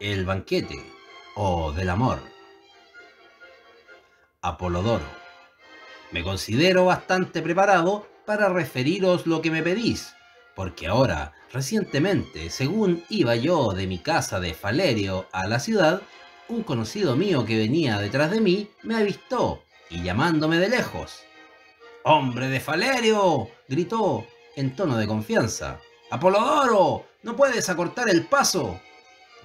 El banquete o del amor. Apolodoro. Me considero bastante preparado para referiros lo que me pedís, porque ahora, recientemente, según iba yo de mi casa de Falerio a la ciudad, un conocido mío que venía detrás de mí me avistó y llamándome de lejos. ¡Hombre de Falerio! gritó en tono de confianza. ¡Apolodoro! ¡No puedes acortar el paso!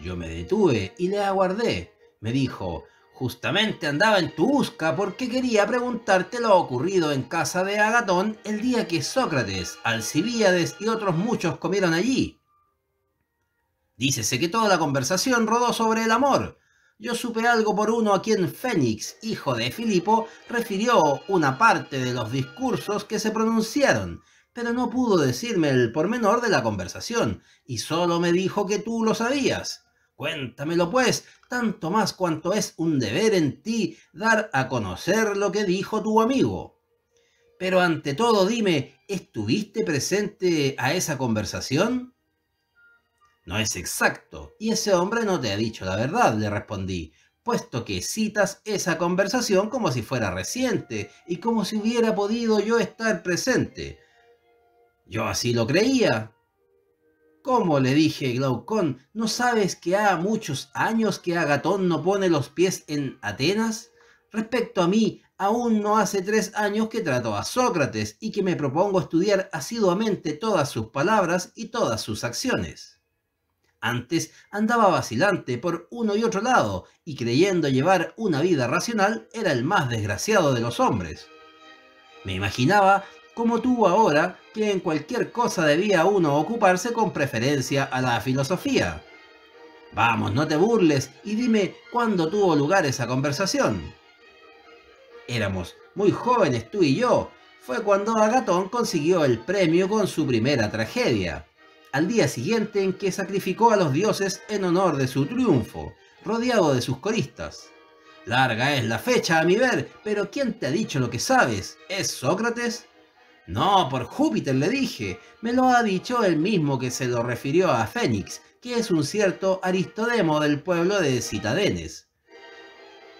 Yo me detuve y le aguardé. Me dijo, justamente andaba en tu busca porque quería preguntarte lo ocurrido en casa de Agatón el día que Sócrates, Alcibíades y otros muchos comieron allí. Dícese que toda la conversación rodó sobre el amor. Yo supe algo por uno a quien Fénix, hijo de Filipo, refirió una parte de los discursos que se pronunciaron, pero no pudo decirme el pormenor de la conversación, y solo me dijo que tú lo sabías. Cuéntamelo pues, tanto más cuanto es un deber en ti dar a conocer lo que dijo tu amigo. Pero ante todo dime, ¿estuviste presente a esa conversación? No es exacto, y ese hombre no te ha dicho la verdad, le respondí, puesto que citas esa conversación como si fuera reciente y como si hubiera podido yo estar presente. Yo así lo creía, como le dije, Glaucón, ¿no sabes que ha muchos años que Agatón no pone los pies en Atenas? Respecto a mí, aún no hace tres años que trato a Sócrates y que me propongo estudiar asiduamente todas sus palabras y todas sus acciones. Antes andaba vacilante por uno y otro lado y creyendo llevar una vida racional era el más desgraciado de los hombres. Me imaginaba como tuvo ahora que en cualquier cosa debía uno ocuparse con preferencia a la filosofía. Vamos, no te burles y dime cuándo tuvo lugar esa conversación. Éramos muy jóvenes tú y yo. Fue cuando Agatón consiguió el premio con su primera tragedia, al día siguiente en que sacrificó a los dioses en honor de su triunfo, rodeado de sus coristas. Larga es la fecha a mi ver, pero ¿quién te ha dicho lo que sabes? ¿Es Sócrates? No, por Júpiter le dije. Me lo ha dicho el mismo que se lo refirió a Fénix, que es un cierto Aristodemo del pueblo de Citadenes.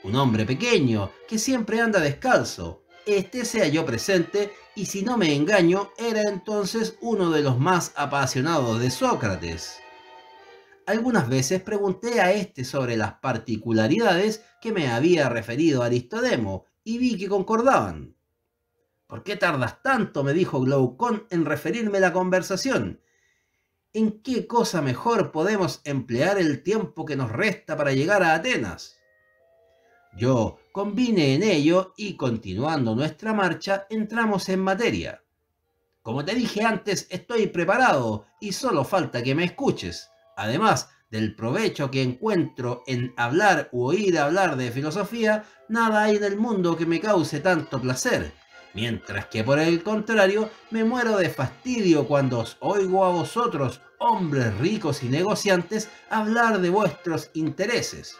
Un hombre pequeño, que siempre anda descalzo. Este se halló presente y si no me engaño, era entonces uno de los más apasionados de Sócrates. Algunas veces pregunté a este sobre las particularidades que me había referido Aristodemo y vi que concordaban. ¿Por qué tardas tanto? me dijo Glaucon en referirme la conversación. ¿En qué cosa mejor podemos emplear el tiempo que nos resta para llegar a Atenas? Yo combine en ello y continuando nuestra marcha entramos en materia. Como te dije antes, estoy preparado y solo falta que me escuches. Además del provecho que encuentro en hablar u oír hablar de filosofía, nada hay en el mundo que me cause tanto placer Mientras que por el contrario, me muero de fastidio cuando os oigo a vosotros, hombres ricos y negociantes, hablar de vuestros intereses.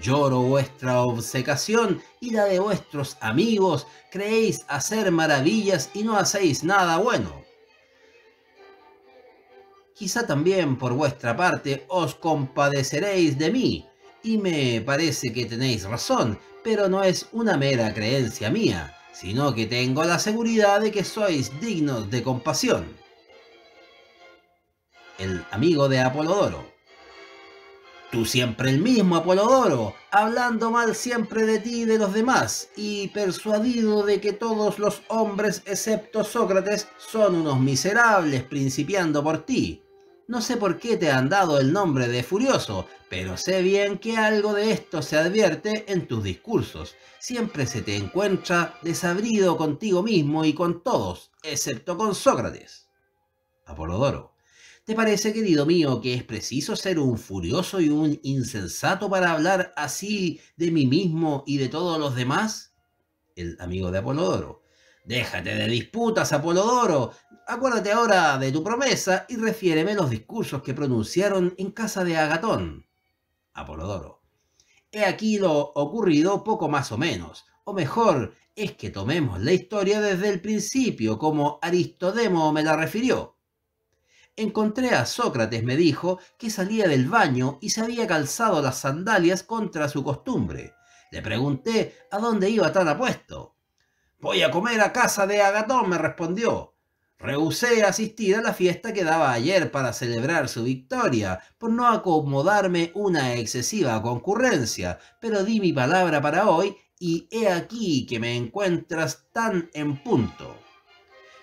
Lloro vuestra obsecación y la de vuestros amigos, creéis hacer maravillas y no hacéis nada bueno. Quizá también por vuestra parte os compadeceréis de mí, y me parece que tenéis razón, pero no es una mera creencia mía, sino que tengo la seguridad de que sois dignos de compasión. El amigo de Apolodoro. Tú siempre el mismo, Apolodoro, hablando mal siempre de ti y de los demás, y persuadido de que todos los hombres excepto Sócrates son unos miserables principiando por ti. No sé por qué te han dado el nombre de Furioso, pero sé bien que algo de esto se advierte en tus discursos. Siempre se te encuentra desabrido contigo mismo y con todos, excepto con Sócrates. Apolodoro. ¿Te parece, querido mío, que es preciso ser un furioso y un insensato para hablar así de mí mismo y de todos los demás? El amigo de Apolodoro. Déjate de disputas, Apolodoro acuérdate ahora de tu promesa y refiéreme los discursos que pronunciaron en casa de Agatón. Apolodoro. He aquí lo ocurrido poco más o menos, o mejor, es que tomemos la historia desde el principio, como Aristodemo me la refirió. Encontré a Sócrates, me dijo, que salía del baño y se había calzado las sandalias contra su costumbre. Le pregunté a dónde iba tan apuesto. Voy a comer a casa de Agatón, me respondió. Rehusé asistir a la fiesta que daba ayer para celebrar su victoria, por no acomodarme una excesiva concurrencia, pero di mi palabra para hoy y he aquí que me encuentras tan en punto.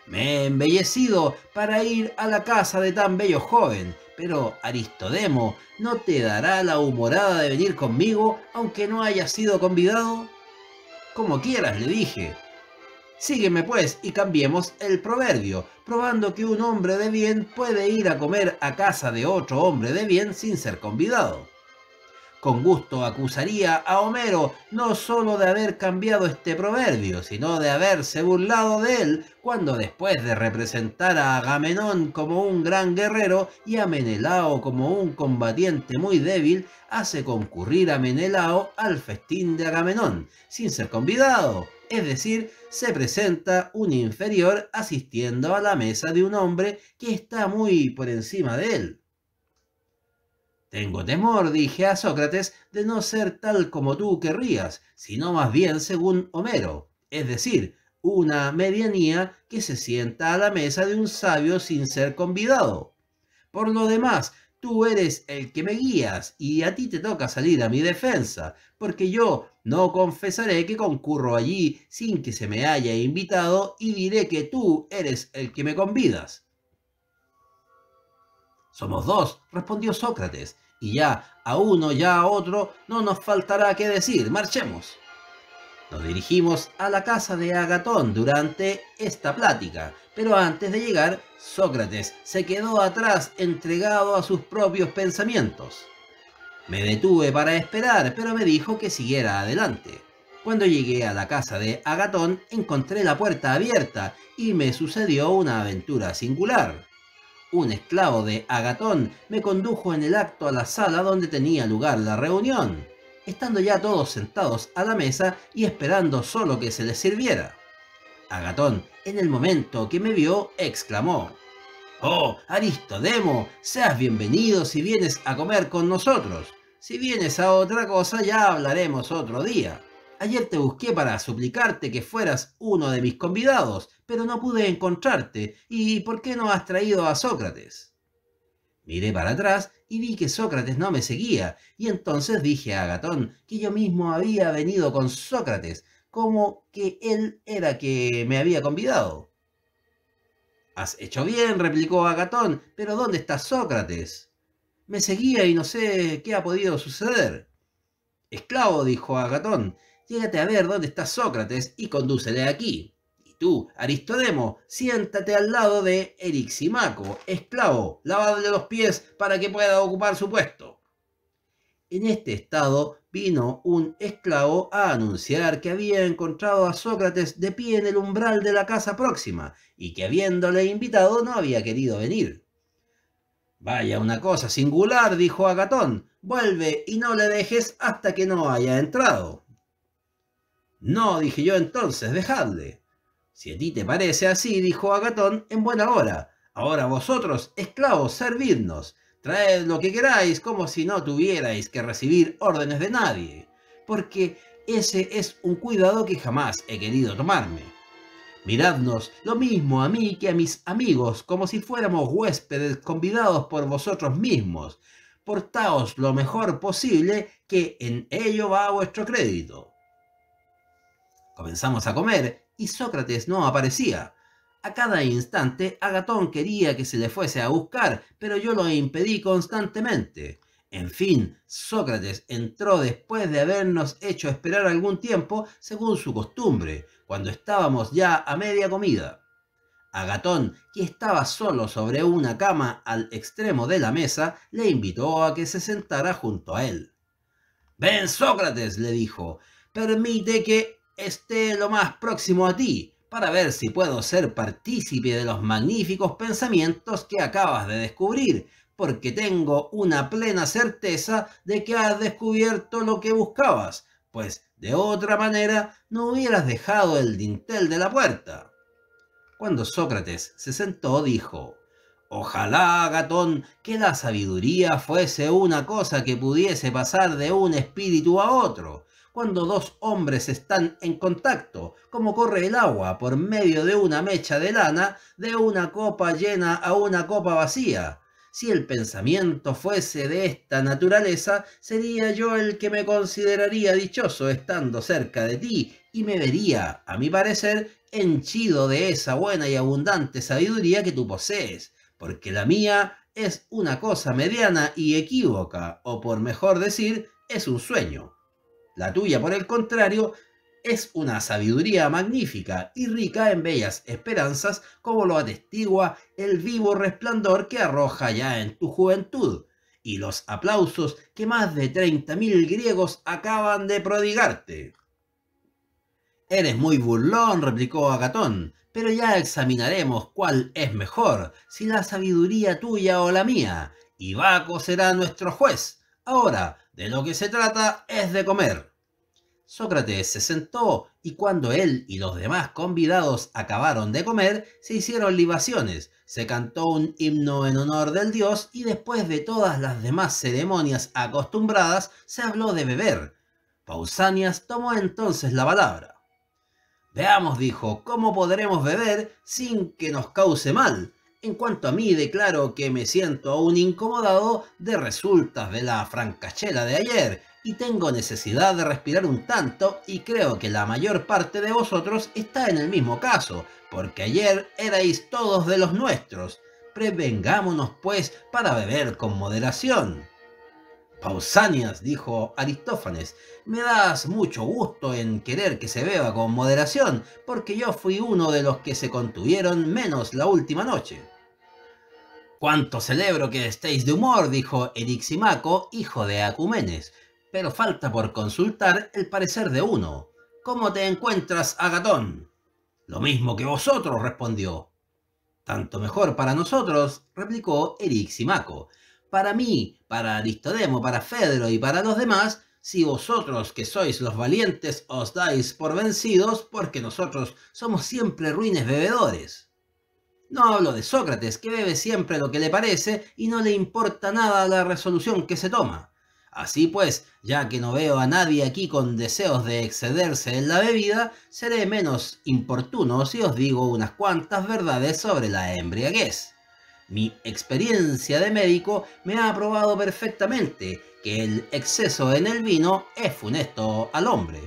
Me he embellecido para ir a la casa de tan bello joven, pero Aristodemo no te dará la humorada de venir conmigo aunque no hayas sido convidado. Como quieras, le dije, Sígueme pues y cambiemos el proverbio, probando que un hombre de bien puede ir a comer a casa de otro hombre de bien sin ser convidado. Con gusto acusaría a Homero no solo de haber cambiado este proverbio, sino de haberse burlado de él cuando después de representar a Agamenón como un gran guerrero y a Menelao como un combatiente muy débil, hace concurrir a Menelao al festín de Agamenón, sin ser convidado, es decir, se presenta un inferior asistiendo a la mesa de un hombre que está muy por encima de él. Tengo temor, dije a Sócrates, de no ser tal como tú querrías, sino más bien según Homero, es decir, una medianía que se sienta a la mesa de un sabio sin ser convidado. Por lo demás, tú eres el que me guías y a ti te toca salir a mi defensa, porque yo no confesaré que concurro allí sin que se me haya invitado y diré que tú eres el que me convidas. Somos dos, respondió Sócrates, y ya a uno, ya a otro, no nos faltará qué decir, marchemos. Nos dirigimos a la casa de Agatón durante esta plática, pero antes de llegar, Sócrates se quedó atrás entregado a sus propios pensamientos. Me detuve para esperar, pero me dijo que siguiera adelante. Cuando llegué a la casa de Agatón, encontré la puerta abierta y me sucedió una aventura singular. Un esclavo de Agatón me condujo en el acto a la sala donde tenía lugar la reunión estando ya todos sentados a la mesa y esperando solo que se les sirviera. Agatón, en el momento que me vio, exclamó, Oh, Aristodemo, seas bienvenido si vienes a comer con nosotros. Si vienes a otra cosa ya hablaremos otro día. Ayer te busqué para suplicarte que fueras uno de mis convidados, pero no pude encontrarte. ¿Y por qué no has traído a Sócrates? Miré para atrás y vi que Sócrates no me seguía, y entonces dije a Agatón que yo mismo había venido con Sócrates, como que él era que me había convidado. Has hecho bien, replicó Agatón, pero ¿dónde está Sócrates? Me seguía y no sé qué ha podido suceder. Esclavo, dijo Agatón, llégate a ver dónde está Sócrates y condúcele aquí. Tú, Aristodemo, siéntate al lado de Eriximaco, esclavo, lavadle los pies para que pueda ocupar su puesto. En este estado vino un esclavo a anunciar que había encontrado a Sócrates de pie en el umbral de la casa próxima y que habiéndole invitado no había querido venir. Vaya una cosa singular, dijo Agatón, vuelve y no le dejes hasta que no haya entrado. No, dije yo entonces, dejadle. Si a ti te parece así, dijo Agatón, en buena hora. Ahora vosotros, esclavos, servidnos. Traed lo que queráis como si no tuvierais que recibir órdenes de nadie. Porque ese es un cuidado que jamás he querido tomarme. Miradnos lo mismo a mí que a mis amigos, como si fuéramos huéspedes convidados por vosotros mismos. Portaos lo mejor posible, que en ello va vuestro crédito. Comenzamos a comer y Sócrates no aparecía. A cada instante, Agatón quería que se le fuese a buscar, pero yo lo impedí constantemente. En fin, Sócrates entró después de habernos hecho esperar algún tiempo, según su costumbre, cuando estábamos ya a media comida. Agatón, que estaba solo sobre una cama al extremo de la mesa, le invitó a que se sentara junto a él. Ven, Sócrates, le dijo, permite que esté lo más próximo a ti para ver si puedo ser partícipe de los magníficos pensamientos que acabas de descubrir, porque tengo una plena certeza de que has descubierto lo que buscabas, pues de otra manera no hubieras dejado el dintel de la puerta. Cuando Sócrates se sentó dijo, Ojalá, Gatón, que la sabiduría fuese una cosa que pudiese pasar de un espíritu a otro, cuando dos hombres están en contacto, como corre el agua por medio de una mecha de lana de una copa llena a una copa vacía. Si el pensamiento fuese de esta naturaleza, sería yo el que me consideraría dichoso estando cerca de ti y me vería, a mi parecer, henchido de esa buena y abundante sabiduría que tú posees, porque la mía es una cosa mediana y equívoca, o por mejor decir, es un sueño. La tuya, por el contrario, es una sabiduría magnífica y rica en bellas esperanzas, como lo atestigua el vivo resplandor que arroja ya en tu juventud y los aplausos que más de 30.000 griegos acaban de prodigarte. Eres muy burlón, replicó Agatón, pero ya examinaremos cuál es mejor, si la sabiduría tuya o la mía, y Baco será nuestro juez. Ahora, de lo que se trata es de comer. Sócrates se sentó y cuando él y los demás convidados acabaron de comer, se hicieron libaciones, se cantó un himno en honor del dios y después de todas las demás ceremonias acostumbradas, se habló de beber. Pausanias tomó entonces la palabra. Veamos, dijo, cómo podremos beber sin que nos cause mal, en cuanto a mí, declaro que me siento aún incomodado de resultas de la francachela de ayer y tengo necesidad de respirar un tanto y creo que la mayor parte de vosotros está en el mismo caso, porque ayer erais todos de los nuestros. Prevengámonos pues para beber con moderación. Pausanias, dijo Aristófanes, me das mucho gusto en querer que se beba con moderación, porque yo fui uno de los que se contuvieron menos la última noche. Cuánto celebro que estéis de humor, dijo Eriximaco, hijo de Acumenes, pero falta por consultar el parecer de uno. ¿Cómo te encuentras, Agatón? Lo mismo que vosotros, respondió. Tanto mejor para nosotros, replicó Eriximaco. Para mí, para Aristodemo, para Fedro y para los demás, si vosotros que sois los valientes os dais por vencidos, porque nosotros somos siempre ruines bebedores. No hablo de Sócrates, que bebe siempre lo que le parece y no le importa nada la resolución que se toma. Así pues, ya que no veo a nadie aquí con deseos de excederse en la bebida, seré menos importuno si os digo unas cuantas verdades sobre la embriaguez. Mi experiencia de médico me ha probado perfectamente que el exceso en el vino es funesto al hombre.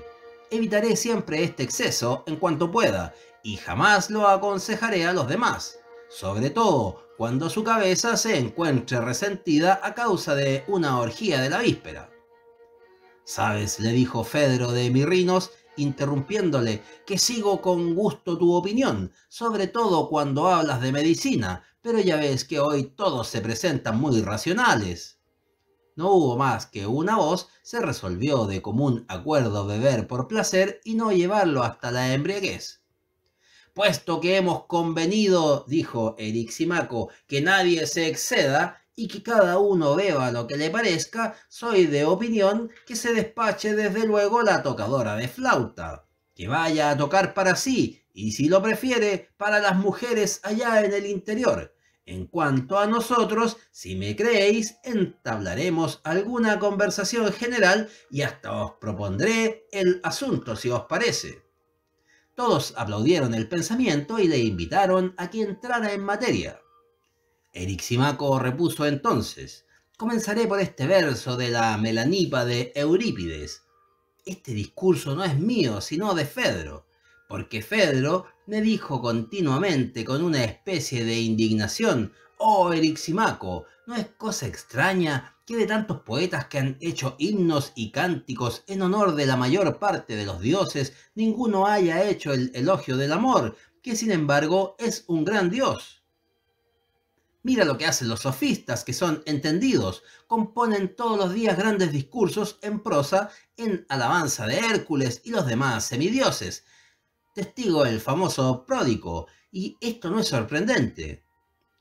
Evitaré siempre este exceso en cuanto pueda y jamás lo aconsejaré a los demás, sobre todo cuando su cabeza se encuentre resentida a causa de una orgía de la víspera. Sabes, le dijo Fedro de Mirrinos, interrumpiéndole, que sigo con gusto tu opinión, sobre todo cuando hablas de medicina, pero ya ves que hoy todos se presentan muy racionales. No hubo más que una voz, se resolvió de común acuerdo beber por placer y no llevarlo hasta la embriaguez puesto que hemos convenido, dijo Eriximaco, que nadie se exceda y que cada uno beba lo que le parezca, soy de opinión que se despache desde luego la tocadora de flauta, que vaya a tocar para sí y si lo prefiere, para las mujeres allá en el interior. En cuanto a nosotros, si me creéis, entablaremos alguna conversación general y hasta os propondré el asunto si os parece. Todos aplaudieron el pensamiento y le invitaron a que entrara en materia. Eriximaco repuso entonces, comenzaré por este verso de la Melanipa de Eurípides. Este discurso no es mío, sino de Fedro, porque Fedro me dijo continuamente con una especie de indignación, oh Eriximaco, ¿no es cosa extraña que de tantos poetas que han hecho himnos y cánticos en honor de la mayor parte de los dioses, ninguno haya hecho el elogio del amor, que sin embargo es un gran dios. Mira lo que hacen los sofistas, que son entendidos, componen todos los días grandes discursos en prosa en alabanza de Hércules y los demás semidioses. Testigo el famoso pródigo, y esto no es sorprendente,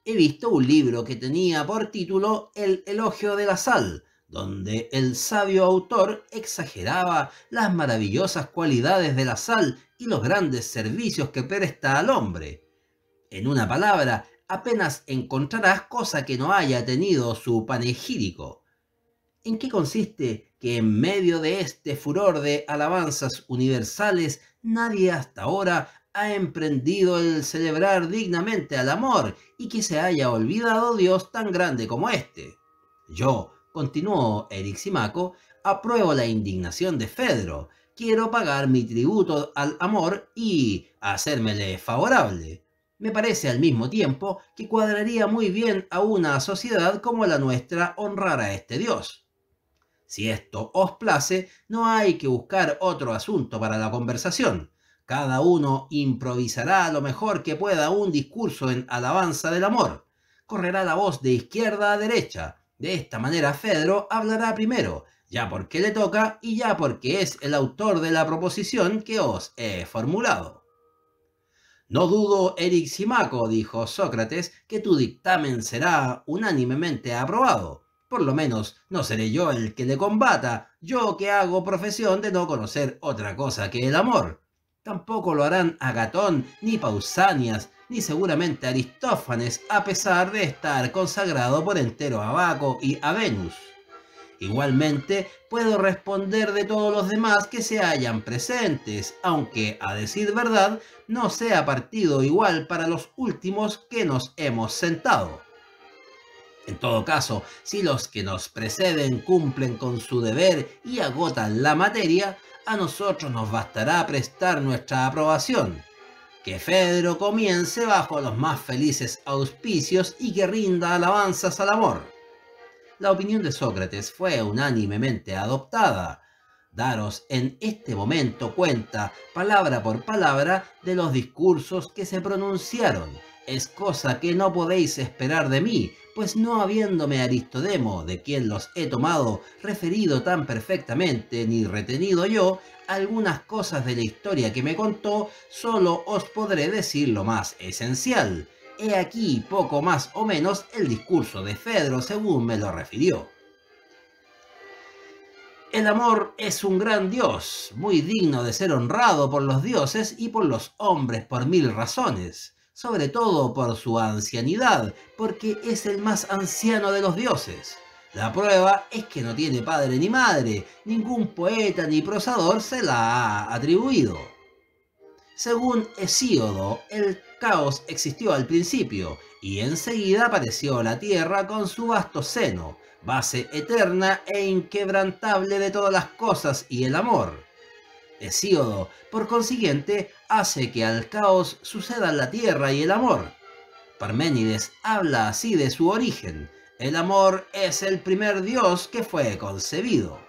he visto un libro que tenía por título El elogio de la sal, donde el sabio autor exageraba las maravillosas cualidades de la sal y los grandes servicios que presta al hombre. En una palabra, apenas encontrarás cosa que no haya tenido su panegírico. ¿En qué consiste que en medio de este furor de alabanzas universales nadie hasta ahora ha emprendido el celebrar dignamente al amor y que se haya olvidado Dios tan grande como este. Yo, continuó Eric Simaco, apruebo la indignación de Fedro, quiero pagar mi tributo al amor y hacérmele favorable. Me parece al mismo tiempo que cuadraría muy bien a una sociedad como la nuestra honrar a este Dios. Si esto os place, no hay que buscar otro asunto para la conversación. Cada uno improvisará lo mejor que pueda un discurso en alabanza del amor. Correrá la voz de izquierda a derecha. De esta manera Fedro hablará primero, ya porque le toca y ya porque es el autor de la proposición que os he formulado. No dudo, Eric dijo Sócrates, que tu dictamen será unánimemente aprobado. Por lo menos no seré yo el que le combata, yo que hago profesión de no conocer otra cosa que el amor. Tampoco lo harán Agatón, ni Pausanias, ni seguramente Aristófanes, a pesar de estar consagrado por entero a Baco y a Venus. Igualmente, puedo responder de todos los demás que se hayan presentes, aunque, a decir verdad, no sea partido igual para los últimos que nos hemos sentado. En todo caso, si los que nos preceden cumplen con su deber y agotan la materia, a nosotros nos bastará prestar nuestra aprobación. Que Fedro comience bajo los más felices auspicios y que rinda alabanzas al amor. La opinión de Sócrates fue unánimemente adoptada. Daros en este momento cuenta, palabra por palabra, de los discursos que se pronunciaron. Es cosa que no podéis esperar de mí, pues no habiéndome Aristodemo, de quien los he tomado, referido tan perfectamente, ni retenido yo, algunas cosas de la historia que me contó, solo os podré decir lo más esencial. He aquí poco más o menos el discurso de Fedro según me lo refirió. El amor es un gran dios, muy digno de ser honrado por los dioses y por los hombres por mil razones sobre todo por su ancianidad, porque es el más anciano de los dioses. La prueba es que no tiene padre ni madre, ningún poeta ni prosador se la ha atribuido. Según Hesíodo, el caos existió al principio y enseguida apareció la tierra con su vasto seno, base eterna e inquebrantable de todas las cosas y el amor. Hesíodo, eh, por consiguiente, hace que al caos suceda la tierra y el amor. Parménides habla así de su origen. El amor es el primer dios que fue concebido.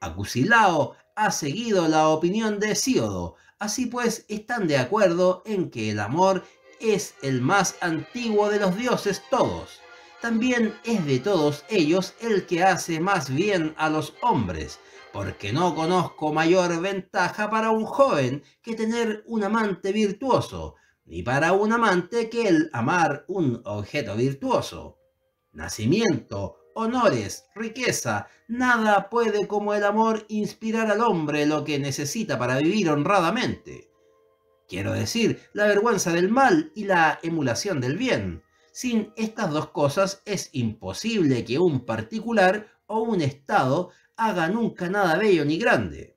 Acusilao ha seguido la opinión de Hesíodo, así pues están de acuerdo en que el amor es el más antiguo de los dioses todos. También es de todos ellos el que hace más bien a los hombres, porque no conozco mayor ventaja para un joven que tener un amante virtuoso, ni para un amante que el amar un objeto virtuoso. Nacimiento, honores, riqueza, nada puede como el amor inspirar al hombre lo que necesita para vivir honradamente. Quiero decir, la vergüenza del mal y la emulación del bien. Sin estas dos cosas es imposible que un particular o un Estado haga nunca nada bello ni grande.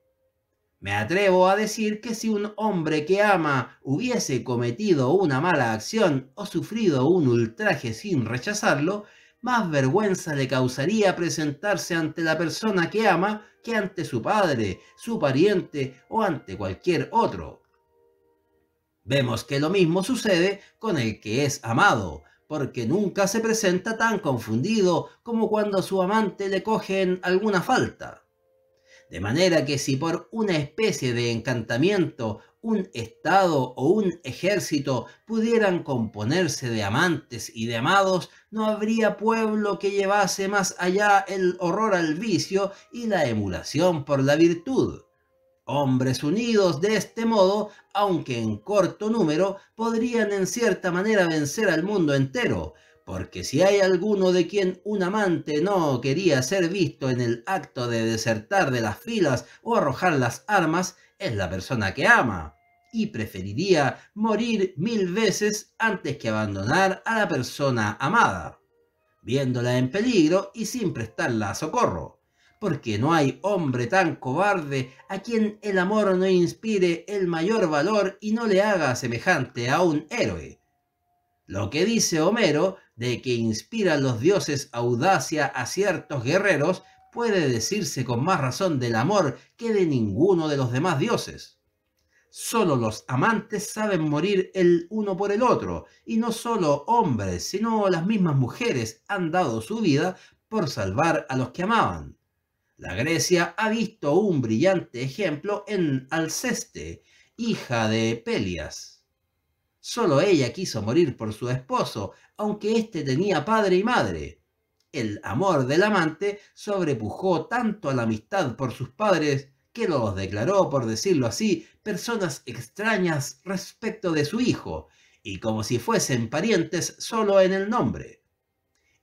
Me atrevo a decir que si un hombre que ama hubiese cometido una mala acción o sufrido un ultraje sin rechazarlo, más vergüenza le causaría presentarse ante la persona que ama que ante su padre, su pariente o ante cualquier otro. Vemos que lo mismo sucede con el que es amado, porque nunca se presenta tan confundido como cuando su amante le cogen alguna falta. De manera que si por una especie de encantamiento un estado o un ejército pudieran componerse de amantes y de amados, no habría pueblo que llevase más allá el horror al vicio y la emulación por la virtud. Hombres unidos de este modo, aunque en corto número, podrían en cierta manera vencer al mundo entero, porque si hay alguno de quien un amante no quería ser visto en el acto de desertar de las filas o arrojar las armas, es la persona que ama, y preferiría morir mil veces antes que abandonar a la persona amada, viéndola en peligro y sin prestarla socorro porque no hay hombre tan cobarde a quien el amor no inspire el mayor valor y no le haga semejante a un héroe. Lo que dice Homero de que inspiran los dioses audacia a ciertos guerreros puede decirse con más razón del amor que de ninguno de los demás dioses. Solo los amantes saben morir el uno por el otro, y no solo hombres, sino las mismas mujeres han dado su vida por salvar a los que amaban. La Grecia ha visto un brillante ejemplo en Alceste, hija de Pelias. Solo ella quiso morir por su esposo, aunque éste tenía padre y madre. El amor del amante sobrepujó tanto a la amistad por sus padres que los declaró, por decirlo así, personas extrañas respecto de su hijo, y como si fuesen parientes solo en el nombre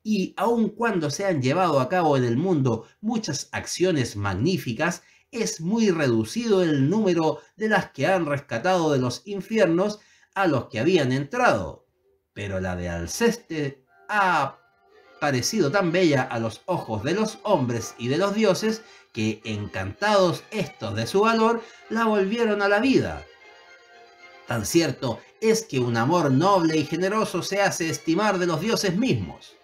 y aun cuando se han llevado a cabo en el mundo muchas acciones magníficas, es muy reducido el número de las que han rescatado de los infiernos a los que habían entrado. Pero la de Alceste ha parecido tan bella a los ojos de los hombres y de los dioses que, encantados estos de su valor, la volvieron a la vida. Tan cierto es que un amor noble y generoso se hace estimar de los dioses mismos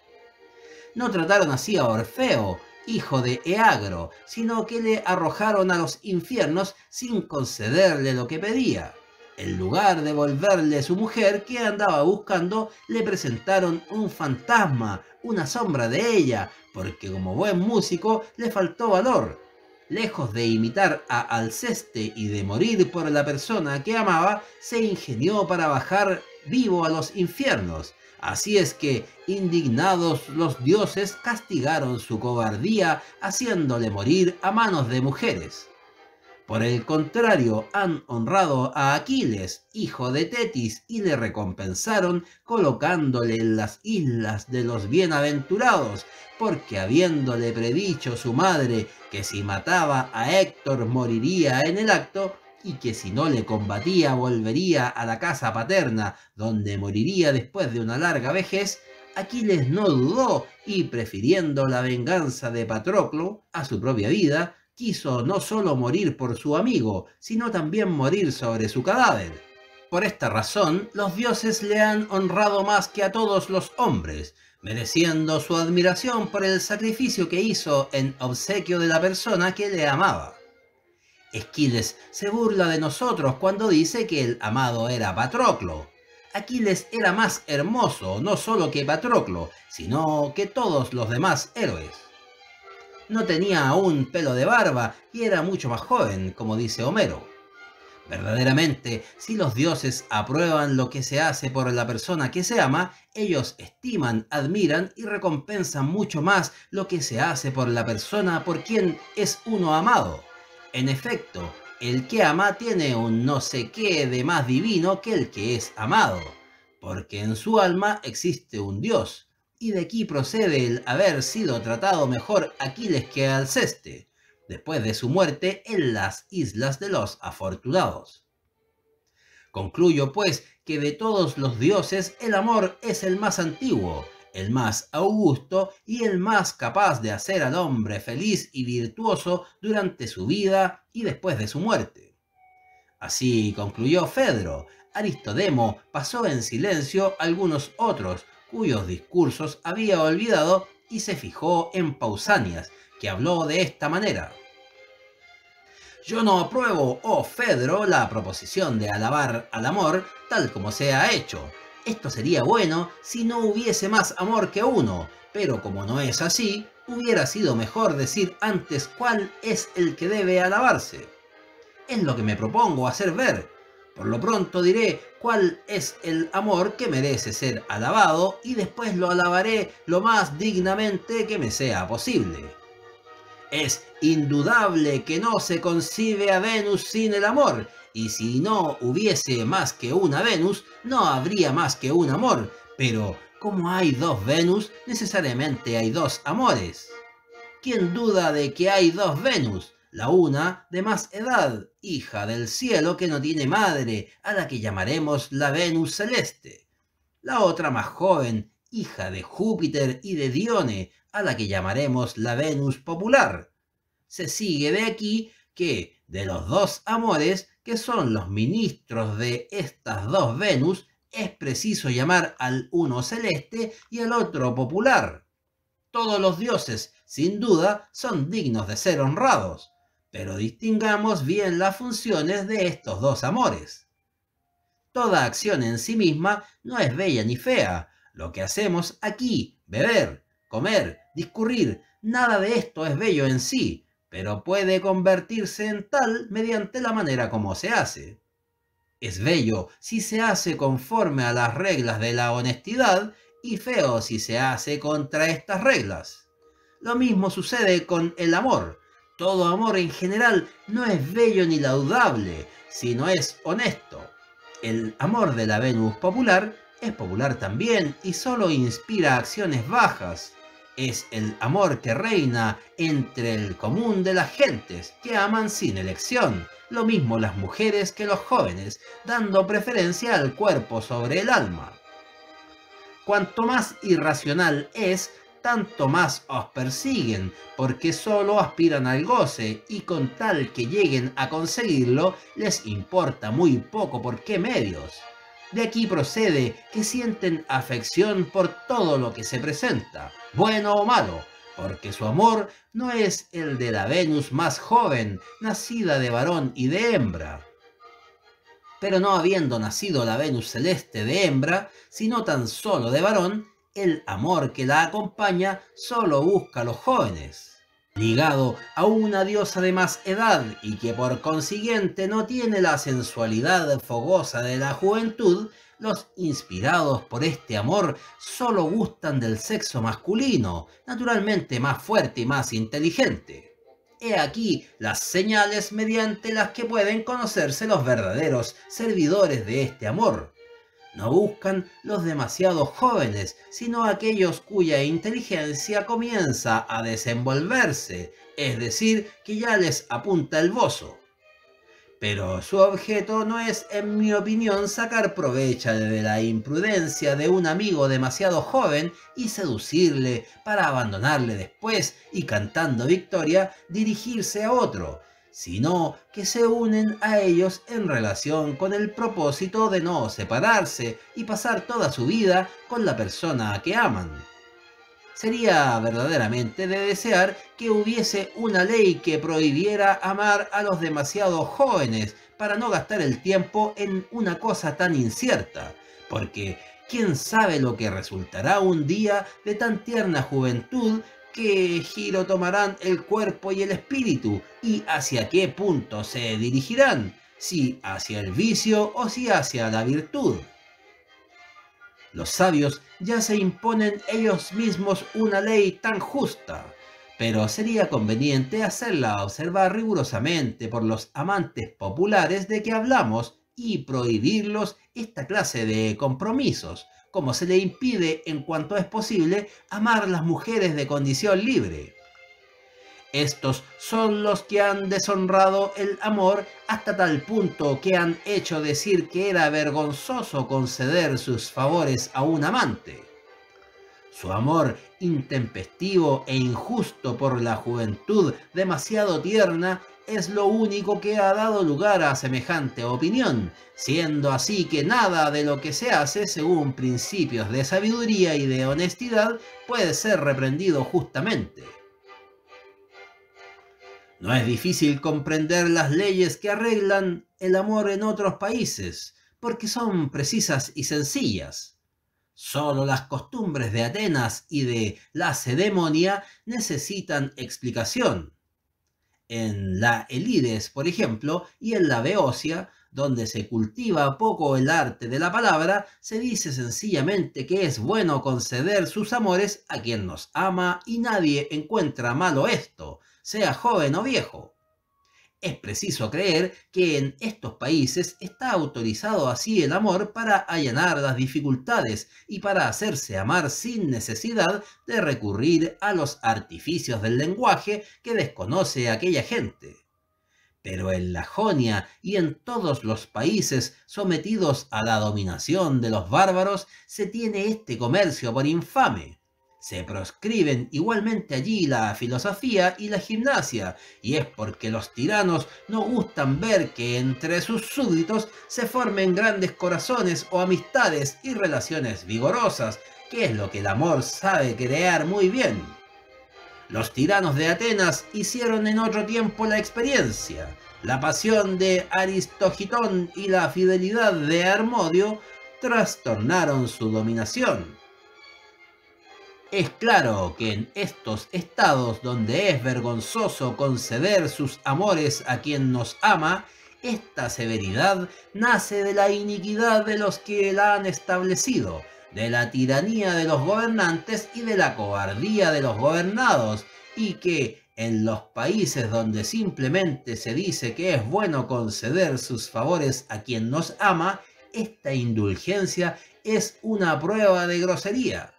no trataron así a Orfeo, hijo de Eagro, sino que le arrojaron a los infiernos sin concederle lo que pedía. En lugar de volverle su mujer que andaba buscando, le presentaron un fantasma, una sombra de ella, porque como buen músico le faltó valor. Lejos de imitar a Alceste y de morir por la persona que amaba, se ingenió para bajar vivo a los infiernos, Así es que, indignados, los dioses castigaron su cobardía haciéndole morir a manos de mujeres. Por el contrario, han honrado a Aquiles, hijo de Tetis, y le recompensaron colocándole en las islas de los bienaventurados, porque habiéndole predicho su madre que si mataba a Héctor moriría en el acto, y que si no le combatía volvería a la casa paterna, donde moriría después de una larga vejez, Aquiles no dudó y prefiriendo la venganza de Patroclo a su propia vida, quiso no solo morir por su amigo, sino también morir sobre su cadáver. Por esta razón, los dioses le han honrado más que a todos los hombres, mereciendo su admiración por el sacrificio que hizo en obsequio de la persona que le amaba. Esquiles se burla de nosotros cuando dice que el amado era Patroclo. Aquiles era más hermoso no solo que Patroclo, sino que todos los demás héroes. No tenía aún pelo de barba y era mucho más joven, como dice Homero. Verdaderamente, si los dioses aprueban lo que se hace por la persona que se ama, ellos estiman, admiran y recompensan mucho más lo que se hace por la persona por quien es uno amado. En efecto, el que ama tiene un no sé qué de más divino que el que es amado, porque en su alma existe un Dios, y de aquí procede el haber sido tratado mejor Aquiles que Alceste, después de su muerte en las islas de los afortunados. Concluyo pues que de todos los dioses el amor es el más antiguo, el más augusto y el más capaz de hacer al hombre feliz y virtuoso durante su vida y después de su muerte. Así concluyó Fedro. Aristodemo pasó en silencio algunos otros cuyos discursos había olvidado y se fijó en Pausanias, que habló de esta manera. Yo no apruebo, oh Fedro, la proposición de alabar al amor tal como se ha hecho, esto sería bueno si no hubiese más amor que uno, pero como no es así, hubiera sido mejor decir antes cuál es el que debe alabarse. Es lo que me propongo hacer ver. Por lo pronto diré cuál es el amor que merece ser alabado y después lo alabaré lo más dignamente que me sea posible. Es indudable que no se concibe a Venus sin el amor y si no hubiese más que una Venus, no habría más que un amor, pero como hay dos Venus, necesariamente hay dos amores. ¿Quién duda de que hay dos Venus? La una de más edad, hija del cielo que no tiene madre, a la que llamaremos la Venus celeste. La otra más joven, hija de Júpiter y de Dione, a la que llamaremos la Venus popular. Se sigue de aquí que de los dos amores son los ministros de estas dos Venus, es preciso llamar al uno celeste y al otro popular. Todos los dioses, sin duda, son dignos de ser honrados, pero distingamos bien las funciones de estos dos amores. Toda acción en sí misma no es bella ni fea. Lo que hacemos aquí, beber, comer, discurrir, nada de esto es bello en sí, pero puede convertirse en tal mediante la manera como se hace. Es bello si se hace conforme a las reglas de la honestidad y feo si se hace contra estas reglas. Lo mismo sucede con el amor. Todo amor en general no es bello ni laudable, sino es honesto. El amor de la Venus popular es popular también y solo inspira acciones bajas, es el amor que reina entre el común de las gentes que aman sin elección, lo mismo las mujeres que los jóvenes, dando preferencia al cuerpo sobre el alma. Cuanto más irracional es, tanto más os persiguen, porque solo aspiran al goce y con tal que lleguen a conseguirlo, les importa muy poco por qué medios de aquí procede que sienten afección por todo lo que se presenta, bueno o malo, porque su amor no es el de la Venus más joven, nacida de varón y de hembra. Pero no habiendo nacido la Venus celeste de hembra, sino tan solo de varón, el amor que la acompaña solo busca a los jóvenes ligado a una diosa de más edad y que por consiguiente no tiene la sensualidad fogosa de la juventud, los inspirados por este amor solo gustan del sexo masculino, naturalmente más fuerte y más inteligente. He aquí las señales mediante las que pueden conocerse los verdaderos servidores de este amor, no buscan los demasiado jóvenes, sino aquellos cuya inteligencia comienza a desenvolverse, es decir, que ya les apunta el bozo. Pero su objeto no es, en mi opinión, sacar provecho de la imprudencia de un amigo demasiado joven y seducirle para abandonarle después y cantando victoria dirigirse a otro, sino que se unen a ellos en relación con el propósito de no separarse y pasar toda su vida con la persona que aman. Sería verdaderamente de desear que hubiese una ley que prohibiera amar a los demasiados jóvenes para no gastar el tiempo en una cosa tan incierta, porque quién sabe lo que resultará un día de tan tierna juventud qué giro tomarán el cuerpo y el espíritu y hacia qué punto se dirigirán, si hacia el vicio o si hacia la virtud. Los sabios ya se imponen ellos mismos una ley tan justa, pero sería conveniente hacerla observar rigurosamente por los amantes populares de que hablamos y prohibirlos esta clase de compromisos, como se le impide en cuanto es posible amar las mujeres de condición libre. Estos son los que han deshonrado el amor hasta tal punto que han hecho decir que era vergonzoso conceder sus favores a un amante. Su amor intempestivo e injusto por la juventud demasiado tierna es lo único que ha dado lugar a semejante opinión, siendo así que nada de lo que se hace según principios de sabiduría y de honestidad puede ser reprendido justamente. No es difícil comprender las leyes que arreglan el amor en otros países, porque son precisas y sencillas. Solo las costumbres de Atenas y de Lacedemonia necesitan explicación en la Elides, por ejemplo, y en la Beocia, donde se cultiva poco el arte de la palabra, se dice sencillamente que es bueno conceder sus amores a quien nos ama y nadie encuentra malo esto, sea joven o viejo. Es preciso creer que en estos países está autorizado así el amor para allanar las dificultades y para hacerse amar sin necesidad de recurrir a los artificios del lenguaje que desconoce aquella gente. Pero en la Jonia y en todos los países sometidos a la dominación de los bárbaros se tiene este comercio por infame se proscriben igualmente allí la filosofía y la gimnasia, y es porque los tiranos no gustan ver que entre sus súbditos se formen grandes corazones o amistades y relaciones vigorosas, que es lo que el amor sabe crear muy bien. Los tiranos de Atenas hicieron en otro tiempo la experiencia. La pasión de Aristogitón y la fidelidad de Armodio trastornaron su dominación. Es claro que en estos estados donde es vergonzoso conceder sus amores a quien nos ama, esta severidad nace de la iniquidad de los que la han establecido, de la tiranía de los gobernantes y de la cobardía de los gobernados, y que en los países donde simplemente se dice que es bueno conceder sus favores a quien nos ama, esta indulgencia es una prueba de grosería.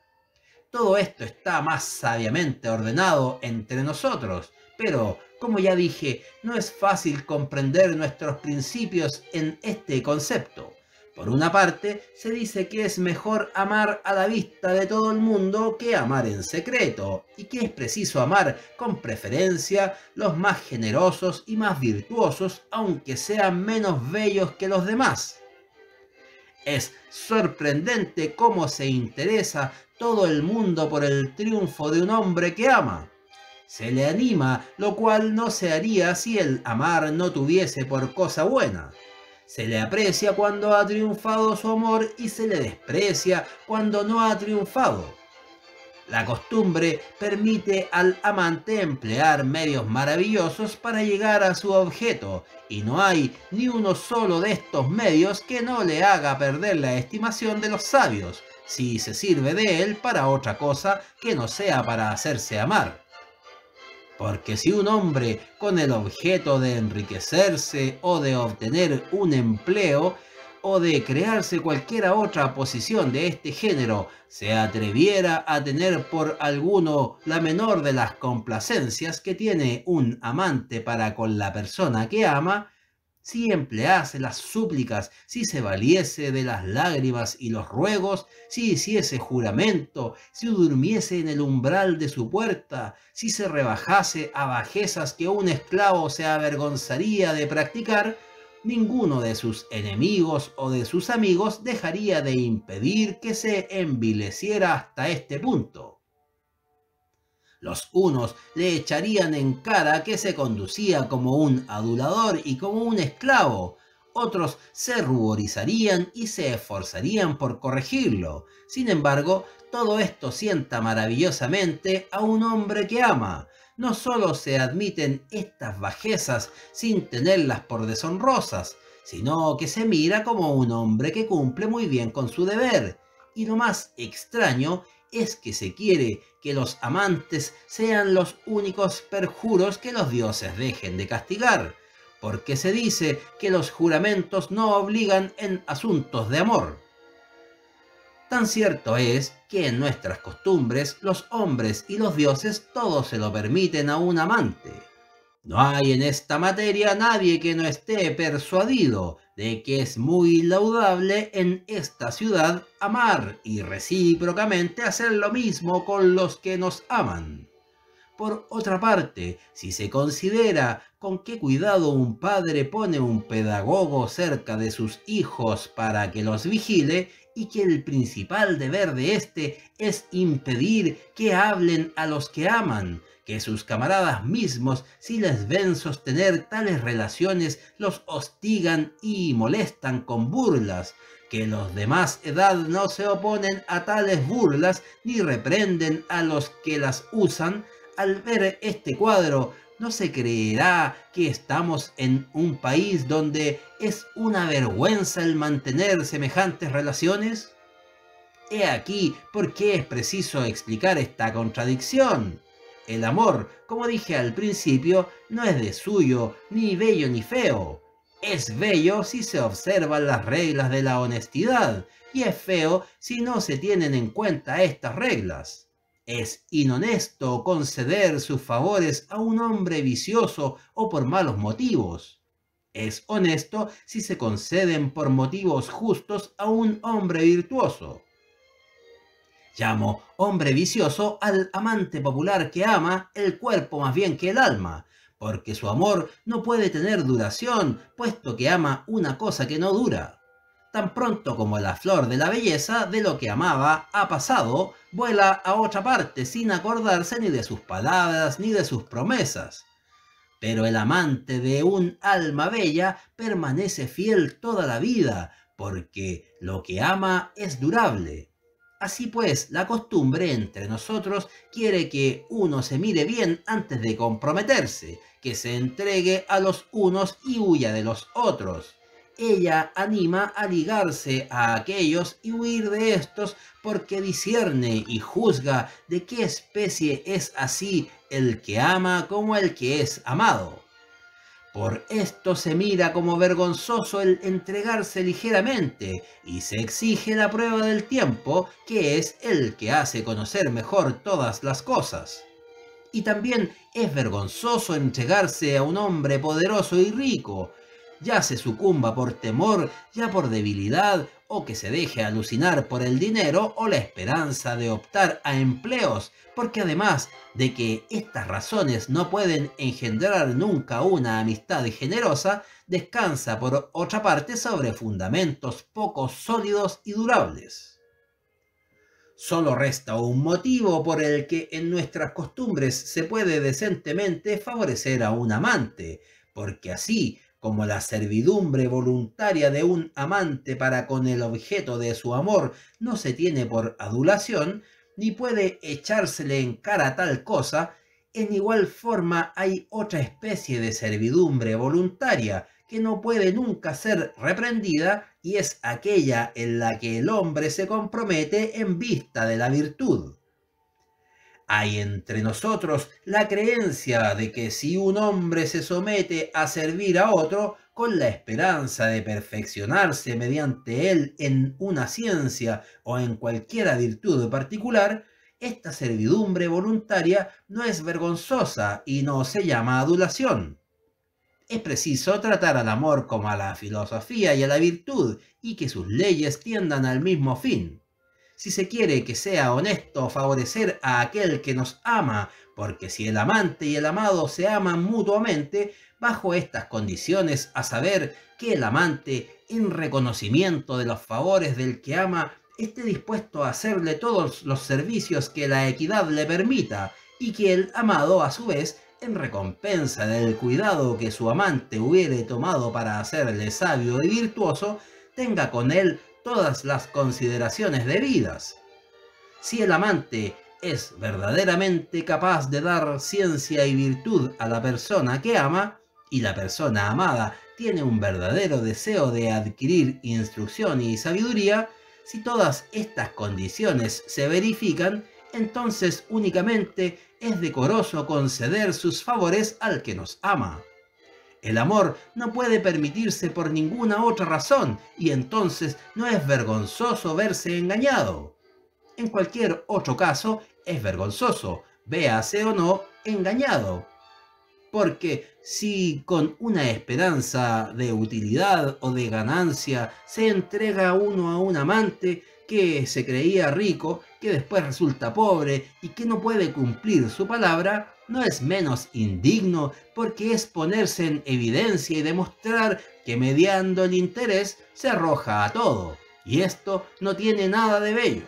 Todo esto está más sabiamente ordenado entre nosotros, pero, como ya dije, no es fácil comprender nuestros principios en este concepto. Por una parte, se dice que es mejor amar a la vista de todo el mundo que amar en secreto, y que es preciso amar con preferencia los más generosos y más virtuosos, aunque sean menos bellos que los demás. Es sorprendente cómo se interesa todo el mundo por el triunfo de un hombre que ama. Se le anima, lo cual no se haría si el amar no tuviese por cosa buena. Se le aprecia cuando ha triunfado su amor y se le desprecia cuando no ha triunfado. La costumbre permite al amante emplear medios maravillosos para llegar a su objeto, y no hay ni uno solo de estos medios que no le haga perder la estimación de los sabios, si se sirve de él para otra cosa que no sea para hacerse amar. Porque si un hombre, con el objeto de enriquecerse o de obtener un empleo, o de crearse cualquiera otra posición de este género, se atreviera a tener por alguno la menor de las complacencias que tiene un amante para con la persona que ama, si emplease las súplicas, si se valiese de las lágrimas y los ruegos, si hiciese juramento, si durmiese en el umbral de su puerta, si se rebajase a bajezas que un esclavo se avergonzaría de practicar, ninguno de sus enemigos o de sus amigos dejaría de impedir que se envileciera hasta este punto. Los unos le echarían en cara que se conducía como un adulador y como un esclavo, otros se ruborizarían y se esforzarían por corregirlo. Sin embargo, todo esto sienta maravillosamente a un hombre que ama. No solo se admiten estas bajezas sin tenerlas por deshonrosas, sino que se mira como un hombre que cumple muy bien con su deber. Y lo más extraño es que se quiere que los amantes sean los únicos perjuros que los dioses dejen de castigar, porque se dice que los juramentos no obligan en asuntos de amor. Tan cierto es que en nuestras costumbres los hombres y los dioses todos se lo permiten a un amante. No hay en esta materia nadie que no esté persuadido de que es muy laudable en esta ciudad amar y recíprocamente hacer lo mismo con los que nos aman. Por otra parte, si se considera con qué cuidado un padre pone un pedagogo cerca de sus hijos para que los vigile, y que el principal deber de éste es impedir que hablen a los que aman, que sus camaradas mismos, si les ven sostener tales relaciones, los hostigan y molestan con burlas, que los de más edad no se oponen a tales burlas ni reprenden a los que las usan, al ver este cuadro, no se creerá que estamos en un país donde es una vergüenza el mantener semejantes relaciones? He aquí por qué es preciso explicar esta contradicción. El amor, como dije al principio, no es de suyo, ni bello ni feo. Es bello si se observan las reglas de la honestidad y es feo si no se tienen en cuenta estas reglas. Es inhonesto conceder sus favores a un hombre vicioso o por malos motivos. Es honesto si se conceden por motivos justos a un hombre virtuoso. Llamo hombre vicioso al amante popular que ama el cuerpo más bien que el alma, porque su amor no puede tener duración, puesto que ama una cosa que no dura. Tan pronto como la flor de la belleza de lo que amaba ha pasado, vuela a otra parte sin acordarse ni de sus palabras ni de sus promesas. Pero el amante de un alma bella permanece fiel toda la vida, porque lo que ama es durable. Así pues, la costumbre entre nosotros quiere que uno se mire bien antes de comprometerse, que se entregue a los unos y huya de los otros. Ella anima a ligarse a aquellos y huir de estos porque discierne y juzga de qué especie es así el que ama como el que es amado. Por esto se mira como vergonzoso el entregarse ligeramente y se exige la prueba del tiempo, que es el que hace conocer mejor todas las cosas. Y también es vergonzoso entregarse a un hombre poderoso y rico, ya se sucumba por temor, ya por debilidad, o que se deje alucinar por el dinero o la esperanza de optar a empleos, porque además de que estas razones no pueden engendrar nunca una amistad generosa, descansa por otra parte sobre fundamentos poco sólidos y durables. Solo resta un motivo por el que en nuestras costumbres se puede decentemente favorecer a un amante, porque así como la servidumbre voluntaria de un amante para con el objeto de su amor no se tiene por adulación, ni puede echársele en cara tal cosa, en igual forma hay otra especie de servidumbre voluntaria que no puede nunca ser reprendida y es aquella en la que el hombre se compromete en vista de la virtud. Hay entre nosotros la creencia de que si un hombre se somete a servir a otro con la esperanza de perfeccionarse mediante él en una ciencia o en cualquiera virtud particular, esta servidumbre voluntaria no es vergonzosa y no se llama adulación. Es preciso tratar al amor como a la filosofía y a la virtud y que sus leyes tiendan al mismo fin si se quiere que sea honesto favorecer a aquel que nos ama, porque si el amante y el amado se aman mutuamente, bajo estas condiciones, a saber que el amante, en reconocimiento de los favores del que ama, esté dispuesto a hacerle todos los servicios que la equidad le permita, y que el amado, a su vez, en recompensa del cuidado que su amante hubiere tomado para hacerle sabio y virtuoso, tenga con él todas las consideraciones debidas. Si el amante es verdaderamente capaz de dar ciencia y virtud a la persona que ama, y la persona amada tiene un verdadero deseo de adquirir instrucción y sabiduría, si todas estas condiciones se verifican, entonces únicamente es decoroso conceder sus favores al que nos ama. El amor no puede permitirse por ninguna otra razón y entonces no es vergonzoso verse engañado. En cualquier otro caso, es vergonzoso, véase o no engañado. Porque si con una esperanza de utilidad o de ganancia se entrega uno a un amante que se creía rico, que después resulta pobre y que no puede cumplir su palabra, no es menos indigno porque es ponerse en evidencia y demostrar que mediando el interés se arroja a todo, y esto no tiene nada de bello.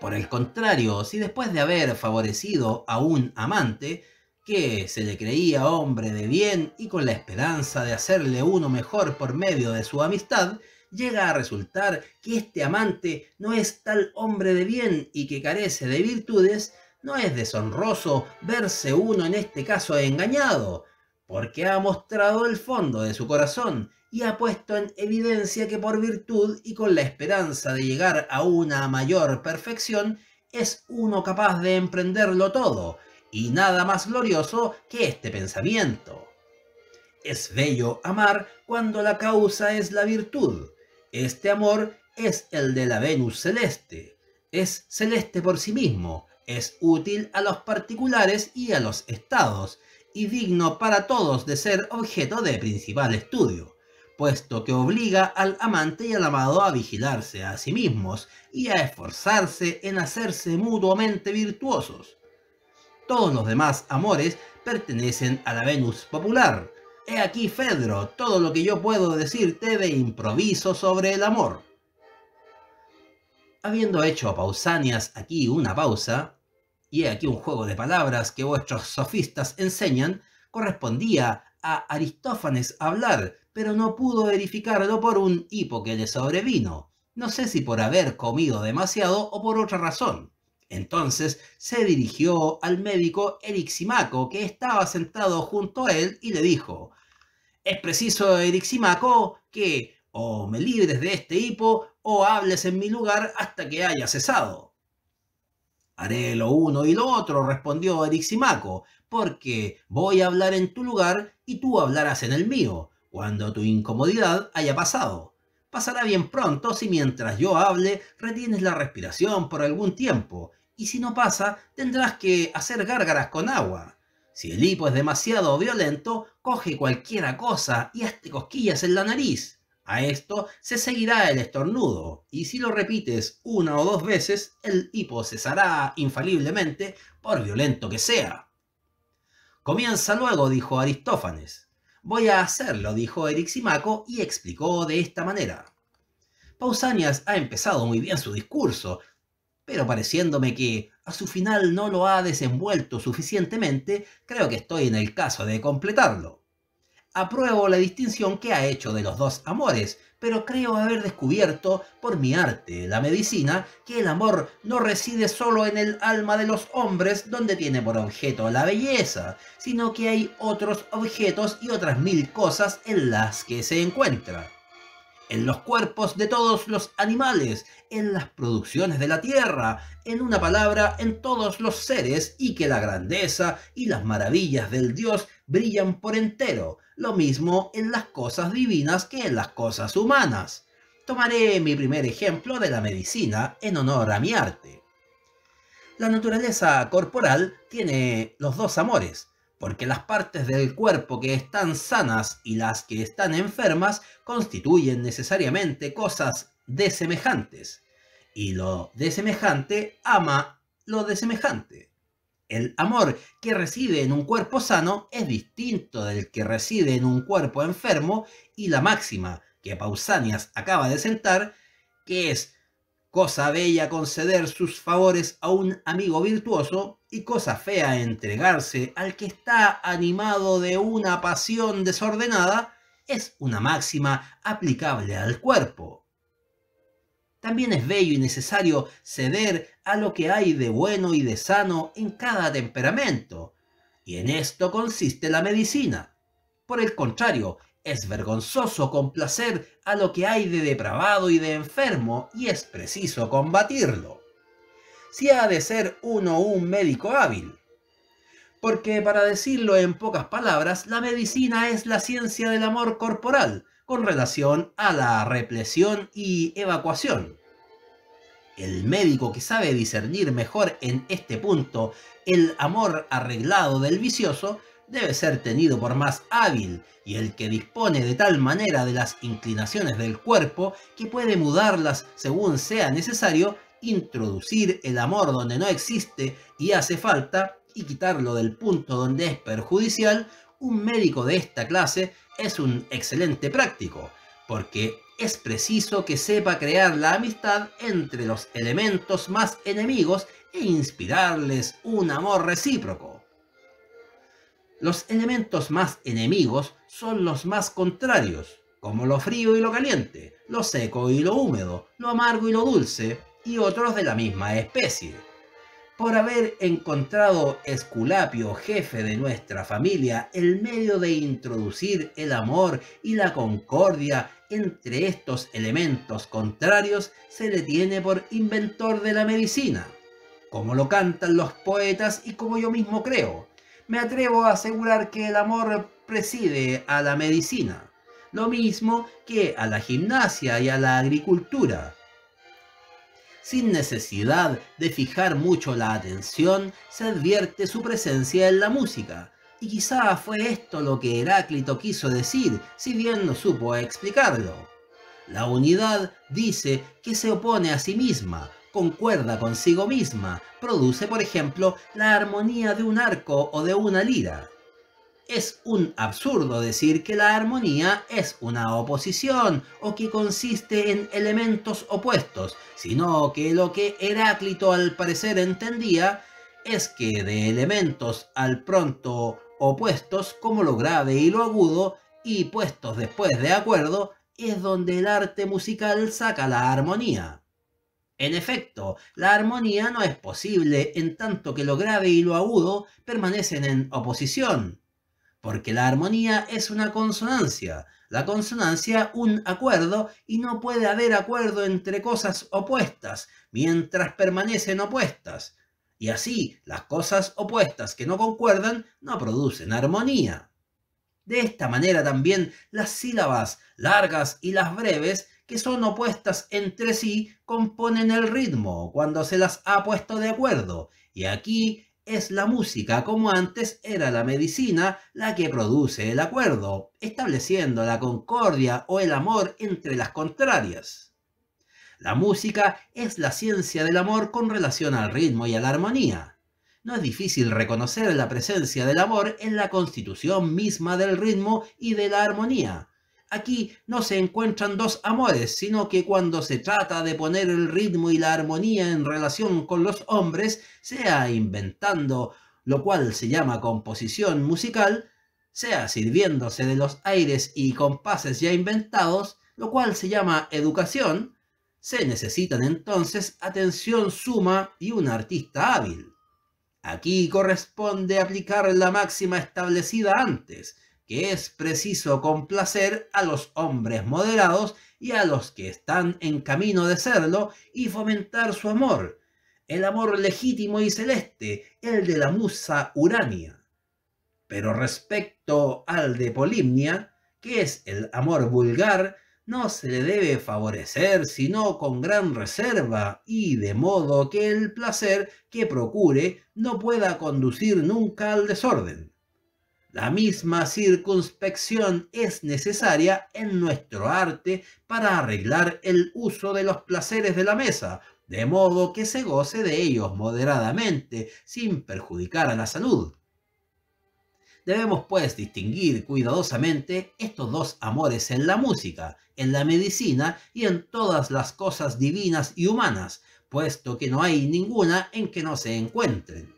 Por el contrario, si después de haber favorecido a un amante, que se le creía hombre de bien y con la esperanza de hacerle uno mejor por medio de su amistad, llega a resultar que este amante no es tal hombre de bien y que carece de virtudes, ¿No es deshonroso verse uno en este caso engañado? Porque ha mostrado el fondo de su corazón y ha puesto en evidencia que por virtud y con la esperanza de llegar a una mayor perfección, es uno capaz de emprenderlo todo, y nada más glorioso que este pensamiento. Es bello amar cuando la causa es la virtud. Este amor es el de la Venus celeste. Es celeste por sí mismo, es útil a los particulares y a los estados, y digno para todos de ser objeto de principal estudio, puesto que obliga al amante y al amado a vigilarse a sí mismos y a esforzarse en hacerse mutuamente virtuosos. Todos los demás amores pertenecen a la Venus popular. He aquí, Fedro, todo lo que yo puedo decirte de improviso sobre el amor. Habiendo hecho Pausanias aquí una pausa, y aquí un juego de palabras que vuestros sofistas enseñan, correspondía a Aristófanes hablar, pero no pudo verificarlo por un hipo que le sobrevino, no sé si por haber comido demasiado o por otra razón. Entonces se dirigió al médico Eriximaco, que estaba sentado junto a él, y le dijo, Es preciso, Eriximaco, que o me libres de este hipo o hables en mi lugar hasta que haya cesado. Haré lo uno y lo otro, respondió Eriximaco, porque voy a hablar en tu lugar y tú hablarás en el mío, cuando tu incomodidad haya pasado. Pasará bien pronto si mientras yo hable retienes la respiración por algún tiempo, y si no pasa, tendrás que hacer gárgaras con agua. Si el hipo es demasiado violento, coge cualquiera cosa y hazte cosquillas en la nariz. A esto se seguirá el estornudo y si lo repites una o dos veces, el hipo cesará infaliblemente por violento que sea. Comienza luego, dijo Aristófanes. Voy a hacerlo, dijo Eriximaco y explicó de esta manera. Pausanias ha empezado muy bien su discurso, pero pareciéndome que a su final no lo ha desenvuelto suficientemente, creo que estoy en el caso de completarlo. Apruebo la distinción que ha hecho de los dos amores, pero creo haber descubierto por mi arte, la medicina, que el amor no reside solo en el alma de los hombres donde tiene por objeto la belleza, sino que hay otros objetos y otras mil cosas en las que se encuentra en los cuerpos de todos los animales, en las producciones de la tierra, en una palabra, en todos los seres, y que la grandeza y las maravillas del Dios brillan por entero, lo mismo en las cosas divinas que en las cosas humanas. Tomaré mi primer ejemplo de la medicina en honor a mi arte. La naturaleza corporal tiene los dos amores, porque las partes del cuerpo que están sanas y las que están enfermas constituyen necesariamente cosas desemejantes, y lo desemejante ama lo desemejante. El amor que reside en un cuerpo sano es distinto del que reside en un cuerpo enfermo y la máxima que Pausanias acaba de sentar, que es cosa bella conceder sus favores a un amigo virtuoso y cosa fea entregarse al que está animado de una pasión desordenada, es una máxima aplicable al cuerpo. También es bello y necesario ceder a lo que hay de bueno y de sano en cada temperamento. Y en esto consiste la medicina. Por el contrario, es vergonzoso complacer a lo que hay de depravado y de enfermo y es preciso combatirlo. Si ha de ser uno un médico hábil. Porque para decirlo en pocas palabras, la medicina es la ciencia del amor corporal, con relación a la represión y evacuación. El médico que sabe discernir mejor en este punto el amor arreglado del vicioso debe ser tenido por más hábil y el que dispone de tal manera de las inclinaciones del cuerpo que puede mudarlas según sea necesario, introducir el amor donde no existe y hace falta y quitarlo del punto donde es perjudicial, un médico de esta clase es un excelente práctico, porque es preciso que sepa crear la amistad entre los elementos más enemigos e inspirarles un amor recíproco. Los elementos más enemigos son los más contrarios, como lo frío y lo caliente, lo seco y lo húmedo, lo amargo y lo dulce, y otros de la misma especie por haber encontrado Esculapio, jefe de nuestra familia, el medio de introducir el amor y la concordia entre estos elementos contrarios, se le tiene por inventor de la medicina, como lo cantan los poetas y como yo mismo creo. Me atrevo a asegurar que el amor preside a la medicina, lo mismo que a la gimnasia y a la agricultura sin necesidad de fijar mucho la atención, se advierte su presencia en la música. Y quizá fue esto lo que Heráclito quiso decir, si bien no supo explicarlo. La unidad dice que se opone a sí misma, concuerda consigo misma, produce por ejemplo la armonía de un arco o de una lira. Es un absurdo decir que la armonía es una oposición o que consiste en elementos opuestos, sino que lo que Heráclito al parecer entendía es que de elementos al pronto opuestos como lo grave y lo agudo y puestos después de acuerdo es donde el arte musical saca la armonía. En efecto, la armonía no es posible en tanto que lo grave y lo agudo permanecen en oposición porque la armonía es una consonancia, la consonancia un acuerdo y no puede haber acuerdo entre cosas opuestas mientras permanecen opuestas. Y así las cosas opuestas que no concuerdan no producen armonía. De esta manera también las sílabas largas y las breves que son opuestas entre sí componen el ritmo cuando se las ha puesto de acuerdo. Y aquí es la música, como antes era la medicina, la que produce el acuerdo, estableciendo la concordia o el amor entre las contrarias. La música es la ciencia del amor con relación al ritmo y a la armonía. No es difícil reconocer la presencia del amor en la constitución misma del ritmo y de la armonía, Aquí no se encuentran dos amores, sino que cuando se trata de poner el ritmo y la armonía en relación con los hombres, sea inventando, lo cual se llama composición musical, sea sirviéndose de los aires y compases ya inventados, lo cual se llama educación, se necesitan entonces atención suma y un artista hábil. Aquí corresponde aplicar la máxima establecida antes, que es preciso complacer a los hombres moderados y a los que están en camino de serlo y fomentar su amor, el amor legítimo y celeste, el de la musa Urania. Pero respecto al de Polimnia, que es el amor vulgar, no se le debe favorecer sino con gran reserva y de modo que el placer que procure no pueda conducir nunca al desorden la misma circunspección es necesaria en nuestro arte para arreglar el uso de los placeres de la mesa, de modo que se goce de ellos moderadamente, sin perjudicar a la salud. Debemos pues distinguir cuidadosamente estos dos amores en la música, en la medicina y en todas las cosas divinas y humanas, puesto que no hay ninguna en que no se encuentren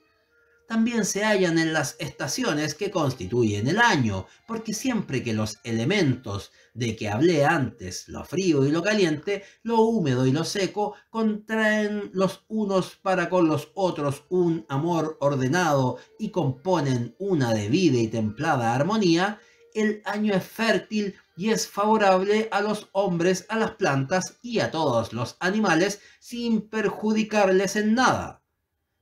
también se hallan en las estaciones que constituyen el año, porque siempre que los elementos de que hablé antes, lo frío y lo caliente, lo húmedo y lo seco, contraen los unos para con los otros un amor ordenado y componen una debida y templada armonía, el año es fértil y es favorable a los hombres, a las plantas y a todos los animales sin perjudicarles en nada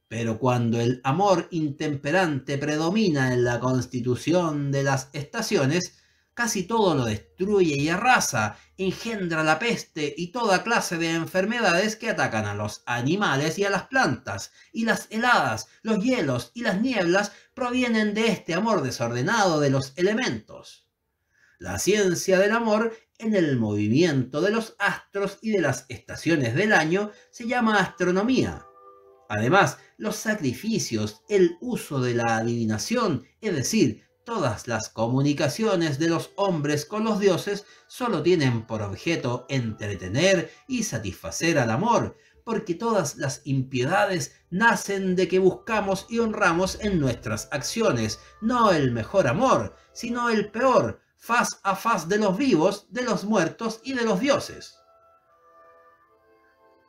pero cuando el amor intemperante predomina en la constitución de las estaciones, casi todo lo destruye y arrasa, engendra la peste y toda clase de enfermedades que atacan a los animales y a las plantas, y las heladas, los hielos y las nieblas provienen de este amor desordenado de los elementos. La ciencia del amor en el movimiento de los astros y de las estaciones del año se llama astronomía Además, los sacrificios, el uso de la adivinación, es decir, todas las comunicaciones de los hombres con los dioses solo tienen por objeto entretener y satisfacer al amor, porque todas las impiedades nacen de que buscamos y honramos en nuestras acciones, no el mejor amor, sino el peor, faz a faz de los vivos, de los muertos y de los dioses.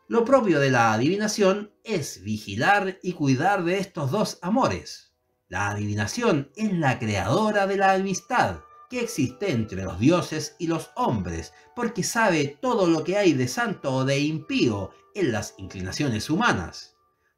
Lo propio de la adivinación es vigilar y cuidar de estos dos amores. La adivinación es la creadora de la amistad que existe entre los dioses y los hombres, porque sabe todo lo que hay de santo o de impío en las inclinaciones humanas.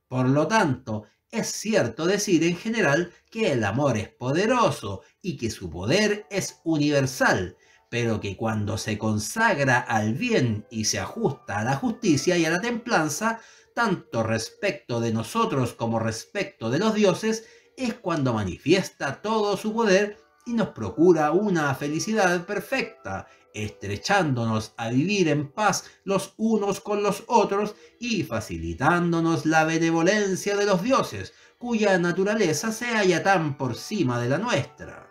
Por lo tanto, es cierto decir en general que el amor es poderoso y que su poder es universal, pero que cuando se consagra al bien y se ajusta a la justicia y a la templanza, tanto respecto de nosotros como respecto de los dioses, es cuando manifiesta todo su poder y nos procura una felicidad perfecta, estrechándonos a vivir en paz los unos con los otros y facilitándonos la benevolencia de los dioses, cuya naturaleza se halla tan por cima de la nuestra.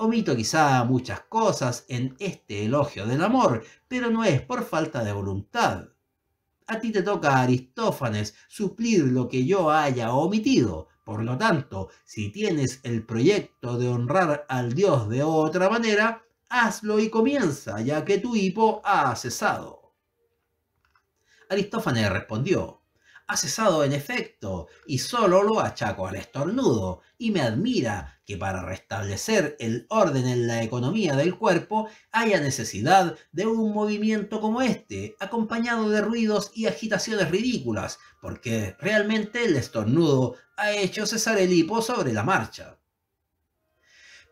Omito quizá muchas cosas en este elogio del amor, pero no es por falta de voluntad. A ti te toca, Aristófanes, suplir lo que yo haya omitido. Por lo tanto, si tienes el proyecto de honrar al Dios de otra manera, hazlo y comienza, ya que tu hipo ha cesado. Aristófanes respondió, ha cesado en efecto y solo lo achaco al estornudo y me admira que para restablecer el orden en la economía del cuerpo haya necesidad de un movimiento como este, acompañado de ruidos y agitaciones ridículas, porque realmente el estornudo ha hecho cesar el hipo sobre la marcha.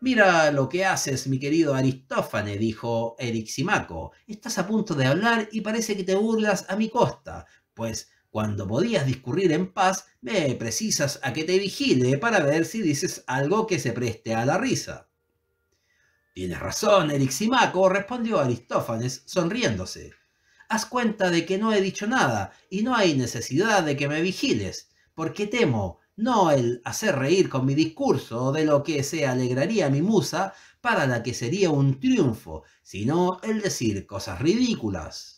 Mira lo que haces, mi querido Aristófane dijo Eriximaco. Estás a punto de hablar y parece que te burlas a mi costa, pues cuando podías discurrir en paz, me precisas a que te vigile para ver si dices algo que se preste a la risa. Tienes razón, Eriximaco, respondió Aristófanes, sonriéndose. Haz cuenta de que no he dicho nada y no hay necesidad de que me vigiles, porque temo no el hacer reír con mi discurso de lo que se alegraría mi musa, para la que sería un triunfo, sino el decir cosas ridículas.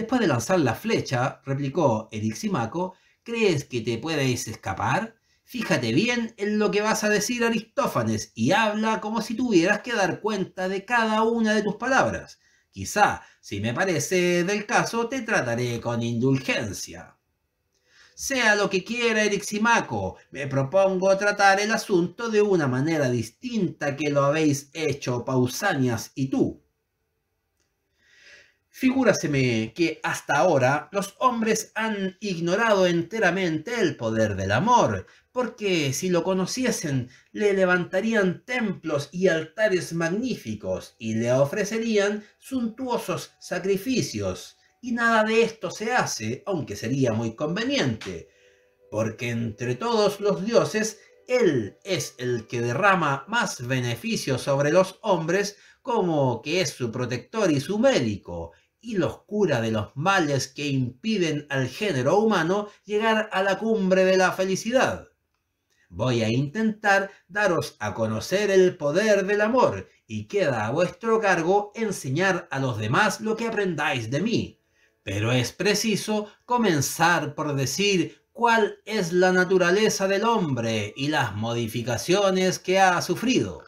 Después de lanzar la flecha, replicó Eriximaco, ¿crees que te puedes escapar? Fíjate bien en lo que vas a decir, Aristófanes, y habla como si tuvieras que dar cuenta de cada una de tus palabras. Quizá, si me parece del caso, te trataré con indulgencia. Sea lo que quiera Eriximaco, me propongo tratar el asunto de una manera distinta que lo habéis hecho Pausanias y tú. Figúraseme que hasta ahora los hombres han ignorado enteramente el poder del amor, porque si lo conociesen le levantarían templos y altares magníficos y le ofrecerían suntuosos sacrificios. Y nada de esto se hace, aunque sería muy conveniente, porque entre todos los dioses él es el que derrama más beneficios sobre los hombres como que es su protector y su médico, y los cura de los males que impiden al género humano llegar a la cumbre de la felicidad. Voy a intentar daros a conocer el poder del amor y queda a vuestro cargo enseñar a los demás lo que aprendáis de mí. Pero es preciso comenzar por decir cuál es la naturaleza del hombre y las modificaciones que ha sufrido.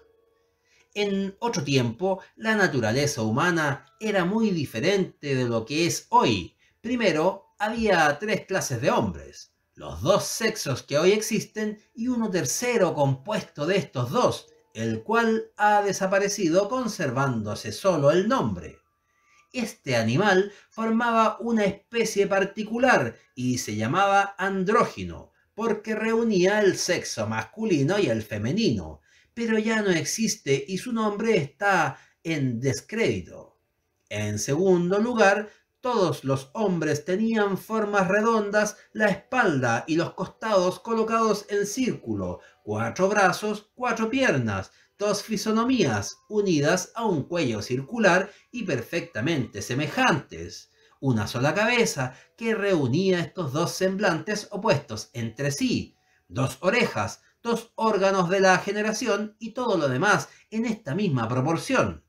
En otro tiempo, la naturaleza humana era muy diferente de lo que es hoy. Primero, había tres clases de hombres, los dos sexos que hoy existen y uno tercero compuesto de estos dos, el cual ha desaparecido conservándose solo el nombre. Este animal formaba una especie particular y se llamaba andrógino, porque reunía el sexo masculino y el femenino, pero ya no existe y su nombre está en descrédito. En segundo lugar, todos los hombres tenían formas redondas, la espalda y los costados colocados en círculo, cuatro brazos, cuatro piernas, dos fisonomías unidas a un cuello circular y perfectamente semejantes, una sola cabeza que reunía estos dos semblantes opuestos entre sí, dos orejas, dos órganos de la generación y todo lo demás en esta misma proporción.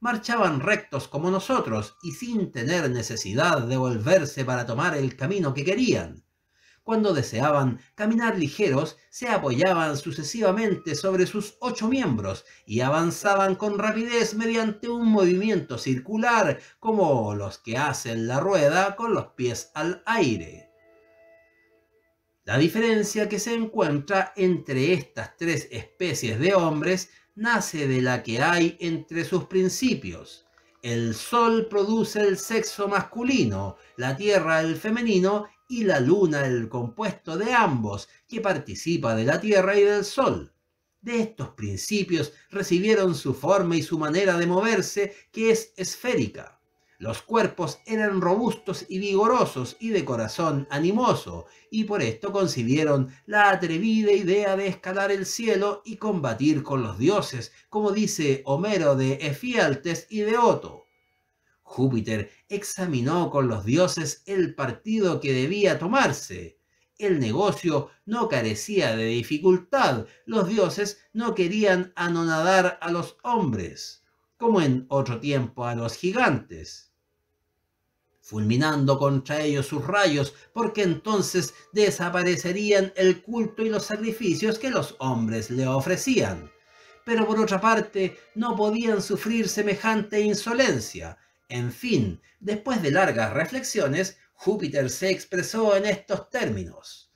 Marchaban rectos como nosotros y sin tener necesidad de volverse para tomar el camino que querían. Cuando deseaban caminar ligeros, se apoyaban sucesivamente sobre sus ocho miembros y avanzaban con rapidez mediante un movimiento circular como los que hacen la rueda con los pies al aire. La diferencia que se encuentra entre estas tres especies de hombres nace de la que hay entre sus principios. El sol produce el sexo masculino, la tierra el femenino y la luna el compuesto de ambos, que participa de la tierra y del sol. De estos principios recibieron su forma y su manera de moverse, que es esférica. Los cuerpos eran robustos y vigorosos y de corazón animoso, y por esto concibieron la atrevida idea de escalar el cielo y combatir con los dioses, como dice Homero de Efialtes y de Oto. Júpiter examinó con los dioses el partido que debía tomarse. El negocio no carecía de dificultad, los dioses no querían anonadar a los hombres, como en otro tiempo a los gigantes fulminando contra ellos sus rayos, porque entonces desaparecerían el culto y los sacrificios que los hombres le ofrecían. Pero por otra parte, no podían sufrir semejante insolencia. En fin, después de largas reflexiones, Júpiter se expresó en estos términos.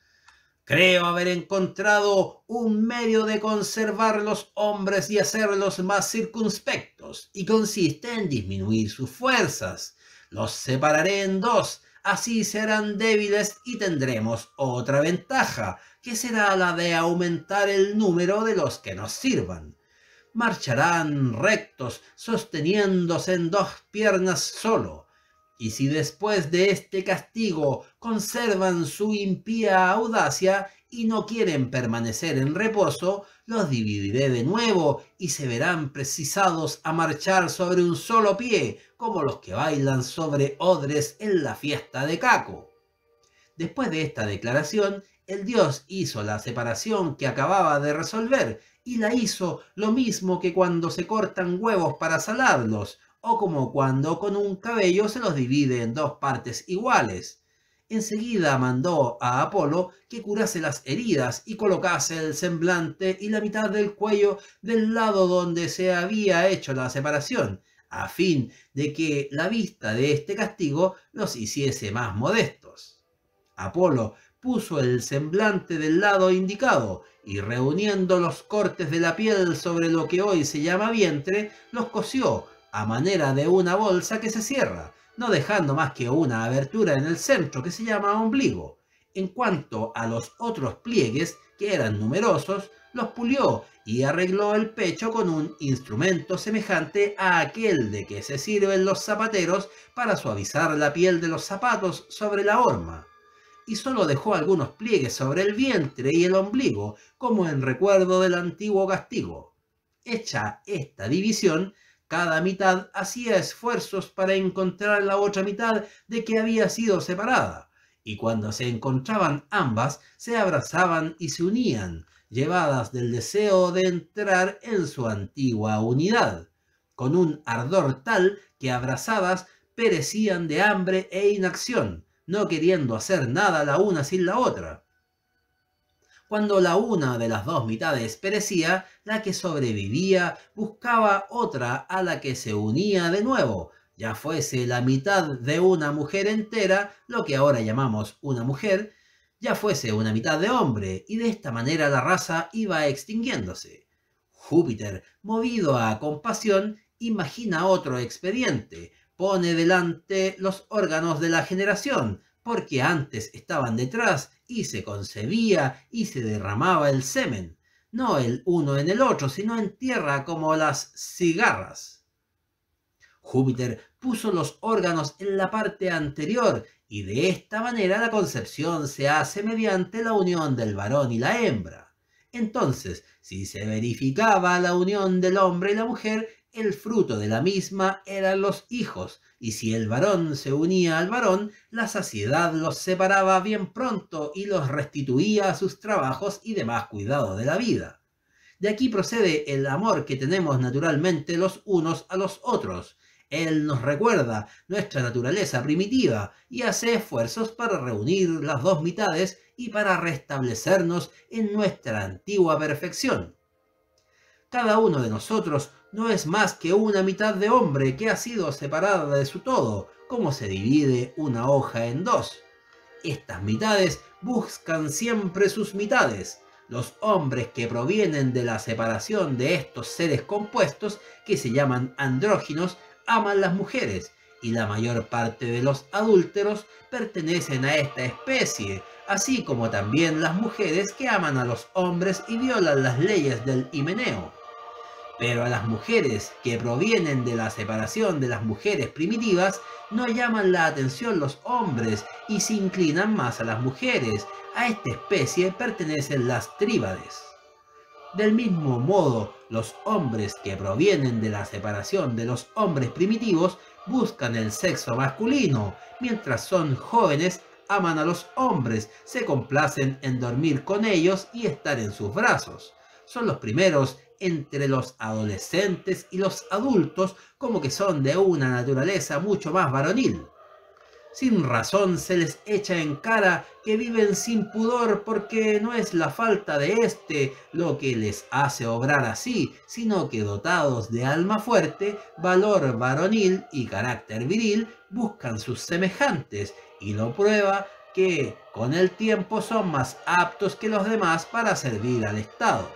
Creo haber encontrado un medio de conservar los hombres y hacerlos más circunspectos, y consiste en disminuir sus fuerzas, los separaré en dos, así serán débiles y tendremos otra ventaja, que será la de aumentar el número de los que nos sirvan. Marcharán rectos, sosteniéndose en dos piernas solo. Y si después de este castigo conservan su impía audacia y no quieren permanecer en reposo, los dividiré de nuevo y se verán precisados a marchar sobre un solo pie como los que bailan sobre odres en la fiesta de Caco. Después de esta declaración, el dios hizo la separación que acababa de resolver y la hizo lo mismo que cuando se cortan huevos para salarlos o como cuando con un cabello se los divide en dos partes iguales. Enseguida mandó a Apolo que curase las heridas y colocase el semblante y la mitad del cuello del lado donde se había hecho la separación, a fin de que la vista de este castigo los hiciese más modestos. Apolo puso el semblante del lado indicado y reuniendo los cortes de la piel sobre lo que hoy se llama vientre, los cosió a manera de una bolsa que se cierra, no dejando más que una abertura en el centro que se llama ombligo. En cuanto a los otros pliegues, que eran numerosos, los pulió y arregló el pecho con un instrumento semejante a aquel de que se sirven los zapateros para suavizar la piel de los zapatos sobre la horma. Y solo dejó algunos pliegues sobre el vientre y el ombligo, como en recuerdo del antiguo castigo. Hecha esta división, cada mitad hacía esfuerzos para encontrar la otra mitad de que había sido separada, y cuando se encontraban ambas, se abrazaban y se unían, llevadas del deseo de entrar en su antigua unidad, con un ardor tal que abrazadas perecían de hambre e inacción, no queriendo hacer nada la una sin la otra. Cuando la una de las dos mitades perecía, la que sobrevivía buscaba otra a la que se unía de nuevo, ya fuese la mitad de una mujer entera, lo que ahora llamamos una mujer, ya fuese una mitad de hombre, y de esta manera la raza iba extinguiéndose. Júpiter, movido a compasión, imagina otro expediente, pone delante los órganos de la generación, porque antes estaban detrás y se concebía y se derramaba el semen, no el uno en el otro, sino en tierra como las cigarras. Júpiter puso los órganos en la parte anterior y de esta manera la concepción se hace mediante la unión del varón y la hembra. Entonces, si se verificaba la unión del hombre y la mujer, el fruto de la misma eran los hijos, y si el varón se unía al varón, la saciedad los separaba bien pronto y los restituía a sus trabajos y demás cuidados de la vida. De aquí procede el amor que tenemos naturalmente los unos a los otros, él nos recuerda nuestra naturaleza primitiva y hace esfuerzos para reunir las dos mitades y para restablecernos en nuestra antigua perfección. Cada uno de nosotros no es más que una mitad de hombre que ha sido separada de su todo, como se divide una hoja en dos. Estas mitades buscan siempre sus mitades, los hombres que provienen de la separación de estos seres compuestos, que se llaman andróginos, aman las mujeres y la mayor parte de los adúlteros pertenecen a esta especie, así como también las mujeres que aman a los hombres y violan las leyes del himeneo. Pero a las mujeres que provienen de la separación de las mujeres primitivas no llaman la atención los hombres y se inclinan más a las mujeres. A esta especie pertenecen las tríbades. Del mismo modo, los hombres que provienen de la separación de los hombres primitivos buscan el sexo masculino. Mientras son jóvenes, aman a los hombres, se complacen en dormir con ellos y estar en sus brazos. Son los primeros entre los adolescentes y los adultos como que son de una naturaleza mucho más varonil. Sin razón se les echa en cara que viven sin pudor porque no es la falta de éste lo que les hace obrar así, sino que dotados de alma fuerte, valor varonil y carácter viril, buscan sus semejantes y lo prueba que con el tiempo son más aptos que los demás para servir al Estado.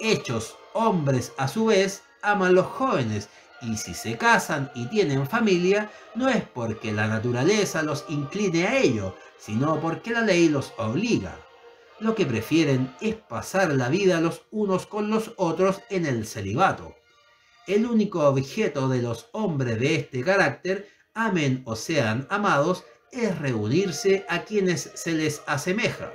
Hechos hombres a su vez aman los jóvenes y si se casan y tienen familia, no es porque la naturaleza los incline a ello, sino porque la ley los obliga. Lo que prefieren es pasar la vida los unos con los otros en el celibato. El único objeto de los hombres de este carácter, amen o sean amados, es reunirse a quienes se les asemeja.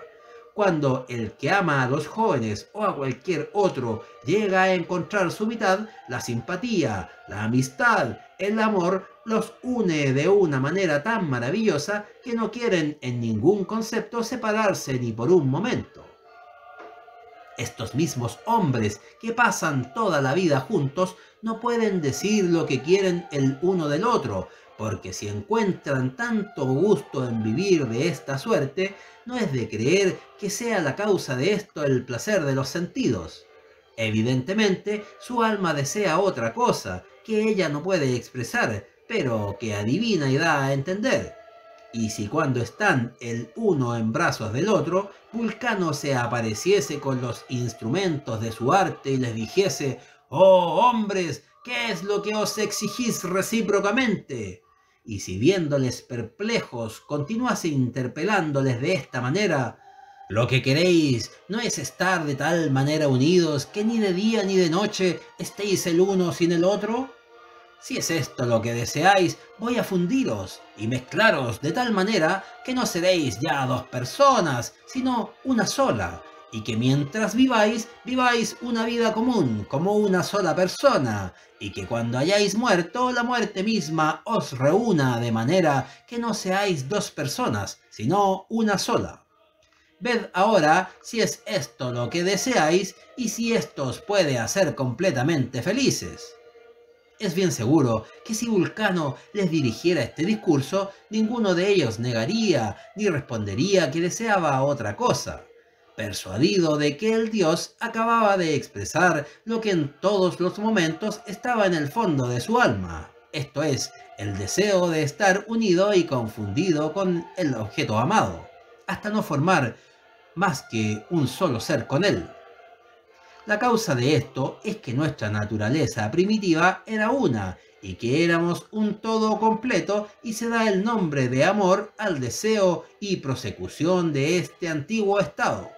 Cuando el que ama a los jóvenes o a cualquier otro llega a encontrar su mitad, la simpatía, la amistad, el amor los une de una manera tan maravillosa que no quieren en ningún concepto separarse ni por un momento. Estos mismos hombres que pasan toda la vida juntos no pueden decir lo que quieren el uno del otro, porque si encuentran tanto gusto en vivir de esta suerte, no es de creer que sea la causa de esto el placer de los sentidos. Evidentemente, su alma desea otra cosa, que ella no puede expresar, pero que adivina y da a entender. Y si cuando están el uno en brazos del otro, Vulcano se apareciese con los instrumentos de su arte y les dijese, Oh hombres, ¿qué es lo que os exigís recíprocamente? y si viéndoles perplejos continuase interpelándoles de esta manera, lo que queréis no es estar de tal manera unidos que ni de día ni de noche estéis el uno sin el otro. Si es esto lo que deseáis, voy a fundiros y mezclaros de tal manera que no seréis ya dos personas, sino una sola, y que mientras viváis, viváis una vida común, como una sola persona, y que cuando hayáis muerto, la muerte misma os reúna de manera que no seáis dos personas, sino una sola. Ved ahora si es esto lo que deseáis y si esto os puede hacer completamente felices. Es bien seguro que si Vulcano les dirigiera este discurso, ninguno de ellos negaría ni respondería que deseaba otra cosa persuadido de que el dios acababa de expresar lo que en todos los momentos estaba en el fondo de su alma, esto es, el deseo de estar unido y confundido con el objeto amado, hasta no formar más que un solo ser con él. La causa de esto es que nuestra naturaleza primitiva era una y que éramos un todo completo y se da el nombre de amor al deseo y prosecución de este antiguo estado.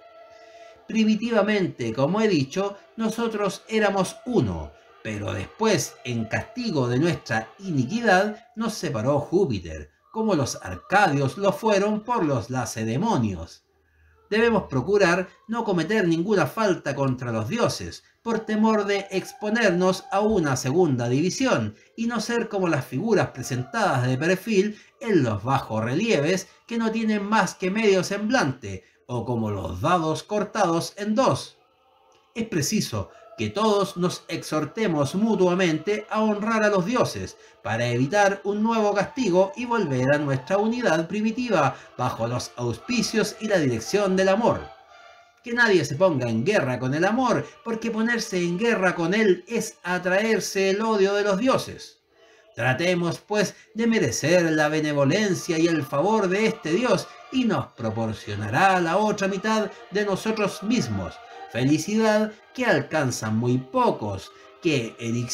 Primitivamente, como he dicho, nosotros éramos uno, pero después, en castigo de nuestra iniquidad, nos separó Júpiter, como los arcadios lo fueron por los lacedemonios. Debemos procurar no cometer ninguna falta contra los dioses, por temor de exponernos a una segunda división y no ser como las figuras presentadas de perfil en los bajorrelieves que no tienen más que medio semblante, o como los dados cortados en dos. Es preciso que todos nos exhortemos mutuamente a honrar a los dioses para evitar un nuevo castigo y volver a nuestra unidad primitiva bajo los auspicios y la dirección del amor. Que nadie se ponga en guerra con el amor, porque ponerse en guerra con él es atraerse el odio de los dioses. Tratemos, pues, de merecer la benevolencia y el favor de este Dios y nos proporcionará la otra mitad de nosotros mismos, felicidad que alcanzan muy pocos. Que Eric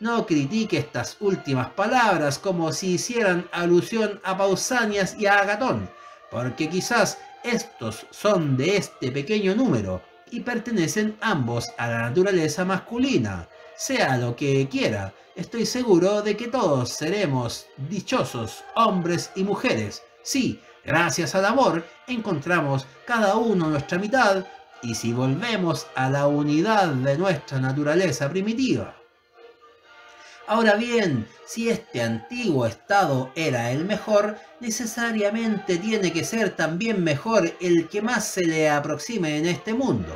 no critique estas últimas palabras como si hicieran alusión a Pausanias y a Agatón, porque quizás estos son de este pequeño número y pertenecen ambos a la naturaleza masculina. Sea lo que quiera, estoy seguro de que todos seremos dichosos hombres y mujeres. Sí, Gracias al amor encontramos cada uno nuestra mitad y si volvemos a la unidad de nuestra naturaleza primitiva. Ahora bien, si este antiguo estado era el mejor, necesariamente tiene que ser también mejor el que más se le aproxime en este mundo,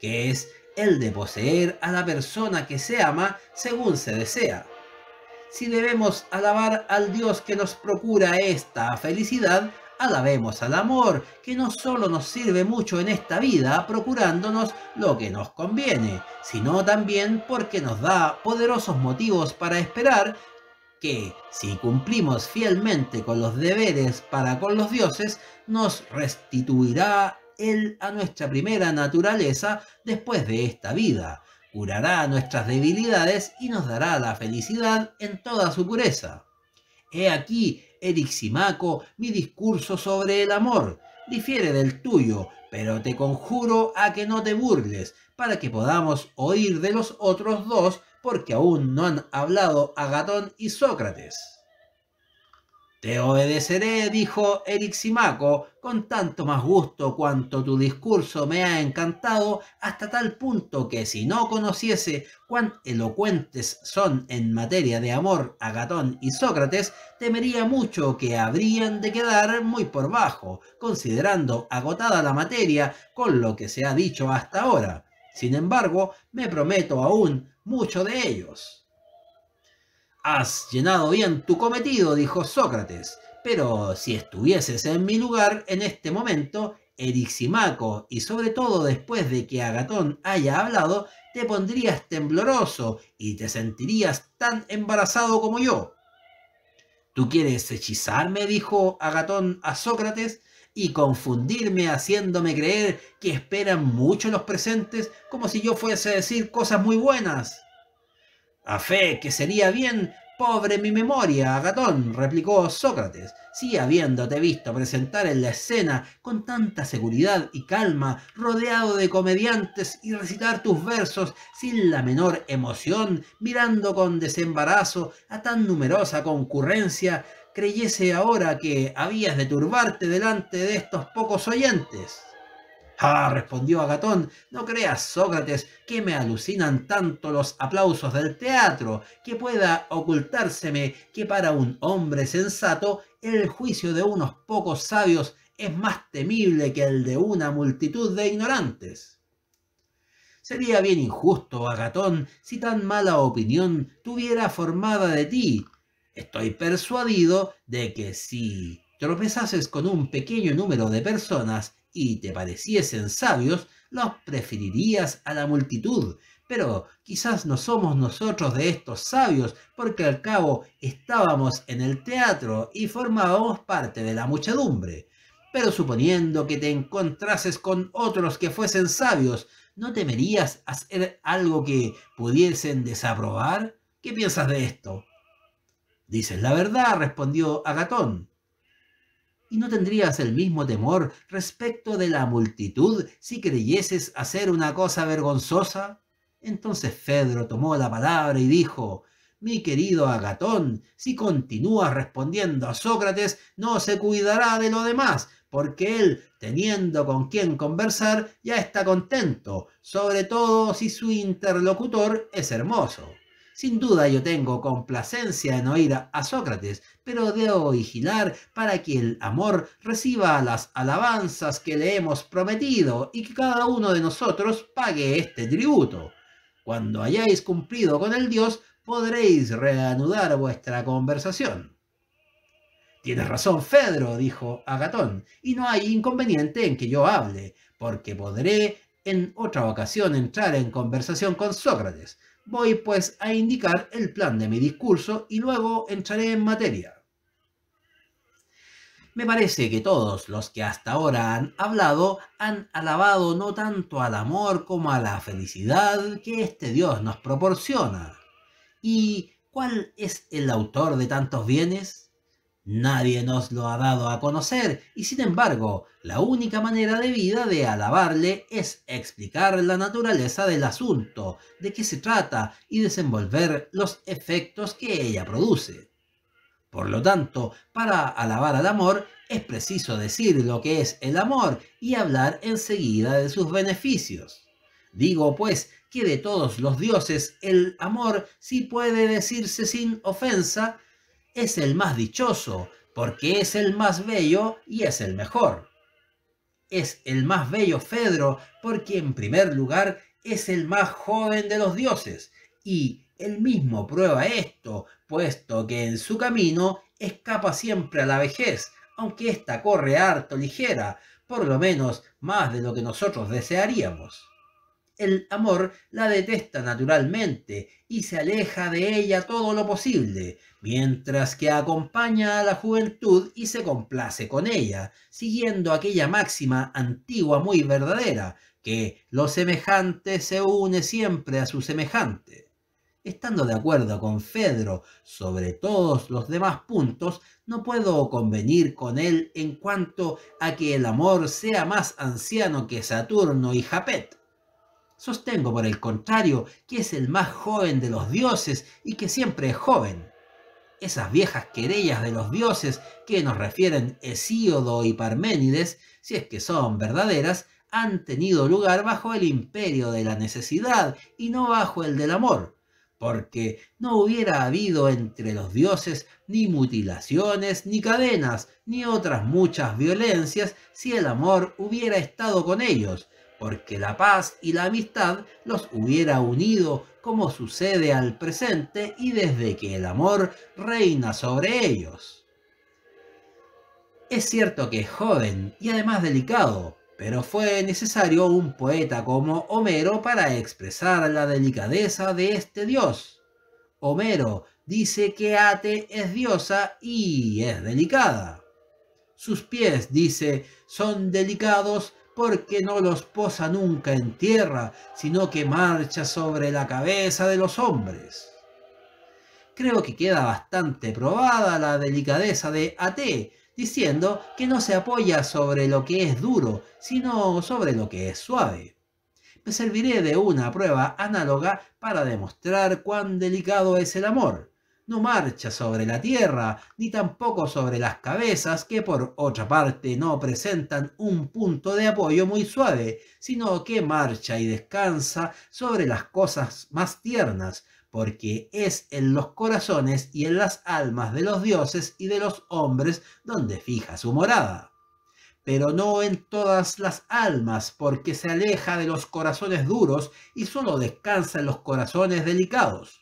que es el de poseer a la persona que se ama según se desea. Si debemos alabar al Dios que nos procura esta felicidad, Alabemos al amor, que no solo nos sirve mucho en esta vida procurándonos lo que nos conviene, sino también porque nos da poderosos motivos para esperar que, si cumplimos fielmente con los deberes para con los dioses, nos restituirá Él a nuestra primera naturaleza después de esta vida, curará nuestras debilidades y nos dará la felicidad en toda su pureza. He aquí eriximaco mi discurso sobre el amor difiere del tuyo, pero te conjuro a que no te burles, para que podamos oír de los otros dos, porque aún no han hablado Agatón y Sócrates. Te obedeceré, dijo Eriximaco, con tanto más gusto cuanto tu discurso me ha encantado, hasta tal punto que si no conociese cuán elocuentes son en materia de amor Agatón y Sócrates, temería mucho que habrían de quedar muy por bajo, considerando agotada la materia con lo que se ha dicho hasta ahora. Sin embargo, me prometo aún mucho de ellos. Has llenado bien tu cometido, dijo Sócrates, pero si estuvieses en mi lugar en este momento, Eriximaco, y sobre todo después de que Agatón haya hablado, te pondrías tembloroso y te sentirías tan embarazado como yo. ¿Tú quieres hechizarme? dijo Agatón a Sócrates, y confundirme haciéndome creer que esperan mucho los presentes como si yo fuese a decir cosas muy buenas. A fe que sería bien pobre mi memoria, Agatón, replicó Sócrates, si habiéndote visto presentar en la escena con tanta seguridad y calma, rodeado de comediantes y recitar tus versos sin la menor emoción, mirando con desembarazo a tan numerosa concurrencia, creyese ahora que habías de turbarte delante de estos pocos oyentes. Ah, respondió Agatón, no creas, Sócrates, que me alucinan tanto los aplausos del teatro, que pueda ocultárseme que para un hombre sensato el juicio de unos pocos sabios es más temible que el de una multitud de ignorantes. Sería bien injusto, Agatón, si tan mala opinión tuviera formada de ti. Estoy persuadido de que si tropezases con un pequeño número de personas y te pareciesen sabios, los preferirías a la multitud. Pero quizás no somos nosotros de estos sabios, porque al cabo estábamos en el teatro y formábamos parte de la muchedumbre. Pero suponiendo que te encontrases con otros que fuesen sabios, ¿no temerías hacer algo que pudiesen desaprobar? ¿Qué piensas de esto? Dices la verdad, respondió Agatón y no tendrías el mismo temor respecto de la multitud si creyeses hacer una cosa vergonzosa? Entonces Fedro tomó la palabra y dijo, mi querido Agatón, si continúas respondiendo a Sócrates, no se cuidará de lo demás, porque él, teniendo con quien conversar, ya está contento, sobre todo si su interlocutor es hermoso. Sin duda yo tengo complacencia en oír a Sócrates, pero debo vigilar para que el amor reciba las alabanzas que le hemos prometido y que cada uno de nosotros pague este tributo. Cuando hayáis cumplido con el Dios, podréis reanudar vuestra conversación. Tienes razón, Fedro, dijo Agatón, y no hay inconveniente en que yo hable, porque podré en otra ocasión entrar en conversación con Sócrates. Voy pues a indicar el plan de mi discurso y luego entraré en materia. Me parece que todos los que hasta ahora han hablado han alabado no tanto al amor como a la felicidad que este Dios nos proporciona. ¿Y cuál es el autor de tantos bienes? Nadie nos lo ha dado a conocer y sin embargo, la única manera de vida de alabarle es explicar la naturaleza del asunto, de qué se trata y desenvolver los efectos que ella produce. Por lo tanto, para alabar al amor es preciso decir lo que es el amor y hablar enseguida de sus beneficios. Digo pues que de todos los dioses el amor, si puede decirse sin ofensa, es el más dichoso, porque es el más bello y es el mejor. Es el más bello Fedro, porque en primer lugar es el más joven de los dioses, y él mismo prueba esto, puesto que en su camino escapa siempre a la vejez, aunque ésta corre harto ligera, por lo menos más de lo que nosotros desearíamos el amor la detesta naturalmente y se aleja de ella todo lo posible, mientras que acompaña a la juventud y se complace con ella, siguiendo aquella máxima antigua muy verdadera, que lo semejante se une siempre a su semejante. Estando de acuerdo con Fedro sobre todos los demás puntos, no puedo convenir con él en cuanto a que el amor sea más anciano que Saturno y Japet Sostengo, por el contrario, que es el más joven de los dioses y que siempre es joven. Esas viejas querellas de los dioses que nos refieren Hesíodo y Parménides, si es que son verdaderas, han tenido lugar bajo el imperio de la necesidad y no bajo el del amor, porque no hubiera habido entre los dioses ni mutilaciones, ni cadenas, ni otras muchas violencias si el amor hubiera estado con ellos, porque la paz y la amistad los hubiera unido como sucede al presente y desde que el amor reina sobre ellos. Es cierto que es joven y además delicado, pero fue necesario un poeta como Homero para expresar la delicadeza de este dios. Homero dice que Ate es diosa y es delicada. Sus pies, dice, son delicados porque no los posa nunca en tierra, sino que marcha sobre la cabeza de los hombres. Creo que queda bastante probada la delicadeza de Ate, diciendo que no se apoya sobre lo que es duro, sino sobre lo que es suave. Me serviré de una prueba análoga para demostrar cuán delicado es el amor no marcha sobre la tierra, ni tampoco sobre las cabezas, que por otra parte no presentan un punto de apoyo muy suave, sino que marcha y descansa sobre las cosas más tiernas, porque es en los corazones y en las almas de los dioses y de los hombres donde fija su morada pero no en todas las almas, porque se aleja de los corazones duros y solo descansa en los corazones delicados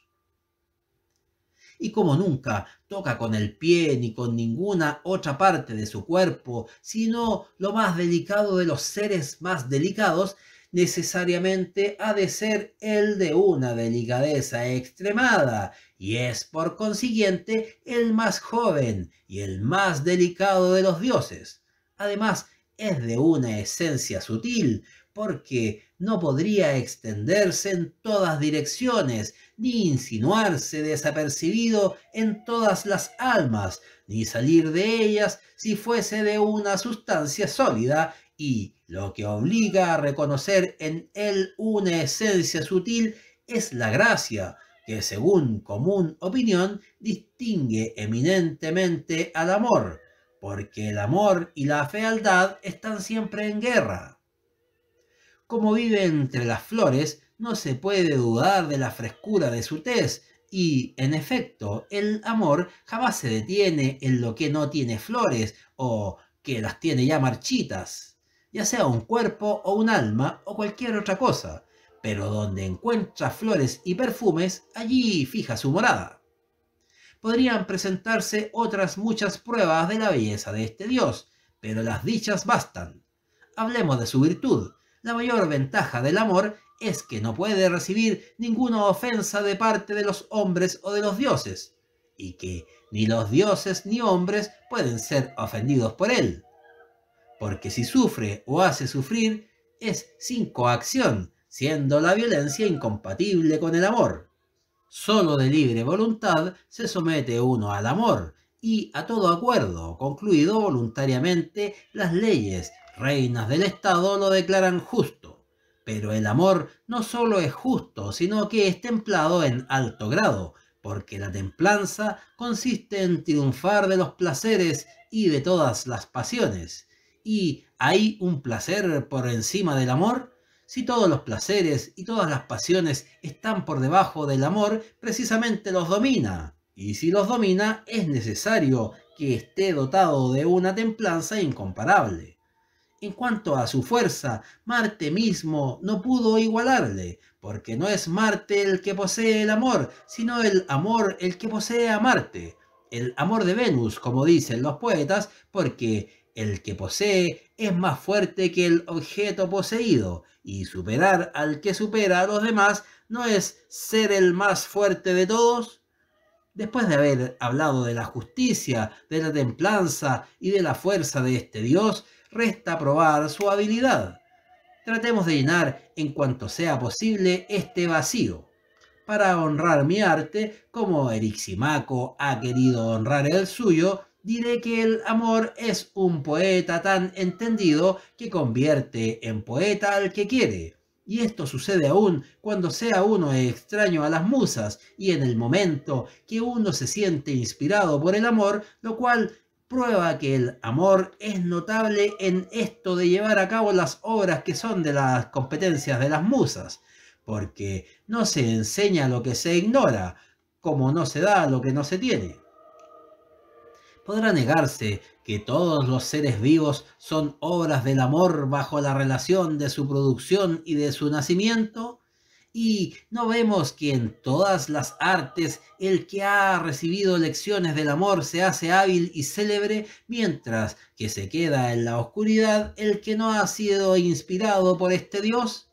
y como nunca toca con el pie ni con ninguna otra parte de su cuerpo, sino lo más delicado de los seres más delicados, necesariamente ha de ser el de una delicadeza extremada, y es por consiguiente el más joven y el más delicado de los dioses. Además, es de una esencia sutil, porque no podría extenderse en todas direcciones, ni insinuarse desapercibido en todas las almas, ni salir de ellas si fuese de una sustancia sólida, y lo que obliga a reconocer en él una esencia sutil es la gracia, que según común opinión distingue eminentemente al amor, porque el amor y la fealdad están siempre en guerra como vive entre las flores, no se puede dudar de la frescura de su tez, y, en efecto, el amor jamás se detiene en lo que no tiene flores o que las tiene ya marchitas, ya sea un cuerpo o un alma o cualquier otra cosa, pero donde encuentra flores y perfumes, allí fija su morada. Podrían presentarse otras muchas pruebas de la belleza de este dios, pero las dichas bastan. Hablemos de su virtud, la mayor ventaja del amor es que no puede recibir ninguna ofensa de parte de los hombres o de los dioses, y que ni los dioses ni hombres pueden ser ofendidos por él. Porque si sufre o hace sufrir, es sin coacción, siendo la violencia incompatible con el amor. Solo de libre voluntad se somete uno al amor y a todo acuerdo, concluido voluntariamente las leyes reinas del Estado lo declaran justo, pero el amor no solo es justo, sino que es templado en alto grado, porque la templanza consiste en triunfar de los placeres y de todas las pasiones. ¿Y hay un placer por encima del amor? Si todos los placeres y todas las pasiones están por debajo del amor, precisamente los domina. Y si los domina, es necesario que esté dotado de una templanza incomparable. En cuanto a su fuerza, Marte mismo no pudo igualarle, porque no es Marte el que posee el amor, sino el amor el que posee a Marte. El amor de Venus, como dicen los poetas, porque el que posee es más fuerte que el objeto poseído, y superar al que supera a los demás no es ser el más fuerte de todos. Después de haber hablado de la justicia, de la templanza y de la fuerza de este Dios, resta probar su habilidad. Tratemos de llenar en cuanto sea posible este vacío. Para honrar mi arte, como Eriximaco ha querido honrar el suyo, diré que el amor es un poeta tan entendido que convierte en poeta al que quiere. Y esto sucede aún cuando sea uno extraño a las musas y en el momento que uno se siente inspirado por el amor, lo cual prueba que el amor es notable en esto de llevar a cabo las obras que son de las competencias de las musas, porque no se enseña lo que se ignora, como no se da lo que no se tiene. Podrá negarse que todos los seres vivos son obras del amor bajo la relación de su producción y de su nacimiento, y no vemos que en todas las artes el que ha recibido lecciones del amor se hace hábil y célebre, mientras que se queda en la oscuridad el que no ha sido inspirado por este Dios?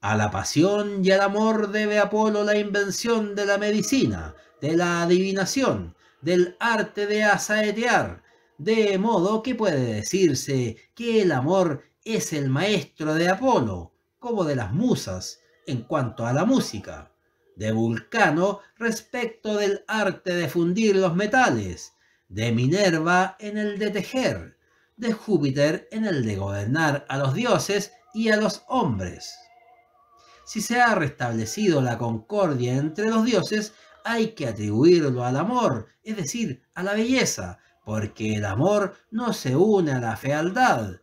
A la pasión y al amor debe Apolo la invención de la medicina, de la adivinación, del arte de asaetear, de modo que puede decirse que el amor es el maestro de Apolo, como de las musas, en cuanto a la música, de Vulcano respecto del arte de fundir los metales, de Minerva en el de tejer, de Júpiter en el de gobernar a los dioses y a los hombres. Si se ha restablecido la concordia entre los dioses, hay que atribuirlo al amor, es decir, a la belleza, porque el amor no se une a la fealdad.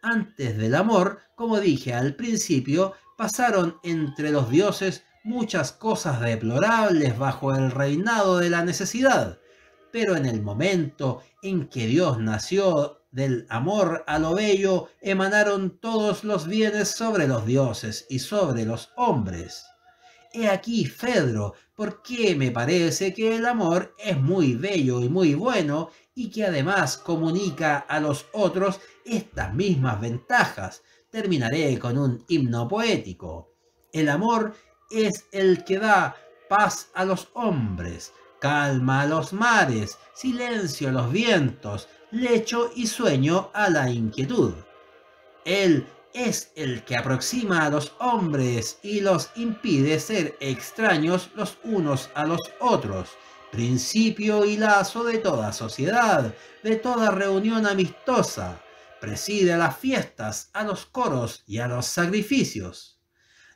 Antes del amor, como dije al principio, pasaron entre los dioses muchas cosas deplorables bajo el reinado de la necesidad, pero en el momento en que Dios nació del amor a lo bello, emanaron todos los bienes sobre los dioses y sobre los hombres. He aquí, Fedro, por qué me parece que el amor es muy bello y muy bueno y que además comunica a los otros estas mismas ventajas, terminaré con un himno poético. El amor es el que da paz a los hombres, calma a los mares, silencio a los vientos, lecho y sueño a la inquietud. Él es el que aproxima a los hombres y los impide ser extraños los unos a los otros, principio y lazo de toda sociedad, de toda reunión amistosa preside a las fiestas, a los coros y a los sacrificios.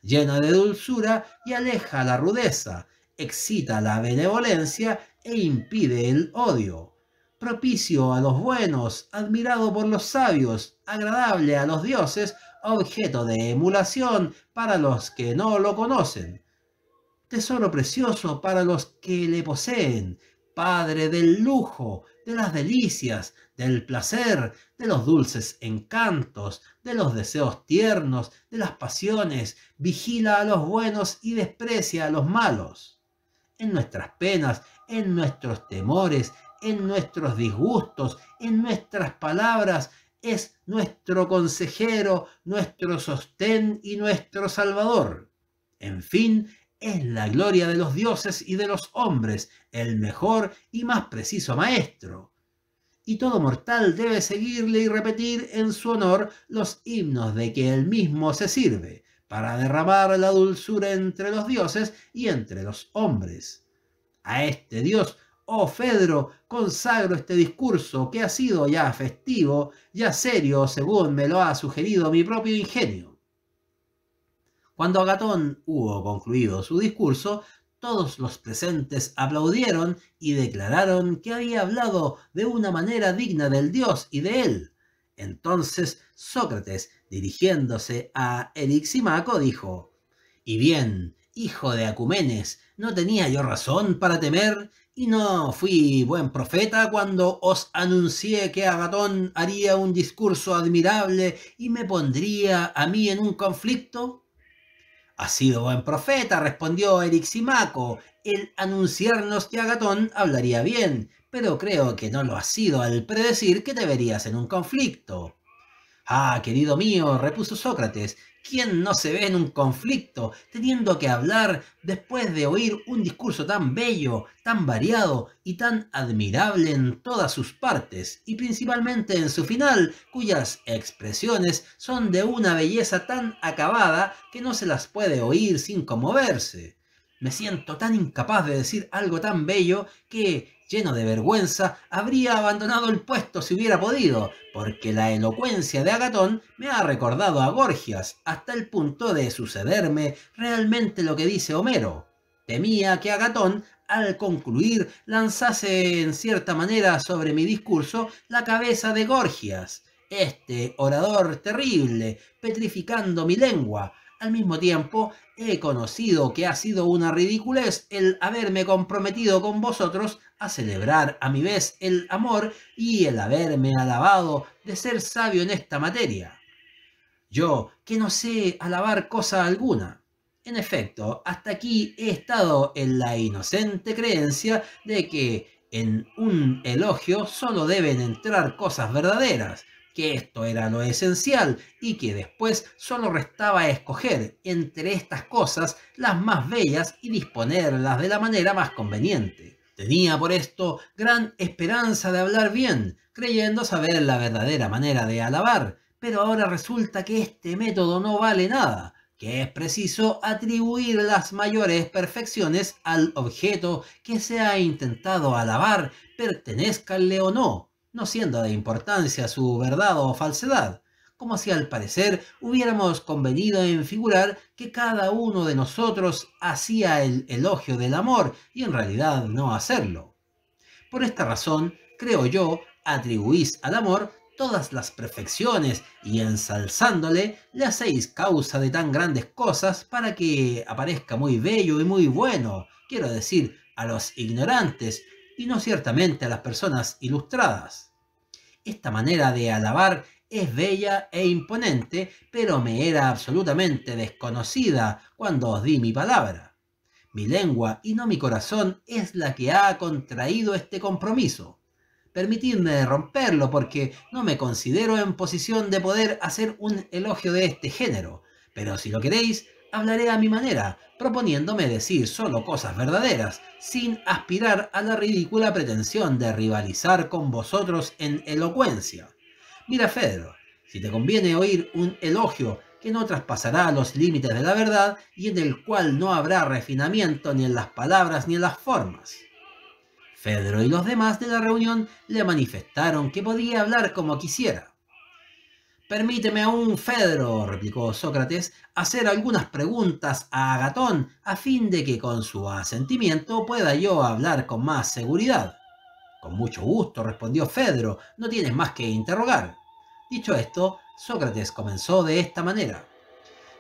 Llena de dulzura y aleja la rudeza, excita la benevolencia e impide el odio. Propicio a los buenos, admirado por los sabios, agradable a los dioses, objeto de emulación para los que no lo conocen. Tesoro precioso para los que le poseen, padre del lujo, de las delicias, el placer, de los dulces encantos, de los deseos tiernos, de las pasiones, vigila a los buenos y desprecia a los malos. En nuestras penas, en nuestros temores, en nuestros disgustos, en nuestras palabras, es nuestro consejero, nuestro sostén y nuestro salvador. En fin, es la gloria de los dioses y de los hombres, el mejor y más preciso maestro y todo mortal debe seguirle y repetir en su honor los himnos de que él mismo se sirve, para derramar la dulzura entre los dioses y entre los hombres. A este dios, oh Fedro, consagro este discurso que ha sido ya festivo, ya serio, según me lo ha sugerido mi propio ingenio. Cuando Agatón hubo concluido su discurso, todos los presentes aplaudieron y declararon que había hablado de una manera digna del dios y de él. Entonces Sócrates, dirigiéndose a Eliximaco, dijo, Y bien, hijo de Acumenes, ¿no tenía yo razón para temer? ¿Y no fui buen profeta cuando os anuncié que Agatón haría un discurso admirable y me pondría a mí en un conflicto? Ha sido buen profeta, respondió Eriximaco. El anunciarnos que Agatón hablaría bien, pero creo que no lo ha sido al predecir que te verías en un conflicto. Ah, querido mío, repuso Sócrates, ¿Quién no se ve en un conflicto teniendo que hablar después de oír un discurso tan bello, tan variado y tan admirable en todas sus partes y principalmente en su final, cuyas expresiones son de una belleza tan acabada que no se las puede oír sin conmoverse? Me siento tan incapaz de decir algo tan bello que lleno de vergüenza, habría abandonado el puesto si hubiera podido, porque la elocuencia de Agatón me ha recordado a Gorgias hasta el punto de sucederme realmente lo que dice Homero. Temía que Agatón, al concluir, lanzase en cierta manera sobre mi discurso la cabeza de Gorgias, este orador terrible, petrificando mi lengua, al mismo tiempo, he conocido que ha sido una ridiculez el haberme comprometido con vosotros a celebrar a mi vez el amor y el haberme alabado de ser sabio en esta materia. Yo, que no sé alabar cosa alguna. En efecto, hasta aquí he estado en la inocente creencia de que en un elogio solo deben entrar cosas verdaderas, que esto era lo esencial y que después solo restaba escoger entre estas cosas las más bellas y disponerlas de la manera más conveniente. Tenía por esto gran esperanza de hablar bien, creyendo saber la verdadera manera de alabar, pero ahora resulta que este método no vale nada, que es preciso atribuir las mayores perfecciones al objeto que se ha intentado alabar, pertenezcanle o no, no siendo de importancia su verdad o falsedad como si al parecer hubiéramos convenido en figurar que cada uno de nosotros hacía el elogio del amor y en realidad no hacerlo. Por esta razón, creo yo, atribuís al amor todas las perfecciones y ensalzándole le hacéis causa de tan grandes cosas para que aparezca muy bello y muy bueno, quiero decir, a los ignorantes y no ciertamente a las personas ilustradas. Esta manera de alabar es bella e imponente, pero me era absolutamente desconocida cuando os di mi palabra. Mi lengua y no mi corazón es la que ha contraído este compromiso. Permitidme romperlo porque no me considero en posición de poder hacer un elogio de este género, pero si lo queréis, hablaré a mi manera, proponiéndome decir solo cosas verdaderas, sin aspirar a la ridícula pretensión de rivalizar con vosotros en elocuencia. Mira, Fedro, si te conviene oír un elogio que no traspasará los límites de la verdad y en el cual no habrá refinamiento ni en las palabras ni en las formas. Fedro y los demás de la reunión le manifestaron que podía hablar como quisiera. Permíteme aún, Fedro, replicó Sócrates, hacer algunas preguntas a Agatón a fin de que con su asentimiento pueda yo hablar con más seguridad. Con mucho gusto, respondió Fedro, no tienes más que interrogar. Dicho esto, Sócrates comenzó de esta manera.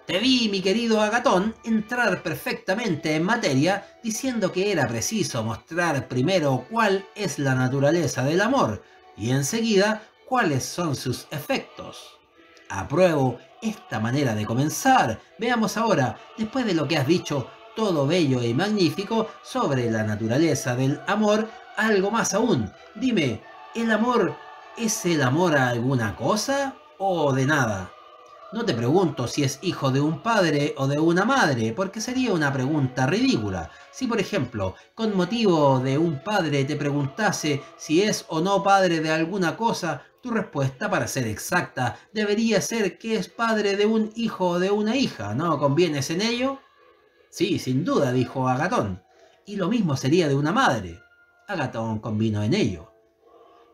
Te vi, mi querido Agatón, entrar perfectamente en materia diciendo que era preciso mostrar primero cuál es la naturaleza del amor y enseguida cuáles son sus efectos. Apruebo esta manera de comenzar. Veamos ahora, después de lo que has dicho, todo bello y magnífico sobre la naturaleza del amor algo más aún. Dime, ¿el amor es el amor a alguna cosa o de nada? No te pregunto si es hijo de un padre o de una madre, porque sería una pregunta ridícula. Si por ejemplo, con motivo de un padre te preguntase si es o no padre de alguna cosa, tu respuesta, para ser exacta, debería ser que es padre de un hijo o de una hija. ¿No convienes en ello? Sí, sin duda, dijo Agatón. Y lo mismo sería de una madre. Agatón convino en ello.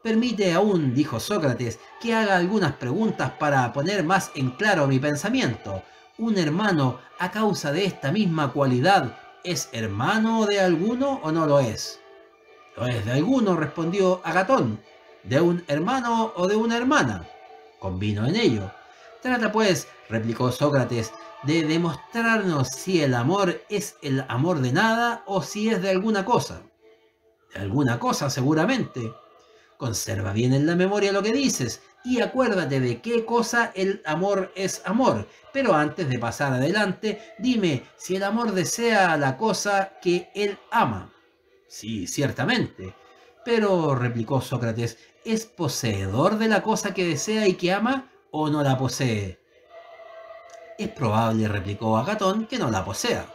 Permite aún, dijo Sócrates, que haga algunas preguntas para poner más en claro mi pensamiento. ¿Un hermano, a causa de esta misma cualidad, es hermano de alguno o no lo es? Lo es de alguno, respondió Agatón. ¿De un hermano o de una hermana? Convino en ello. Trata pues, replicó Sócrates, de demostrarnos si el amor es el amor de nada o si es de alguna cosa alguna cosa seguramente. Conserva bien en la memoria lo que dices y acuérdate de qué cosa el amor es amor. Pero antes de pasar adelante, dime si el amor desea la cosa que él ama. Sí, ciertamente. Pero, replicó Sócrates, ¿es poseedor de la cosa que desea y que ama o no la posee? Es probable, replicó Agatón, que no la posea.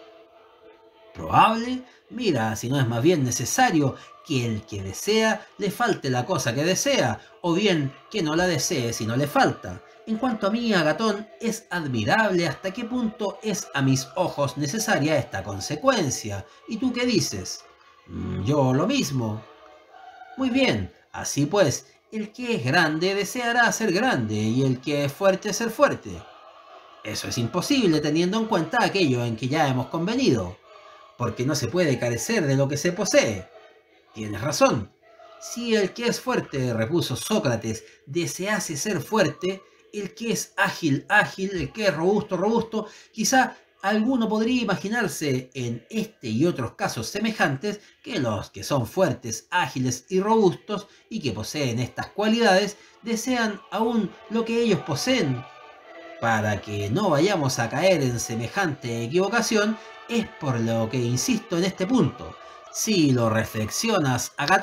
Probable, Mira, si no es más bien necesario que el que desea le falte la cosa que desea, o bien que no la desee si no le falta. En cuanto a mí, Agatón, es admirable hasta qué punto es a mis ojos necesaria esta consecuencia. ¿Y tú qué dices? Mm, yo lo mismo. Muy bien, así pues, el que es grande deseará ser grande y el que es fuerte ser fuerte. Eso es imposible teniendo en cuenta aquello en que ya hemos convenido porque no se puede carecer de lo que se posee. Tienes razón. Si el que es fuerte, repuso Sócrates, desease ser fuerte, el que es ágil, ágil, el que es robusto, robusto, quizá alguno podría imaginarse en este y otros casos semejantes que los que son fuertes, ágiles y robustos y que poseen estas cualidades desean aún lo que ellos poseen. Para que no vayamos a caer en semejante equivocación, es por lo que insisto en este punto. Si lo reflexionas a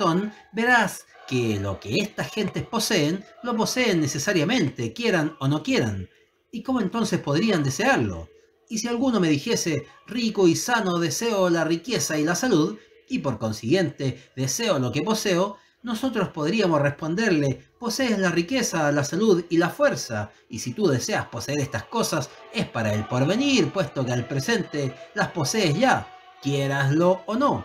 verás que lo que estas gentes poseen, lo poseen necesariamente, quieran o no quieran. ¿Y cómo entonces podrían desearlo? Y si alguno me dijese, rico y sano deseo la riqueza y la salud, y por consiguiente deseo lo que poseo, nosotros podríamos responderle, posees la riqueza, la salud y la fuerza, y si tú deseas poseer estas cosas, es para el porvenir, puesto que al presente las posees ya, quieraslo o no.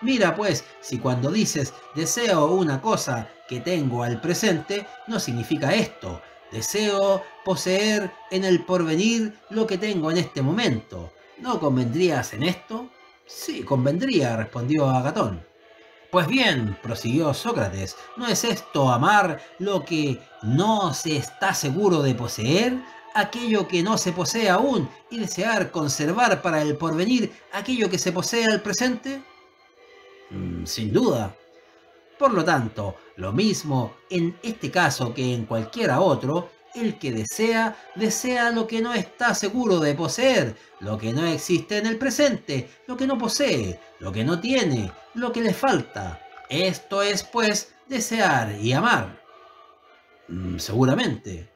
Mira pues, si cuando dices deseo una cosa que tengo al presente, no significa esto, deseo poseer en el porvenir lo que tengo en este momento. ¿No convendrías en esto? Sí, convendría, respondió Agatón. Pues bien, prosiguió Sócrates, ¿no es esto amar lo que no se está seguro de poseer? aquello que no se posee aún y desear conservar para el porvenir aquello que se posee al presente? Mm, sin duda. Por lo tanto, lo mismo en este caso que en cualquiera otro, el que desea, desea lo que no está seguro de poseer, lo que no existe en el presente, lo que no posee, lo que no tiene, lo que le falta. Esto es, pues, desear y amar. Mm, seguramente.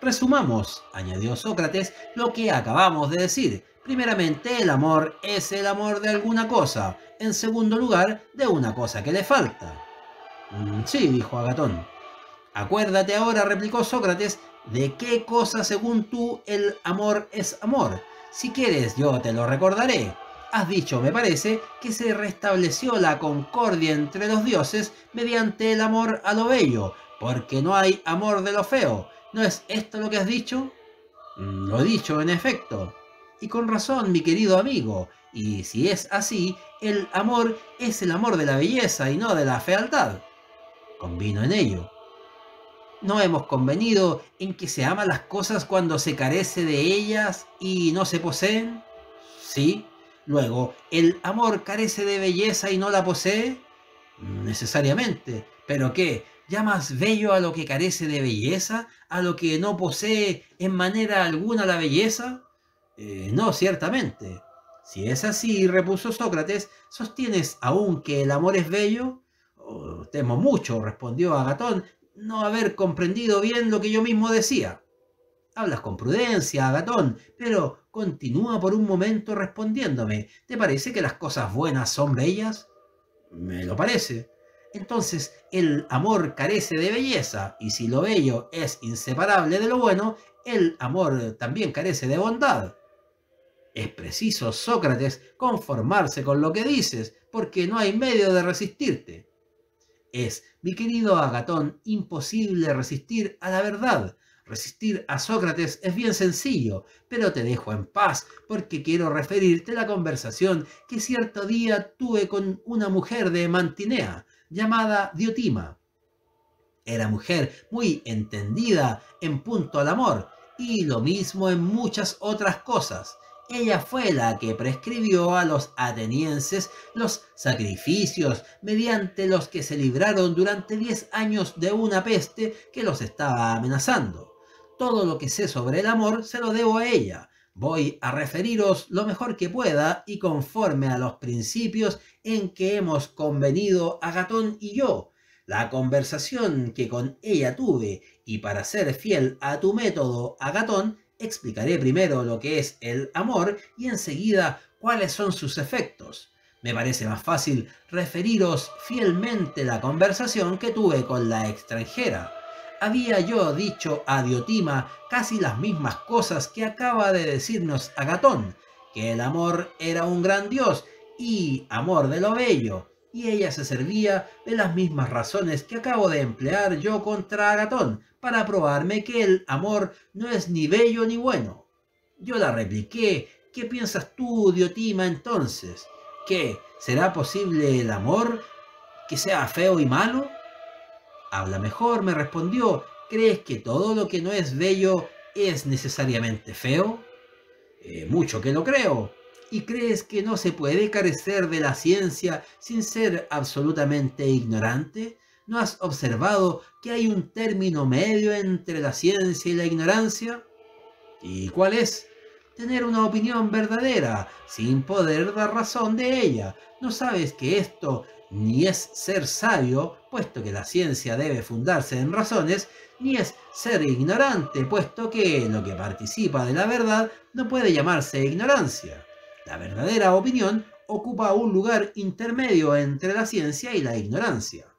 Resumamos, añadió Sócrates, lo que acabamos de decir. Primeramente, el amor es el amor de alguna cosa. En segundo lugar, de una cosa que le falta. Mm, sí, dijo Agatón. Acuérdate ahora, replicó Sócrates, de qué cosa según tú el amor es amor. Si quieres, yo te lo recordaré. Has dicho, me parece, que se restableció la concordia entre los dioses mediante el amor a lo bello, porque no hay amor de lo feo. ¿No es esto lo que has dicho? Mm, lo he dicho, en efecto. Y con razón, mi querido amigo. Y si es así, el amor es el amor de la belleza y no de la fealdad. Convino en ello no hemos convenido en que se aman las cosas cuando se carece de ellas y no se poseen? Sí. Luego, ¿el amor carece de belleza y no la posee? Necesariamente. ¿Pero qué? ¿Llamas bello a lo que carece de belleza? ¿A lo que no posee en manera alguna la belleza? Eh, no, ciertamente. Si es así, repuso Sócrates, ¿sostienes aún que el amor es bello? Oh, temo mucho, respondió Agatón, no haber comprendido bien lo que yo mismo decía. Hablas con prudencia, Agatón, pero continúa por un momento respondiéndome. ¿Te parece que las cosas buenas son bellas? Me lo parece. Entonces, el amor carece de belleza, y si lo bello es inseparable de lo bueno, el amor también carece de bondad. Es preciso, Sócrates, conformarse con lo que dices, porque no hay medio de resistirte es, mi querido Agatón, imposible resistir a la verdad. Resistir a Sócrates es bien sencillo, pero te dejo en paz porque quiero referirte la conversación que cierto día tuve con una mujer de Mantinea llamada Diotima. Era mujer muy entendida en punto al amor y lo mismo en muchas otras cosas. Ella fue la que prescribió a los atenienses los sacrificios mediante los que se libraron durante 10 años de una peste que los estaba amenazando. Todo lo que sé sobre el amor se lo debo a ella. Voy a referiros lo mejor que pueda y conforme a los principios en que hemos convenido Agatón y yo, la conversación que con ella tuve y para ser fiel a tu método, Agatón, Explicaré primero lo que es el amor y enseguida cuáles son sus efectos. Me parece más fácil referiros fielmente la conversación que tuve con la extranjera. Había yo dicho a Diotima casi las mismas cosas que acaba de decirnos Agatón, que el amor era un gran dios y amor de lo bello, y ella se servía de las mismas razones que acabo de emplear yo contra Agatón para probarme que el amor no es ni bello ni bueno. Yo la repliqué, ¿qué piensas tú, Diotima, entonces? ¿Qué? ¿Será posible el amor que sea feo y malo? Habla mejor, me respondió. ¿Crees que todo lo que no es bello es necesariamente feo? Eh, mucho que lo creo. ¿Y crees que no se puede carecer de la ciencia sin ser absolutamente ignorante? ¿No has observado que hay un término medio entre la ciencia y la ignorancia? ¿Y cuál es? Tener una opinión verdadera sin poder dar razón de ella. ¿No sabes que esto ni es ser sabio, puesto que la ciencia debe fundarse en razones, ni es ser ignorante, puesto que lo que participa de la verdad no puede llamarse ignorancia? La verdadera opinión ocupa un lugar intermedio entre la ciencia y la ignorancia.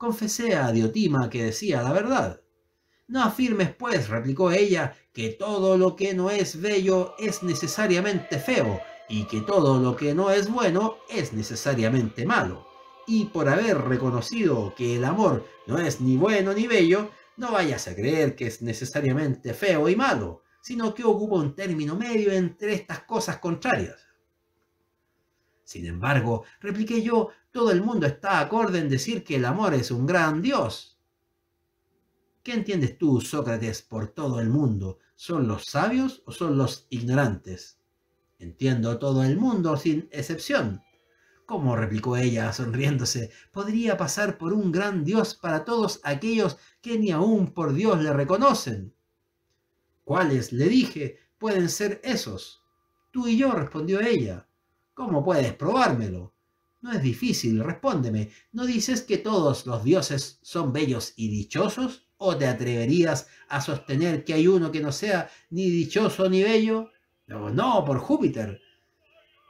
Confesé a Diotima que decía la verdad. No afirmes, pues, replicó ella, que todo lo que no es bello es necesariamente feo, y que todo lo que no es bueno es necesariamente malo. Y por haber reconocido que el amor no es ni bueno ni bello, no vayas a creer que es necesariamente feo y malo, sino que ocupa un término medio entre estas cosas contrarias. Sin embargo, repliqué yo, todo el mundo está acorde en decir que el amor es un gran Dios. ¿Qué entiendes tú, Sócrates, por todo el mundo? ¿Son los sabios o son los ignorantes? Entiendo todo el mundo sin excepción. ¿Cómo? replicó ella, sonriéndose. Podría pasar por un gran Dios para todos aquellos que ni aún por Dios le reconocen. ¿Cuáles? le dije, pueden ser esos. Tú y yo, respondió ella. ¿Cómo puedes probármelo? No es difícil, respóndeme. ¿No dices que todos los dioses son bellos y dichosos? ¿O te atreverías a sostener que hay uno que no sea ni dichoso ni bello? No, por Júpiter.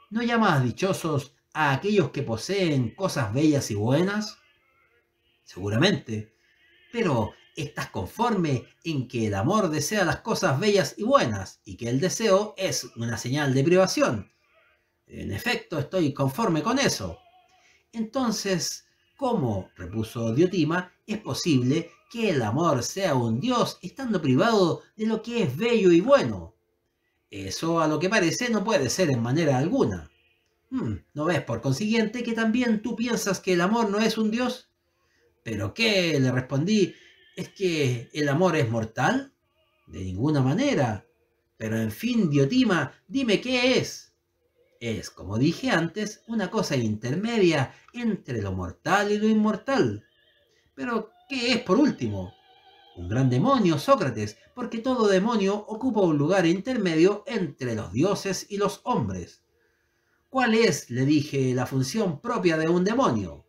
¿No llamas dichosos a aquellos que poseen cosas bellas y buenas? Seguramente. Pero, ¿estás conforme en que el amor desea las cosas bellas y buenas y que el deseo es una señal de privación? En efecto, estoy conforme con eso. Entonces, ¿cómo, repuso Diotima, es posible que el amor sea un dios estando privado de lo que es bello y bueno? Eso a lo que parece no puede ser en manera alguna. Hmm, ¿No ves por consiguiente que también tú piensas que el amor no es un dios? ¿Pero qué? le respondí, ¿es que el amor es mortal? De ninguna manera. Pero en fin, Diotima, dime qué es es, como dije antes, una cosa intermedia entre lo mortal y lo inmortal. Pero, ¿qué es por último? Un gran demonio, Sócrates, porque todo demonio ocupa un lugar intermedio entre los dioses y los hombres. ¿Cuál es, le dije, la función propia de un demonio?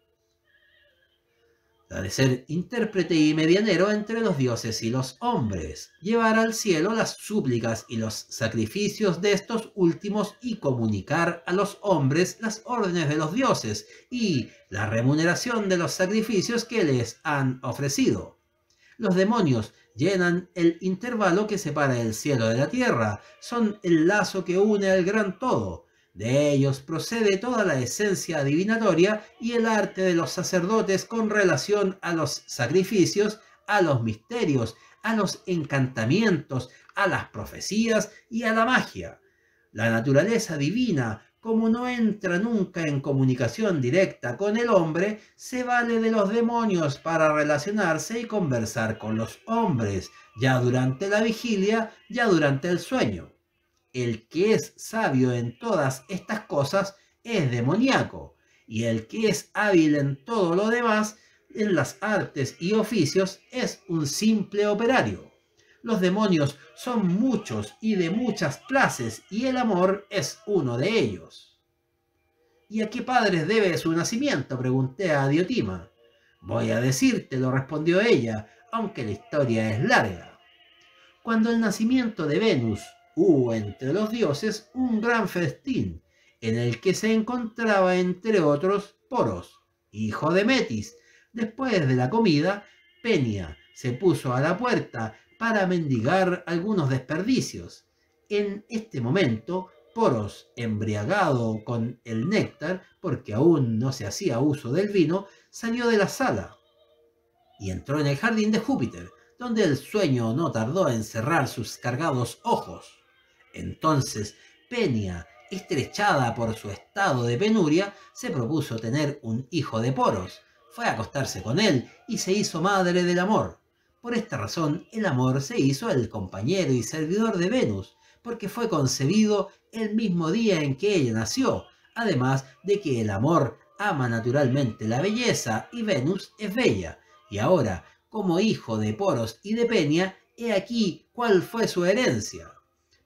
de ser intérprete y medianero entre los dioses y los hombres, llevar al cielo las súplicas y los sacrificios de estos últimos y comunicar a los hombres las órdenes de los dioses y la remuneración de los sacrificios que les han ofrecido. Los demonios llenan el intervalo que separa el cielo de la tierra, son el lazo que une al gran todo, de ellos procede toda la esencia adivinatoria y el arte de los sacerdotes con relación a los sacrificios, a los misterios, a los encantamientos, a las profecías y a la magia. La naturaleza divina, como no entra nunca en comunicación directa con el hombre, se vale de los demonios para relacionarse y conversar con los hombres, ya durante la vigilia, ya durante el sueño el que es sabio en todas estas cosas es demoníaco, y el que es hábil en todo lo demás, en las artes y oficios, es un simple operario. Los demonios son muchos y de muchas clases, y el amor es uno de ellos. ¿Y a qué padres debe su nacimiento? pregunté a Diotima. Voy a decirte, lo respondió ella, aunque la historia es larga. Cuando el nacimiento de Venus, hubo entre los dioses un gran festín, en el que se encontraba entre otros Poros, hijo de Metis. Después de la comida, Penia se puso a la puerta para mendigar algunos desperdicios. En este momento, Poros, embriagado con el néctar, porque aún no se hacía uso del vino, salió de la sala y entró en el jardín de Júpiter, donde el sueño no tardó en cerrar sus cargados ojos. Entonces, Peña, estrechada por su estado de penuria, se propuso tener un hijo de Poros, fue a acostarse con él y se hizo madre del amor. Por esta razón, el amor se hizo el compañero y servidor de Venus, porque fue concebido el mismo día en que ella nació, además de que el amor ama naturalmente la belleza y Venus es bella. Y ahora, como hijo de Poros y de Peña, he aquí cuál fue su herencia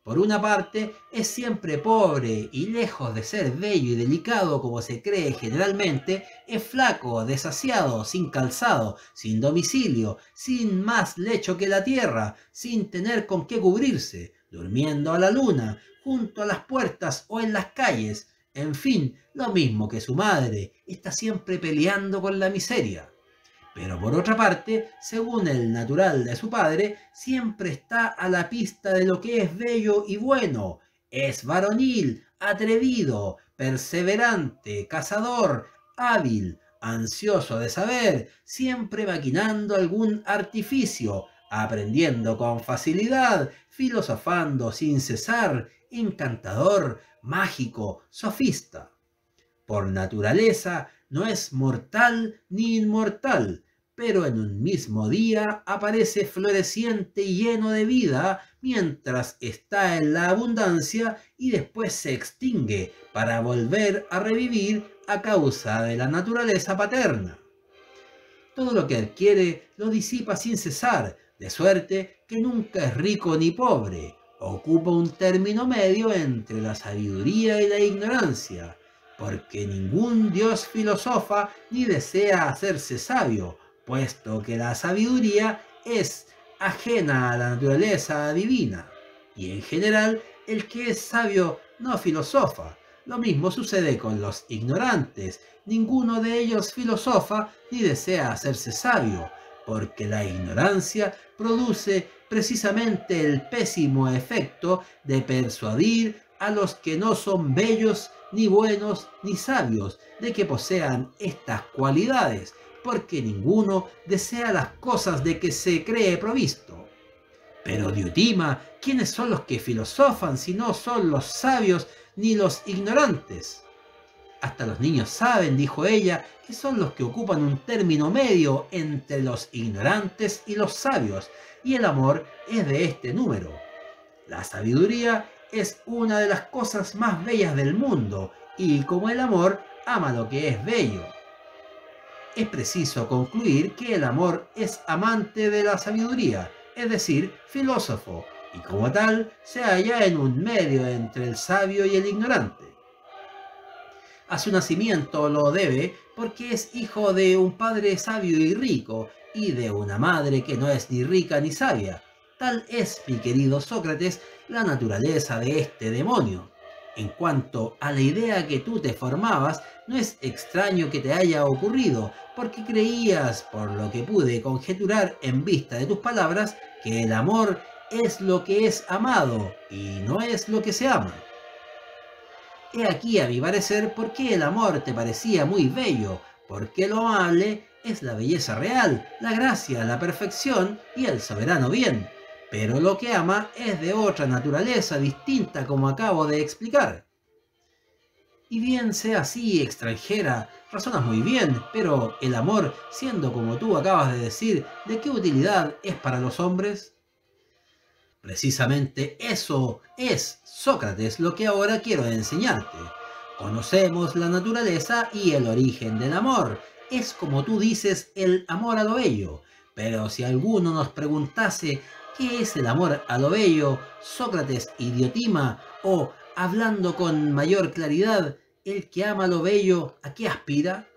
por una parte, es siempre pobre y lejos de ser bello y delicado como se cree generalmente, es flaco, desasiado, sin calzado, sin domicilio, sin más lecho que la tierra, sin tener con qué cubrirse, durmiendo a la luna, junto a las puertas o en las calles, en fin, lo mismo que su madre, está siempre peleando con la miseria pero por otra parte, según el natural de su padre, siempre está a la pista de lo que es bello y bueno. Es varonil, atrevido, perseverante, cazador, hábil, ansioso de saber, siempre maquinando algún artificio, aprendiendo con facilidad, filosofando sin cesar, encantador, mágico, sofista. Por naturaleza, no es mortal ni inmortal, pero en un mismo día aparece floreciente y lleno de vida mientras está en la abundancia y después se extingue para volver a revivir a causa de la naturaleza paterna. Todo lo que adquiere lo disipa sin cesar, de suerte que nunca es rico ni pobre, ocupa un término medio entre la sabiduría y la ignorancia, porque ningún dios filosofa ni desea hacerse sabio, puesto que la sabiduría es ajena a la naturaleza divina, y en general el que es sabio no filosofa. Lo mismo sucede con los ignorantes, ninguno de ellos filosofa ni desea hacerse sabio, porque la ignorancia produce precisamente el pésimo efecto de persuadir a los que no son bellos, ni buenos, ni sabios, de que posean estas cualidades, porque ninguno desea las cosas de que se cree provisto. Pero última, ¿quiénes son los que filosofan si no son los sabios ni los ignorantes? Hasta los niños saben, dijo ella, que son los que ocupan un término medio entre los ignorantes y los sabios, y el amor es de este número. La sabiduría es una de las cosas más bellas del mundo, y como el amor, ama lo que es bello es preciso concluir que el amor es amante de la sabiduría, es decir, filósofo, y como tal se halla en un medio entre el sabio y el ignorante. A su nacimiento lo debe porque es hijo de un padre sabio y rico y de una madre que no es ni rica ni sabia. Tal es, mi querido Sócrates, la naturaleza de este demonio, en cuanto a la idea que tú te formabas, no es extraño que te haya ocurrido, porque creías, por lo que pude conjeturar en vista de tus palabras, que el amor es lo que es amado y no es lo que se ama. He aquí, a mi parecer, por qué el amor te parecía muy bello, porque lo amable es la belleza real, la gracia, la perfección y el soberano bien pero lo que ama es de otra naturaleza distinta como acabo de explicar. Y bien sea así, extranjera, razonas muy bien, pero el amor, siendo como tú acabas de decir, ¿de qué utilidad es para los hombres? Precisamente eso es, Sócrates, lo que ahora quiero enseñarte. Conocemos la naturaleza y el origen del amor. Es como tú dices, el amor a lo bello. Pero si alguno nos preguntase ¿Qué es el amor a lo bello? Sócrates, y Diotima, O, hablando con mayor claridad, el que ama lo bello, ¿a qué aspira?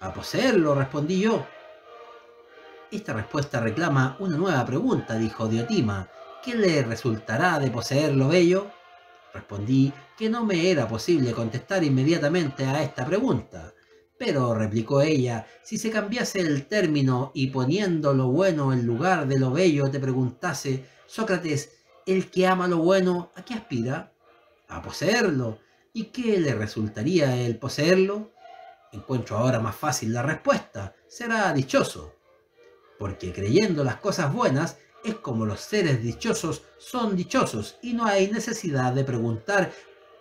A poseerlo, respondí yo. Esta respuesta reclama una nueva pregunta, dijo Diotima. ¿Qué le resultará de poseer lo bello? Respondí que no me era posible contestar inmediatamente a esta pregunta. Pero, replicó ella, si se cambiase el término y poniendo lo bueno en lugar de lo bello te preguntase, Sócrates, ¿el que ama lo bueno, a qué aspira? A poseerlo. ¿Y qué le resultaría el poseerlo? Encuentro ahora más fácil la respuesta. Será dichoso. Porque creyendo las cosas buenas, es como los seres dichosos son dichosos y no hay necesidad de preguntar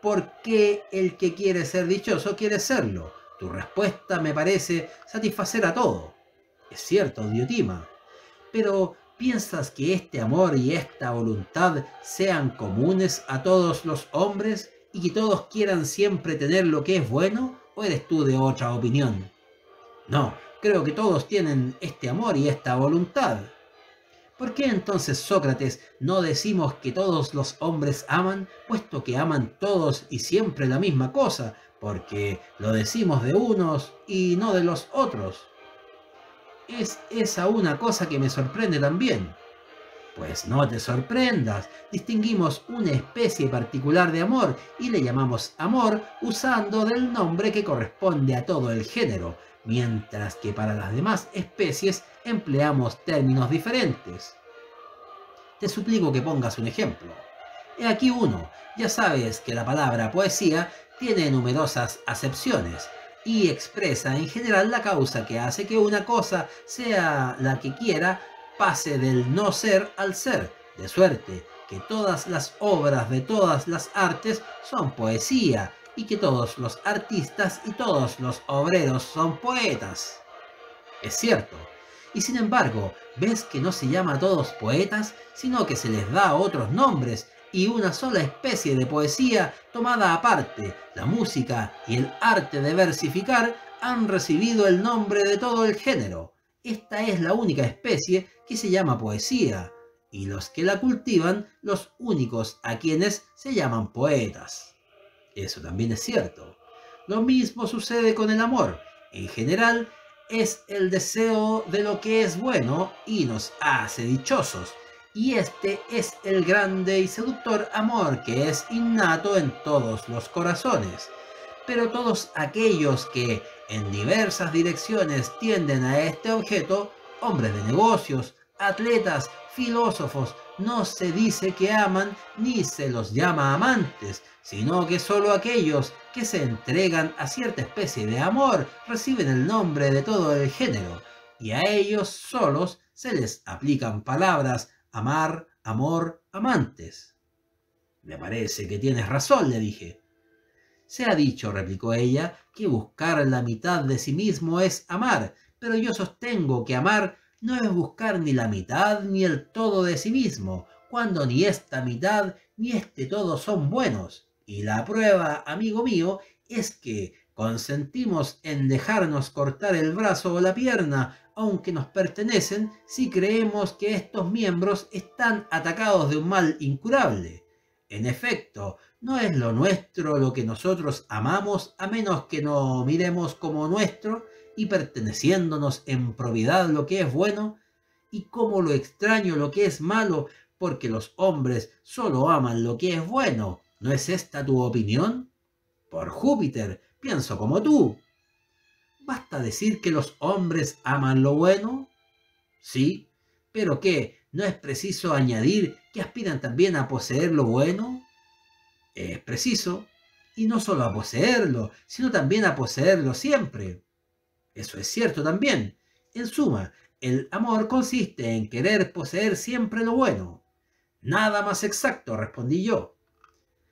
por qué el que quiere ser dichoso quiere serlo tu respuesta me parece satisfacer a todo. Es cierto, Diotima, pero ¿piensas que este amor y esta voluntad sean comunes a todos los hombres y que todos quieran siempre tener lo que es bueno? ¿O eres tú de otra opinión? No, creo que todos tienen este amor y esta voluntad. ¿Por qué entonces, Sócrates, no decimos que todos los hombres aman, puesto que aman todos y siempre la misma cosa, porque lo decimos de unos y no de los otros. Es esa una cosa que me sorprende también. Pues no te sorprendas, distinguimos una especie particular de amor y le llamamos amor usando del nombre que corresponde a todo el género, mientras que para las demás especies empleamos términos diferentes. Te suplico que pongas un ejemplo. He aquí uno. Ya sabes que la palabra poesía tiene numerosas acepciones y expresa en general la causa que hace que una cosa, sea la que quiera, pase del no ser al ser, de suerte que todas las obras de todas las artes son poesía y que todos los artistas y todos los obreros son poetas. Es cierto, y sin embargo, ves que no se llama a todos poetas, sino que se les da otros nombres y una sola especie de poesía tomada aparte, la música y el arte de versificar han recibido el nombre de todo el género. Esta es la única especie que se llama poesía, y los que la cultivan, los únicos a quienes se llaman poetas. Eso también es cierto. Lo mismo sucede con el amor. En general, es el deseo de lo que es bueno y nos hace dichosos y este es el grande y seductor amor que es innato en todos los corazones. Pero todos aquellos que, en diversas direcciones, tienden a este objeto, hombres de negocios, atletas, filósofos, no se dice que aman ni se los llama amantes, sino que solo aquellos que se entregan a cierta especie de amor reciben el nombre de todo el género, y a ellos solos se les aplican palabras amar, amor, amantes. Me parece que tienes razón, le dije. Se ha dicho, replicó ella, que buscar la mitad de sí mismo es amar, pero yo sostengo que amar no es buscar ni la mitad ni el todo de sí mismo, cuando ni esta mitad ni este todo son buenos. Y la prueba, amigo mío, es que Consentimos en dejarnos cortar el brazo o la pierna, aunque nos pertenecen, si creemos que estos miembros están atacados de un mal incurable. En efecto, no es lo nuestro lo que nosotros amamos a menos que no miremos como nuestro y perteneciéndonos en probidad lo que es bueno y como lo extraño lo que es malo, porque los hombres solo aman lo que es bueno. ¿No es esta tu opinión? Por Júpiter, pienso como tú. Basta decir que los hombres aman lo bueno. Sí, pero ¿qué? ¿No es preciso añadir que aspiran también a poseer lo bueno? Es preciso. Y no solo a poseerlo, sino también a poseerlo siempre. Eso es cierto también. En suma, el amor consiste en querer poseer siempre lo bueno. Nada más exacto, respondí yo.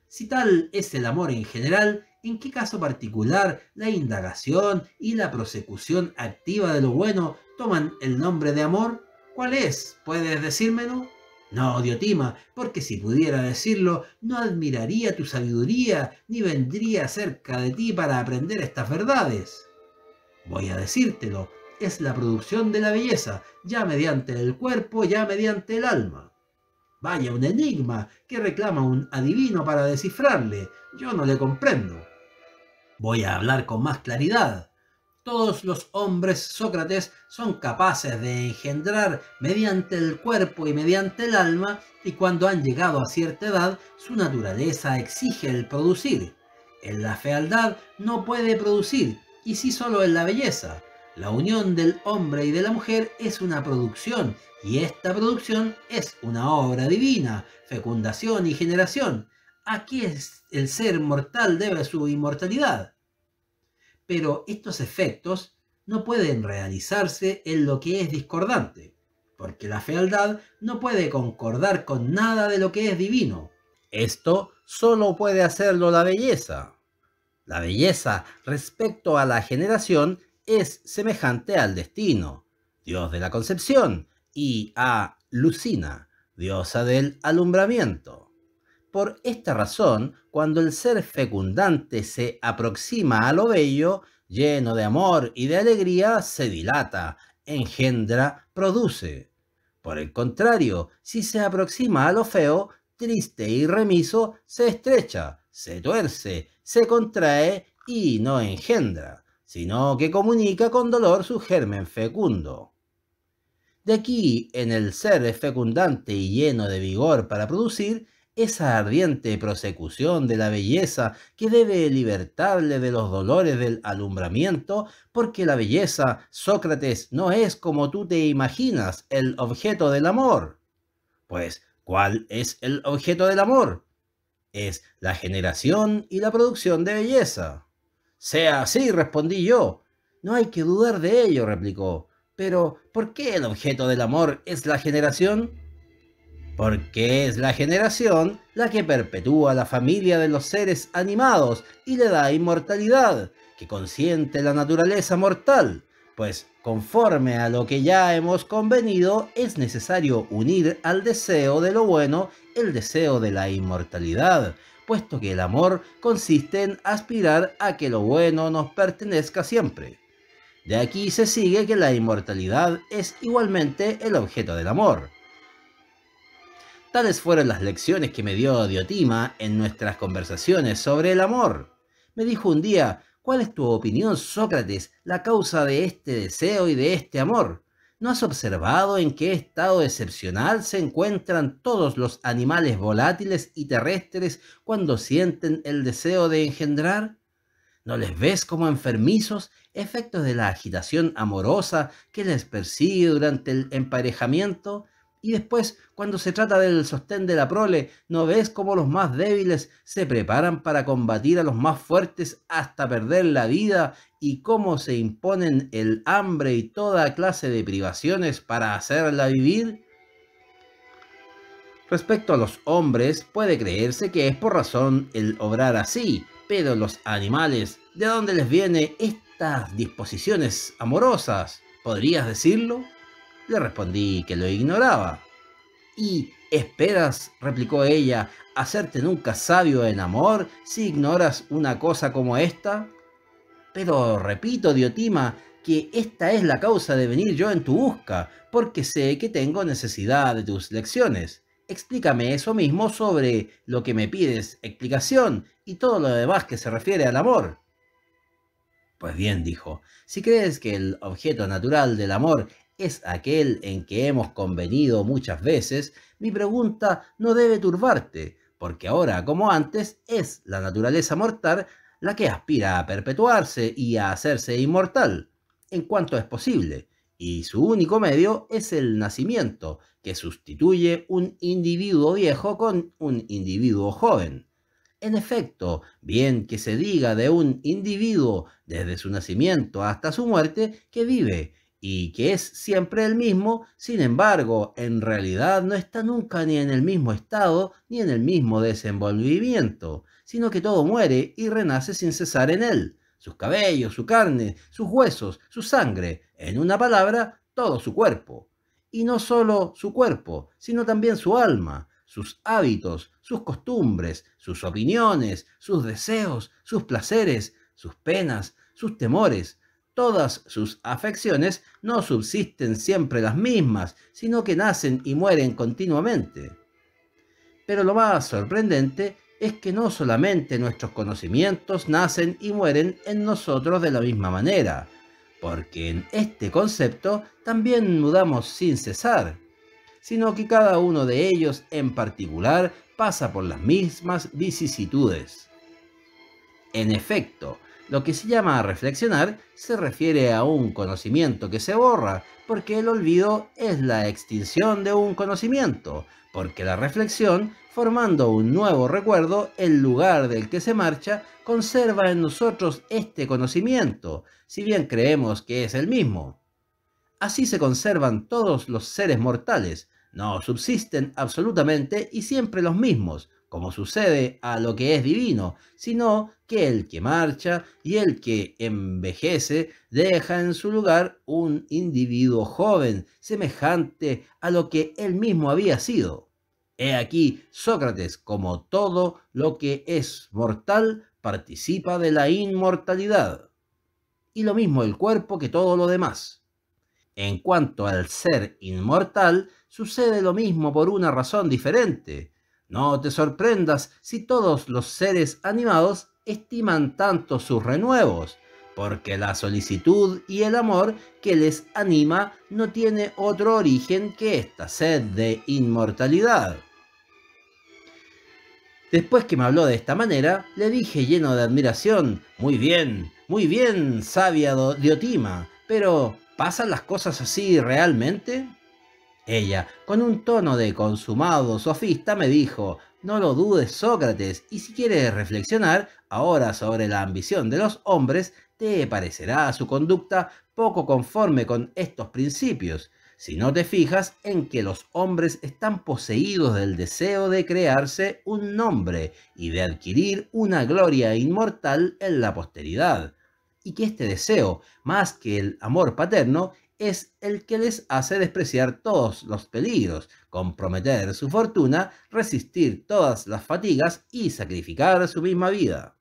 Si tal es el amor en general, en qué caso particular la indagación y la prosecución activa de lo bueno toman el nombre de amor? ¿Cuál es? ¿Puedes decírmelo? No, Diotima, porque si pudiera decirlo, no admiraría tu sabiduría, ni vendría cerca de ti para aprender estas verdades. Voy a decírtelo, es la producción de la belleza, ya mediante el cuerpo, ya mediante el alma. Vaya un enigma que reclama un adivino para descifrarle, yo no le comprendo. Voy a hablar con más claridad. Todos los hombres, Sócrates, son capaces de engendrar mediante el cuerpo y mediante el alma, y cuando han llegado a cierta edad, su naturaleza exige el producir. En la fealdad no puede producir, y sí solo en la belleza. La unión del hombre y de la mujer es una producción, y esta producción es una obra divina, fecundación y generación. Aquí es el ser mortal debe su inmortalidad. Pero estos efectos no pueden realizarse en lo que es discordante, porque la fealdad no puede concordar con nada de lo que es divino. Esto solo puede hacerlo la belleza. La belleza respecto a la generación es semejante al destino, dios de la concepción, y a Lucina, diosa del alumbramiento. Por esta razón, cuando el ser fecundante se aproxima a lo bello, lleno de amor y de alegría, se dilata, engendra, produce. Por el contrario, si se aproxima a lo feo, triste y remiso, se estrecha, se tuerce, se contrae y no engendra, sino que comunica con dolor su germen fecundo. De aquí, en el ser fecundante y lleno de vigor para producir, esa ardiente prosecución de la belleza que debe libertarle de los dolores del alumbramiento, porque la belleza, Sócrates, no es como tú te imaginas el objeto del amor. Pues, ¿cuál es el objeto del amor? Es la generación y la producción de belleza. Sea así, respondí yo. No hay que dudar de ello, replicó. Pero, ¿por qué el objeto del amor es la generación? porque es la generación la que perpetúa la familia de los seres animados y le da inmortalidad, que consiente la naturaleza mortal, pues conforme a lo que ya hemos convenido es necesario unir al deseo de lo bueno el deseo de la inmortalidad, puesto que el amor consiste en aspirar a que lo bueno nos pertenezca siempre. De aquí se sigue que la inmortalidad es igualmente el objeto del amor. Tales fueron las lecciones que me dio Diotima en nuestras conversaciones sobre el amor. Me dijo un día, ¿cuál es tu opinión, Sócrates, la causa de este deseo y de este amor? ¿No has observado en qué estado excepcional se encuentran todos los animales volátiles y terrestres cuando sienten el deseo de engendrar? ¿No les ves como enfermizos, efectos de la agitación amorosa que les persigue durante el emparejamiento? Y después, cuando se trata del sostén de la prole, ¿no ves cómo los más débiles se preparan para combatir a los más fuertes hasta perder la vida y cómo se imponen el hambre y toda clase de privaciones para hacerla vivir? Respecto a los hombres, puede creerse que es por razón el obrar así, pero los animales, ¿de dónde les viene estas disposiciones amorosas? ¿Podrías decirlo? Le respondí que lo ignoraba. ¿Y esperas, replicó ella, hacerte nunca sabio en amor si ignoras una cosa como esta? Pero repito, Diotima, que esta es la causa de venir yo en tu busca, porque sé que tengo necesidad de tus lecciones. Explícame eso mismo sobre lo que me pides explicación y todo lo demás que se refiere al amor. Pues bien, dijo, si crees que el objeto natural del amor es aquel en que hemos convenido muchas veces, mi pregunta no debe turbarte, porque ahora como antes es la naturaleza mortal la que aspira a perpetuarse y a hacerse inmortal, en cuanto es posible, y su único medio es el nacimiento, que sustituye un individuo viejo con un individuo joven. En efecto, bien que se diga de un individuo desde su nacimiento hasta su muerte que vive, y que es siempre el mismo, sin embargo, en realidad no está nunca ni en el mismo estado ni en el mismo desenvolvimiento, sino que todo muere y renace sin cesar en él, sus cabellos, su carne, sus huesos, su sangre, en una palabra, todo su cuerpo. Y no solo su cuerpo, sino también su alma, sus hábitos, sus costumbres, sus opiniones, sus deseos, sus placeres, sus penas, sus temores, Todas sus afecciones no subsisten siempre las mismas, sino que nacen y mueren continuamente. Pero lo más sorprendente es que no solamente nuestros conocimientos nacen y mueren en nosotros de la misma manera, porque en este concepto también mudamos sin cesar, sino que cada uno de ellos en particular pasa por las mismas vicisitudes. En efecto, lo que se llama reflexionar se refiere a un conocimiento que se borra, porque el olvido es la extinción de un conocimiento, porque la reflexión, formando un nuevo recuerdo, el lugar del que se marcha, conserva en nosotros este conocimiento, si bien creemos que es el mismo. Así se conservan todos los seres mortales, no subsisten absolutamente y siempre los mismos, como sucede a lo que es divino, sino que el que marcha y el que envejece deja en su lugar un individuo joven, semejante a lo que él mismo había sido. He aquí, Sócrates, como todo lo que es mortal, participa de la inmortalidad. Y lo mismo el cuerpo que todo lo demás. En cuanto al ser inmortal, sucede lo mismo por una razón diferente no te sorprendas si todos los seres animados estiman tanto sus renuevos, porque la solicitud y el amor que les anima no tiene otro origen que esta sed de inmortalidad. Después que me habló de esta manera, le dije lleno de admiración, muy bien, muy bien, sabia Diotima, pero ¿pasan las cosas así realmente? Ella, con un tono de consumado sofista, me dijo, no lo dudes Sócrates, y si quieres reflexionar ahora sobre la ambición de los hombres, te parecerá su conducta poco conforme con estos principios, si no te fijas en que los hombres están poseídos del deseo de crearse un nombre y de adquirir una gloria inmortal en la posteridad, y que este deseo, más que el amor paterno, es el que les hace despreciar todos los peligros, comprometer su fortuna, resistir todas las fatigas y sacrificar su misma vida.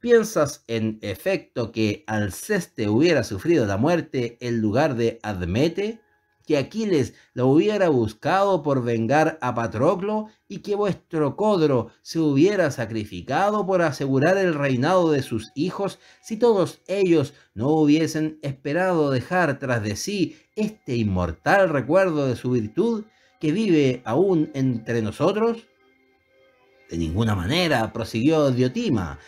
¿Piensas en efecto que Alceste hubiera sufrido la muerte en lugar de Admete? que Aquiles lo hubiera buscado por vengar a Patroclo y que vuestro Codro se hubiera sacrificado por asegurar el reinado de sus hijos si todos ellos no hubiesen esperado dejar tras de sí este inmortal recuerdo de su virtud que vive aún entre nosotros? De ninguna manera, prosiguió Diotima,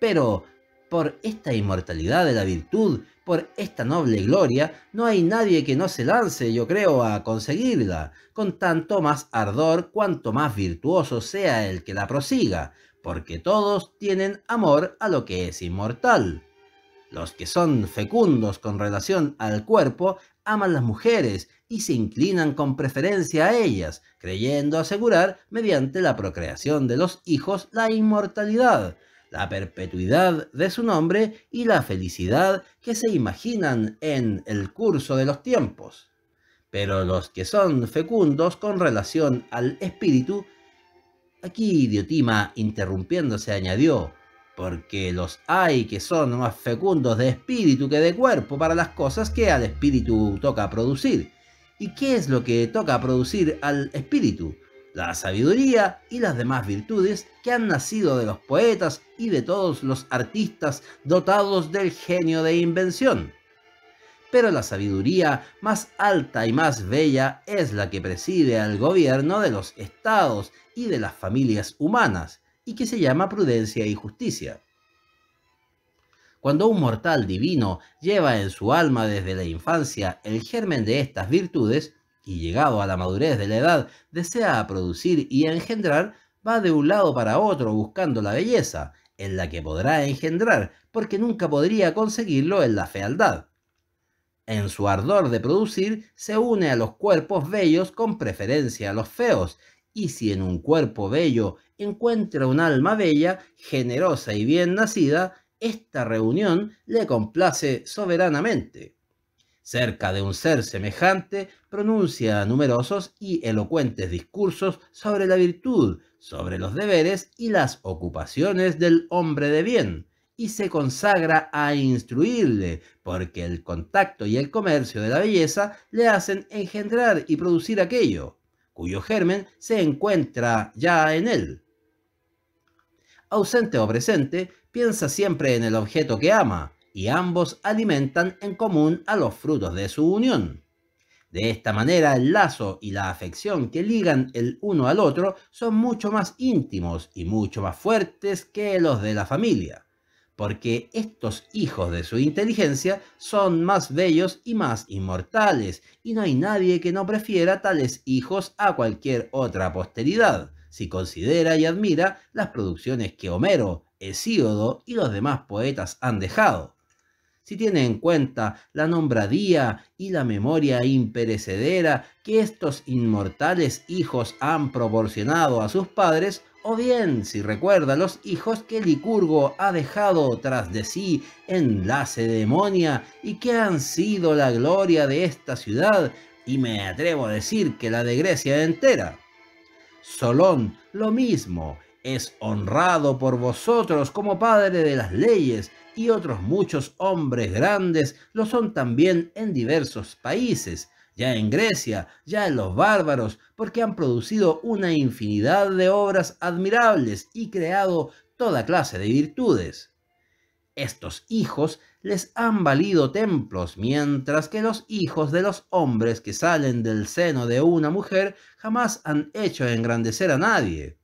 pero por esta inmortalidad de la virtud por esta noble gloria no hay nadie que no se lance, yo creo, a conseguirla, con tanto más ardor cuanto más virtuoso sea el que la prosiga, porque todos tienen amor a lo que es inmortal. Los que son fecundos con relación al cuerpo aman las mujeres y se inclinan con preferencia a ellas, creyendo asegurar mediante la procreación de los hijos la inmortalidad, la perpetuidad de su nombre y la felicidad que se imaginan en el curso de los tiempos. Pero los que son fecundos con relación al espíritu, aquí Diotima interrumpiéndose añadió, porque los hay que son más fecundos de espíritu que de cuerpo para las cosas que al espíritu toca producir. ¿Y qué es lo que toca producir al espíritu? la sabiduría y las demás virtudes que han nacido de los poetas y de todos los artistas dotados del genio de invención. Pero la sabiduría más alta y más bella es la que preside al gobierno de los estados y de las familias humanas, y que se llama prudencia y justicia. Cuando un mortal divino lleva en su alma desde la infancia el germen de estas virtudes, y llegado a la madurez de la edad, desea producir y engendrar, va de un lado para otro buscando la belleza, en la que podrá engendrar, porque nunca podría conseguirlo en la fealdad. En su ardor de producir, se une a los cuerpos bellos con preferencia a los feos, y si en un cuerpo bello encuentra un alma bella, generosa y bien nacida, esta reunión le complace soberanamente. Cerca de un ser semejante, pronuncia numerosos y elocuentes discursos sobre la virtud, sobre los deberes y las ocupaciones del hombre de bien, y se consagra a instruirle, porque el contacto y el comercio de la belleza le hacen engendrar y producir aquello, cuyo germen se encuentra ya en él. Ausente o presente, piensa siempre en el objeto que ama, y ambos alimentan en común a los frutos de su unión. De esta manera el lazo y la afección que ligan el uno al otro son mucho más íntimos y mucho más fuertes que los de la familia, porque estos hijos de su inteligencia son más bellos y más inmortales, y no hay nadie que no prefiera tales hijos a cualquier otra posteridad, si considera y admira las producciones que Homero, Hesíodo y los demás poetas han dejado si tiene en cuenta la nombradía y la memoria imperecedera que estos inmortales hijos han proporcionado a sus padres, o bien si recuerda los hijos que Licurgo ha dejado tras de sí en la y que han sido la gloria de esta ciudad, y me atrevo a decir que la de Grecia entera. Solón, lo mismo, es honrado por vosotros como padre de las leyes, y otros muchos hombres grandes lo son también en diversos países, ya en Grecia, ya en los bárbaros, porque han producido una infinidad de obras admirables y creado toda clase de virtudes. Estos hijos les han valido templos, mientras que los hijos de los hombres que salen del seno de una mujer jamás han hecho engrandecer a nadie.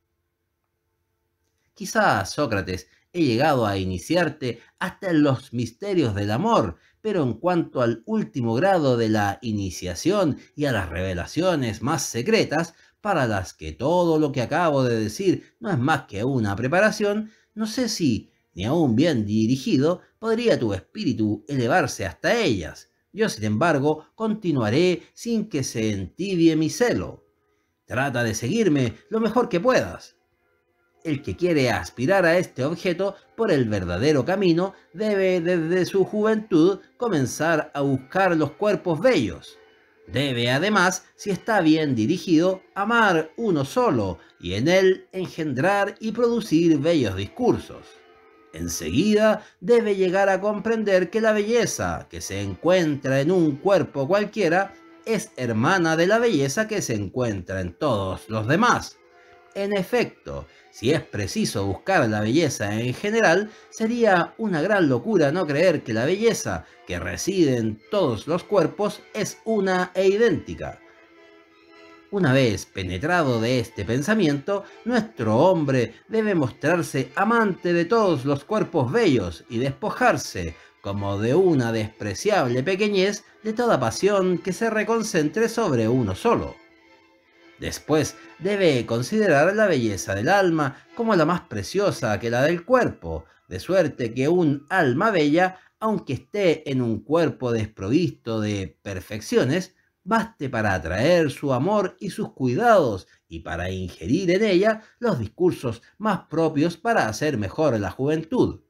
Quizás, Sócrates, he llegado a iniciarte hasta en los misterios del amor, pero en cuanto al último grado de la iniciación y a las revelaciones más secretas, para las que todo lo que acabo de decir no es más que una preparación, no sé si, ni aún bien dirigido, podría tu espíritu elevarse hasta ellas. Yo, sin embargo, continuaré sin que se entibie mi celo. Trata de seguirme lo mejor que puedas. El que quiere aspirar a este objeto por el verdadero camino debe desde su juventud comenzar a buscar los cuerpos bellos. Debe además, si está bien dirigido, amar uno solo y en él engendrar y producir bellos discursos. Enseguida debe llegar a comprender que la belleza que se encuentra en un cuerpo cualquiera es hermana de la belleza que se encuentra en todos los demás. En efecto, si es preciso buscar la belleza en general, sería una gran locura no creer que la belleza que reside en todos los cuerpos es una e idéntica. Una vez penetrado de este pensamiento, nuestro hombre debe mostrarse amante de todos los cuerpos bellos y despojarse, como de una despreciable pequeñez, de toda pasión que se reconcentre sobre uno solo. Después, debe considerar la belleza del alma como la más preciosa que la del cuerpo, de suerte que un alma bella, aunque esté en un cuerpo desprovisto de perfecciones, baste para atraer su amor y sus cuidados y para ingerir en ella los discursos más propios para hacer mejor la juventud.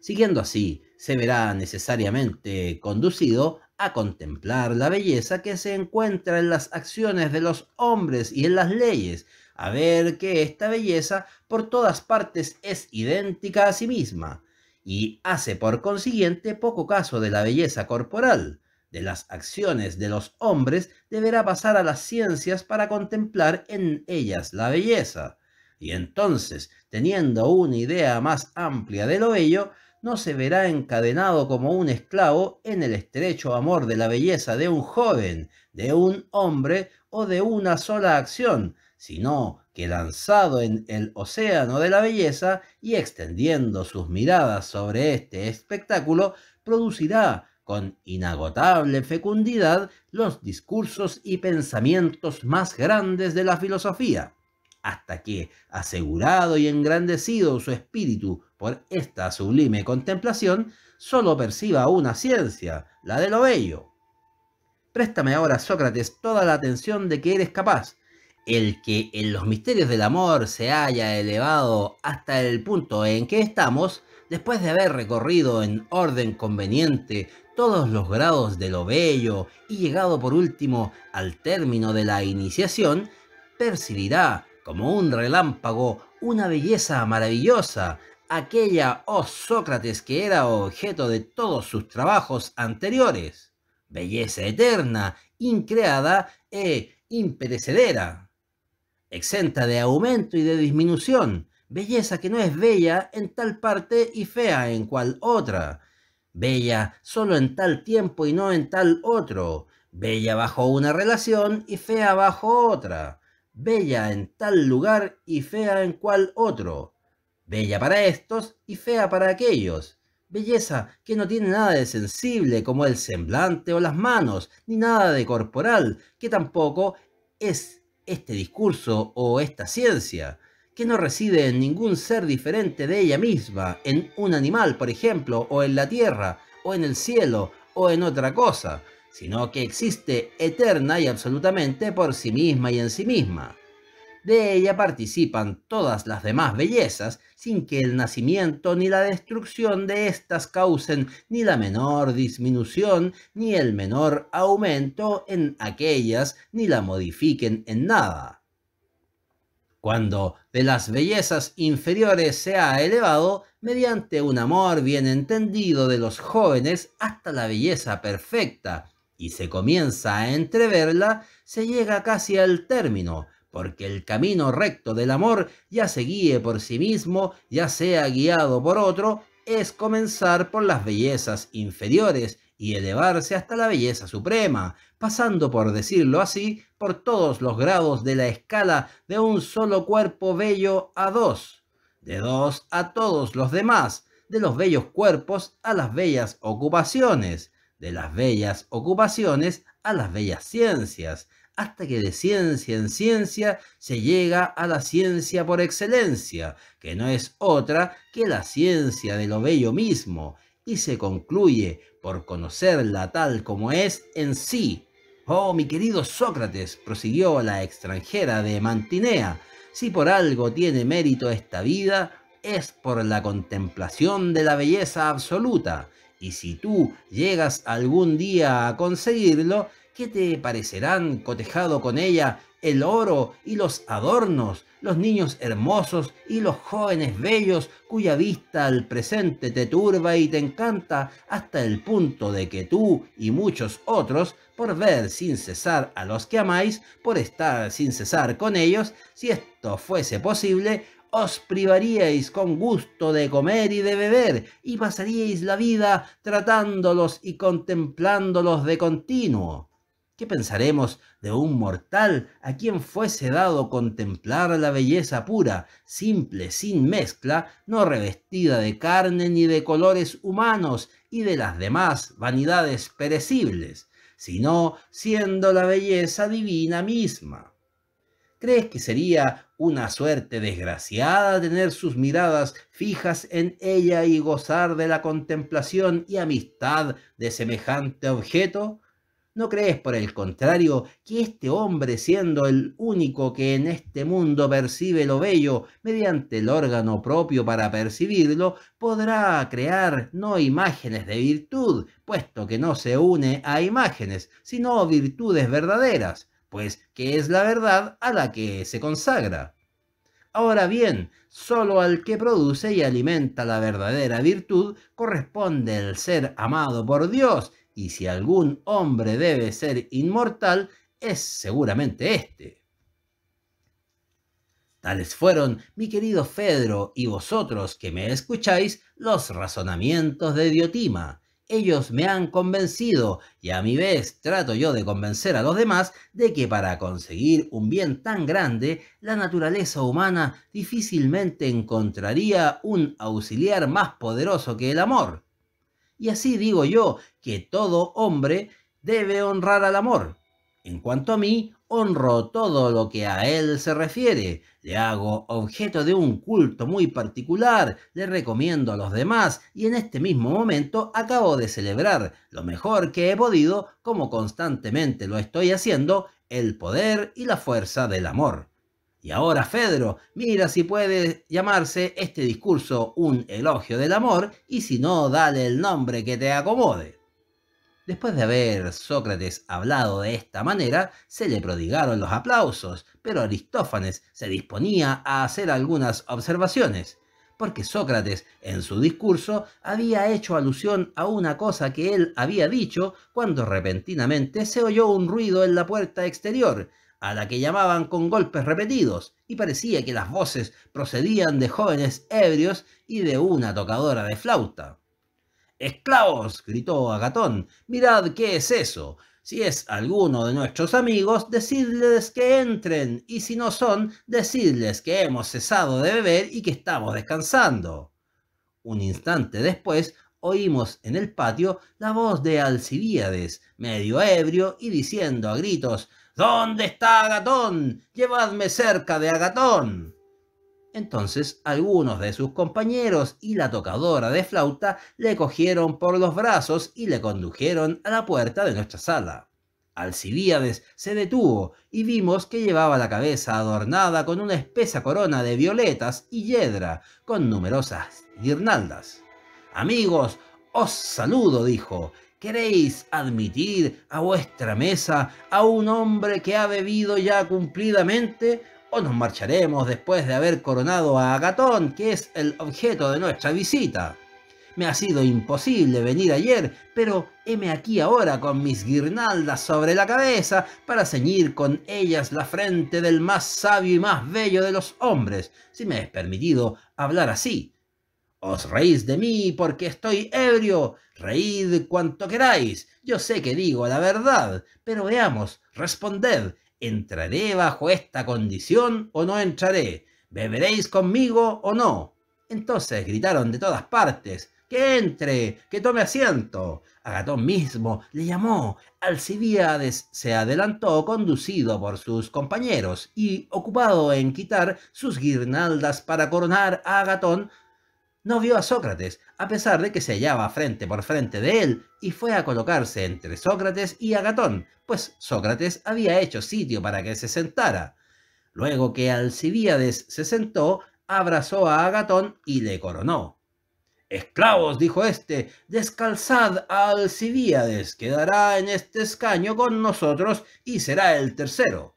Siguiendo así, se verá necesariamente conducido a contemplar la belleza que se encuentra en las acciones de los hombres y en las leyes, a ver que esta belleza por todas partes es idéntica a sí misma, y hace por consiguiente poco caso de la belleza corporal. De las acciones de los hombres deberá pasar a las ciencias para contemplar en ellas la belleza. Y entonces, teniendo una idea más amplia de lo bello, no se verá encadenado como un esclavo en el estrecho amor de la belleza de un joven, de un hombre o de una sola acción, sino que lanzado en el océano de la belleza y extendiendo sus miradas sobre este espectáculo, producirá con inagotable fecundidad los discursos y pensamientos más grandes de la filosofía, hasta que, asegurado y engrandecido su espíritu por esta sublime contemplación, solo perciba una ciencia, la de lo bello. Préstame ahora, Sócrates, toda la atención de que eres capaz. El que en los misterios del amor se haya elevado hasta el punto en que estamos, después de haber recorrido en orden conveniente todos los grados de lo bello y llegado por último al término de la iniciación, percibirá como un relámpago una belleza maravillosa aquella, oh Sócrates, que era objeto de todos sus trabajos anteriores, belleza eterna, increada e imperecedera, exenta de aumento y de disminución, belleza que no es bella en tal parte y fea en cual otra, bella solo en tal tiempo y no en tal otro, bella bajo una relación y fea bajo otra, bella en tal lugar y fea en cual otro, bella para estos y fea para aquellos. Belleza que no tiene nada de sensible como el semblante o las manos, ni nada de corporal, que tampoco es este discurso o esta ciencia, que no reside en ningún ser diferente de ella misma, en un animal, por ejemplo, o en la tierra, o en el cielo, o en otra cosa, sino que existe eterna y absolutamente por sí misma y en sí misma. De ella participan todas las demás bellezas, sin que el nacimiento ni la destrucción de éstas causen ni la menor disminución ni el menor aumento en aquellas, ni la modifiquen en nada. Cuando de las bellezas inferiores se ha elevado, mediante un amor bien entendido de los jóvenes hasta la belleza perfecta, y se comienza a entreverla, se llega casi al término, porque el camino recto del amor, ya se guíe por sí mismo, ya sea guiado por otro, es comenzar por las bellezas inferiores y elevarse hasta la belleza suprema, pasando, por decirlo así, por todos los grados de la escala de un solo cuerpo bello a dos, de dos a todos los demás, de los bellos cuerpos a las bellas ocupaciones, de las bellas ocupaciones a las bellas ciencias, hasta que de ciencia en ciencia se llega a la ciencia por excelencia, que no es otra que la ciencia de lo bello mismo, y se concluye por conocerla tal como es en sí. Oh, mi querido Sócrates, prosiguió la extranjera de Mantinea, si por algo tiene mérito esta vida, es por la contemplación de la belleza absoluta, y si tú llegas algún día a conseguirlo, ¿Qué te parecerán cotejado con ella el oro y los adornos, los niños hermosos y los jóvenes bellos, cuya vista al presente te turba y te encanta hasta el punto de que tú y muchos otros, por ver sin cesar a los que amáis, por estar sin cesar con ellos, si esto fuese posible, os privaríais con gusto de comer y de beber, y pasaríais la vida tratándolos y contemplándolos de continuo. ¿Qué pensaremos de un mortal a quien fuese dado contemplar la belleza pura, simple, sin mezcla, no revestida de carne ni de colores humanos y de las demás vanidades perecibles, sino siendo la belleza divina misma? ¿Crees que sería una suerte desgraciada tener sus miradas fijas en ella y gozar de la contemplación y amistad de semejante objeto? ¿No crees, por el contrario, que este hombre, siendo el único que en este mundo percibe lo bello mediante el órgano propio para percibirlo, podrá crear no imágenes de virtud, puesto que no se une a imágenes, sino virtudes verdaderas, pues que es la verdad a la que se consagra? Ahora bien, solo al que produce y alimenta la verdadera virtud corresponde el ser amado por Dios, y si algún hombre debe ser inmortal, es seguramente este. Tales fueron, mi querido Fedro, y vosotros que me escucháis, los razonamientos de Diotima. Ellos me han convencido, y a mi vez trato yo de convencer a los demás de que para conseguir un bien tan grande, la naturaleza humana difícilmente encontraría un auxiliar más poderoso que el amor. Y así digo yo que todo hombre debe honrar al amor. En cuanto a mí, honro todo lo que a él se refiere, le hago objeto de un culto muy particular, le recomiendo a los demás y en este mismo momento acabo de celebrar lo mejor que he podido, como constantemente lo estoy haciendo, el poder y la fuerza del amor. Y ahora, Fedro, mira si puede llamarse este discurso un elogio del amor y si no, dale el nombre que te acomode. Después de haber Sócrates hablado de esta manera, se le prodigaron los aplausos, pero Aristófanes se disponía a hacer algunas observaciones, porque Sócrates en su discurso había hecho alusión a una cosa que él había dicho cuando repentinamente se oyó un ruido en la puerta exterior, a la que llamaban con golpes repetidos, y parecía que las voces procedían de jóvenes ebrios y de una tocadora de flauta. Esclavos, gritó Agatón, mirad qué es eso. Si es alguno de nuestros amigos, decidles que entren, y si no son, decidles que hemos cesado de beber y que estamos descansando. Un instante después oímos en el patio la voz de Alcibíades, medio ebrio y diciendo a gritos, ¿Dónde está Agatón? Llevadme cerca de Agatón. Entonces algunos de sus compañeros y la tocadora de flauta le cogieron por los brazos y le condujeron a la puerta de nuestra sala. Alcibíades se detuvo y vimos que llevaba la cabeza adornada con una espesa corona de violetas y yedra, con numerosas guirnaldas. Amigos, os saludo, dijo. ¿Queréis admitir a vuestra mesa a un hombre que ha bebido ya cumplidamente? o nos marcharemos después de haber coronado a Agatón, que es el objeto de nuestra visita. Me ha sido imposible venir ayer, pero heme aquí ahora con mis guirnaldas sobre la cabeza para ceñir con ellas la frente del más sabio y más bello de los hombres, si me es permitido hablar así. Os reís de mí porque estoy ebrio, reíd cuanto queráis, yo sé que digo la verdad, pero veamos, responded, ¿Entraré bajo esta condición o no entraré? ¿Beberéis conmigo o no? Entonces gritaron de todas partes, que entre, que tome asiento. Agatón mismo le llamó. Alcibiades se adelantó, conducido por sus compañeros, y ocupado en quitar sus guirnaldas para coronar a Agatón, no vio a Sócrates, a pesar de que se hallaba frente por frente de él, y fue a colocarse entre Sócrates y Agatón, pues Sócrates había hecho sitio para que se sentara. Luego que Alcibíades se sentó, abrazó a Agatón y le coronó. Esclavos, dijo éste, descalzad a Alcibíades, quedará en este escaño con nosotros y será el tercero.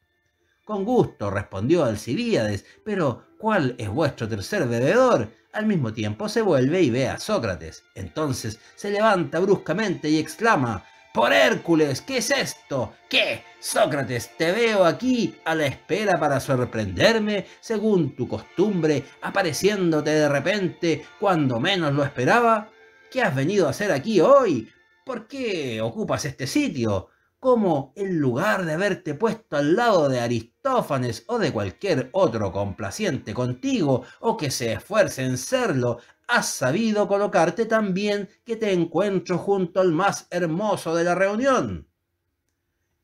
Con gusto respondió Alcibíades, pero ¿Cuál es vuestro tercer bebedor, al mismo tiempo se vuelve y ve a Sócrates. Entonces se levanta bruscamente y exclama, ¡Por Hércules! ¿Qué es esto? ¿Qué? Sócrates, te veo aquí a la espera para sorprenderme, según tu costumbre, apareciéndote de repente cuando menos lo esperaba. ¿Qué has venido a hacer aquí hoy? ¿Por qué ocupas este sitio? cómo en lugar de haberte puesto al lado de Aristófanes o de cualquier otro complaciente contigo o que se esfuerce en serlo, has sabido colocarte tan bien que te encuentro junto al más hermoso de la reunión.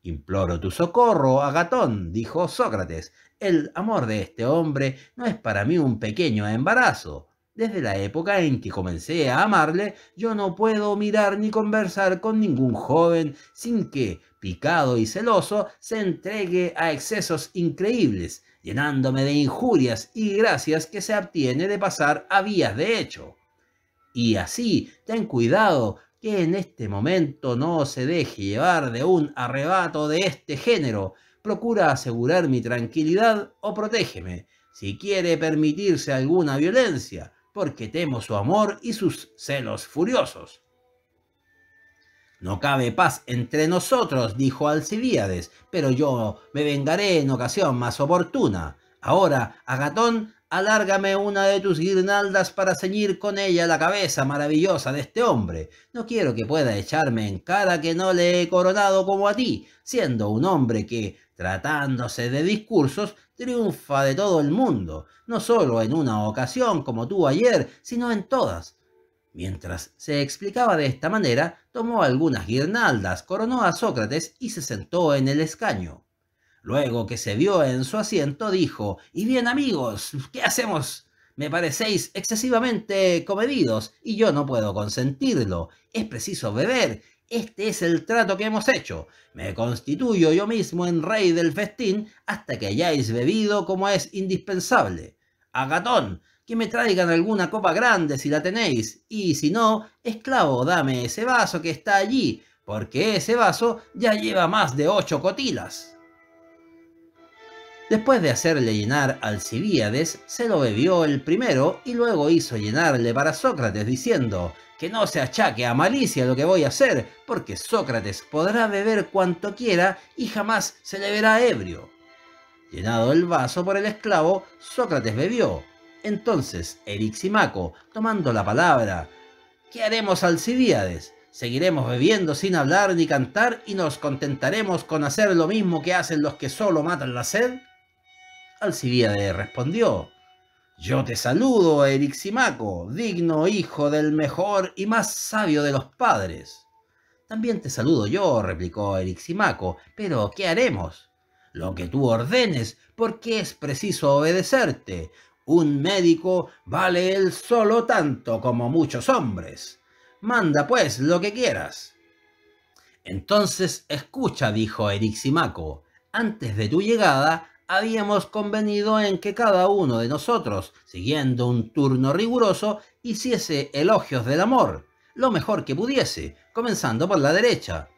Imploro tu socorro, Agatón, dijo Sócrates. El amor de este hombre no es para mí un pequeño embarazo. Desde la época en que comencé a amarle, yo no puedo mirar ni conversar con ningún joven sin que picado y celoso, se entregue a excesos increíbles, llenándome de injurias y gracias que se obtiene de pasar a vías de hecho. Y así, ten cuidado que en este momento no se deje llevar de un arrebato de este género. Procura asegurar mi tranquilidad o protégeme, si quiere permitirse alguna violencia, porque temo su amor y sus celos furiosos. No cabe paz entre nosotros, dijo Alcibíades, pero yo me vengaré en ocasión más oportuna. Ahora, Agatón, alárgame una de tus guirnaldas para ceñir con ella la cabeza maravillosa de este hombre. No quiero que pueda echarme en cara que no le he coronado como a ti, siendo un hombre que, tratándose de discursos, triunfa de todo el mundo, no solo en una ocasión como tú ayer, sino en todas Mientras se explicaba de esta manera, tomó algunas guirnaldas, coronó a Sócrates y se sentó en el escaño. Luego que se vio en su asiento, dijo, Y bien amigos, ¿qué hacemos? Me parecéis excesivamente comedidos y yo no puedo consentirlo. Es preciso beber. Este es el trato que hemos hecho. Me constituyo yo mismo en rey del festín hasta que hayáis bebido como es indispensable. Agatón, que me traigan alguna copa grande si la tenéis, y si no, esclavo, dame ese vaso que está allí, porque ese vaso ya lleva más de ocho cotilas. Después de hacerle llenar al Cibíades se lo bebió el primero y luego hizo llenarle para Sócrates diciendo que no se achaque a malicia lo que voy a hacer, porque Sócrates podrá beber cuanto quiera y jamás se le verá ebrio. Llenado el vaso por el esclavo, Sócrates bebió, entonces, Eriximaco, tomando la palabra, ¿qué haremos Alcibiades? Seguiremos bebiendo sin hablar ni cantar y nos contentaremos con hacer lo mismo que hacen los que solo matan la sed? Alcibiades respondió, Yo te saludo, Eriximaco, digno hijo del mejor y más sabio de los padres. También te saludo yo, replicó Eriximaco, pero ¿qué haremos? Lo que tú ordenes, porque es preciso obedecerte, un médico vale él solo tanto como muchos hombres. Manda pues lo que quieras. Entonces escucha, dijo Eriximaco. Antes de tu llegada habíamos convenido en que cada uno de nosotros, siguiendo un turno riguroso, hiciese elogios del amor, lo mejor que pudiese, comenzando por la derecha.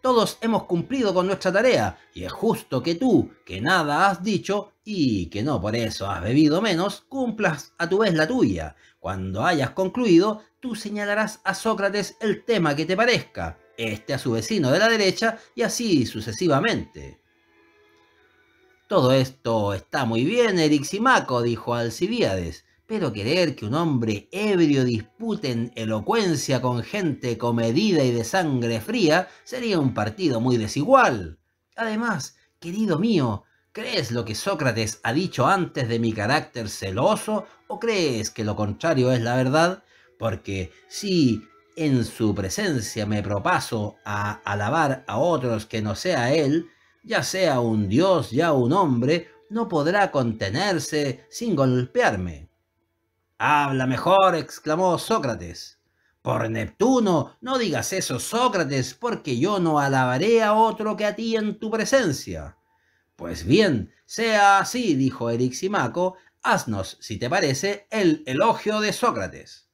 Todos hemos cumplido con nuestra tarea, y es justo que tú, que nada has dicho, y que no por eso has bebido menos, cumplas a tu vez la tuya. Cuando hayas concluido, tú señalarás a Sócrates el tema que te parezca, este a su vecino de la derecha y así sucesivamente. Todo esto está muy bien, Eriximaco, dijo Alcibíades, pero querer que un hombre ebrio dispute en elocuencia con gente comedida y de sangre fría sería un partido muy desigual. Además, querido mío, ¿Crees lo que Sócrates ha dicho antes de mi carácter celoso o crees que lo contrario es la verdad? Porque si en su presencia me propaso a alabar a otros que no sea él, ya sea un dios, ya un hombre, no podrá contenerse sin golpearme. Habla mejor, exclamó Sócrates. Por Neptuno, no digas eso, Sócrates, porque yo no alabaré a otro que a ti en tu presencia. Pues bien, sea así, dijo Eriximaco, haznos, si te parece, el elogio de Sócrates.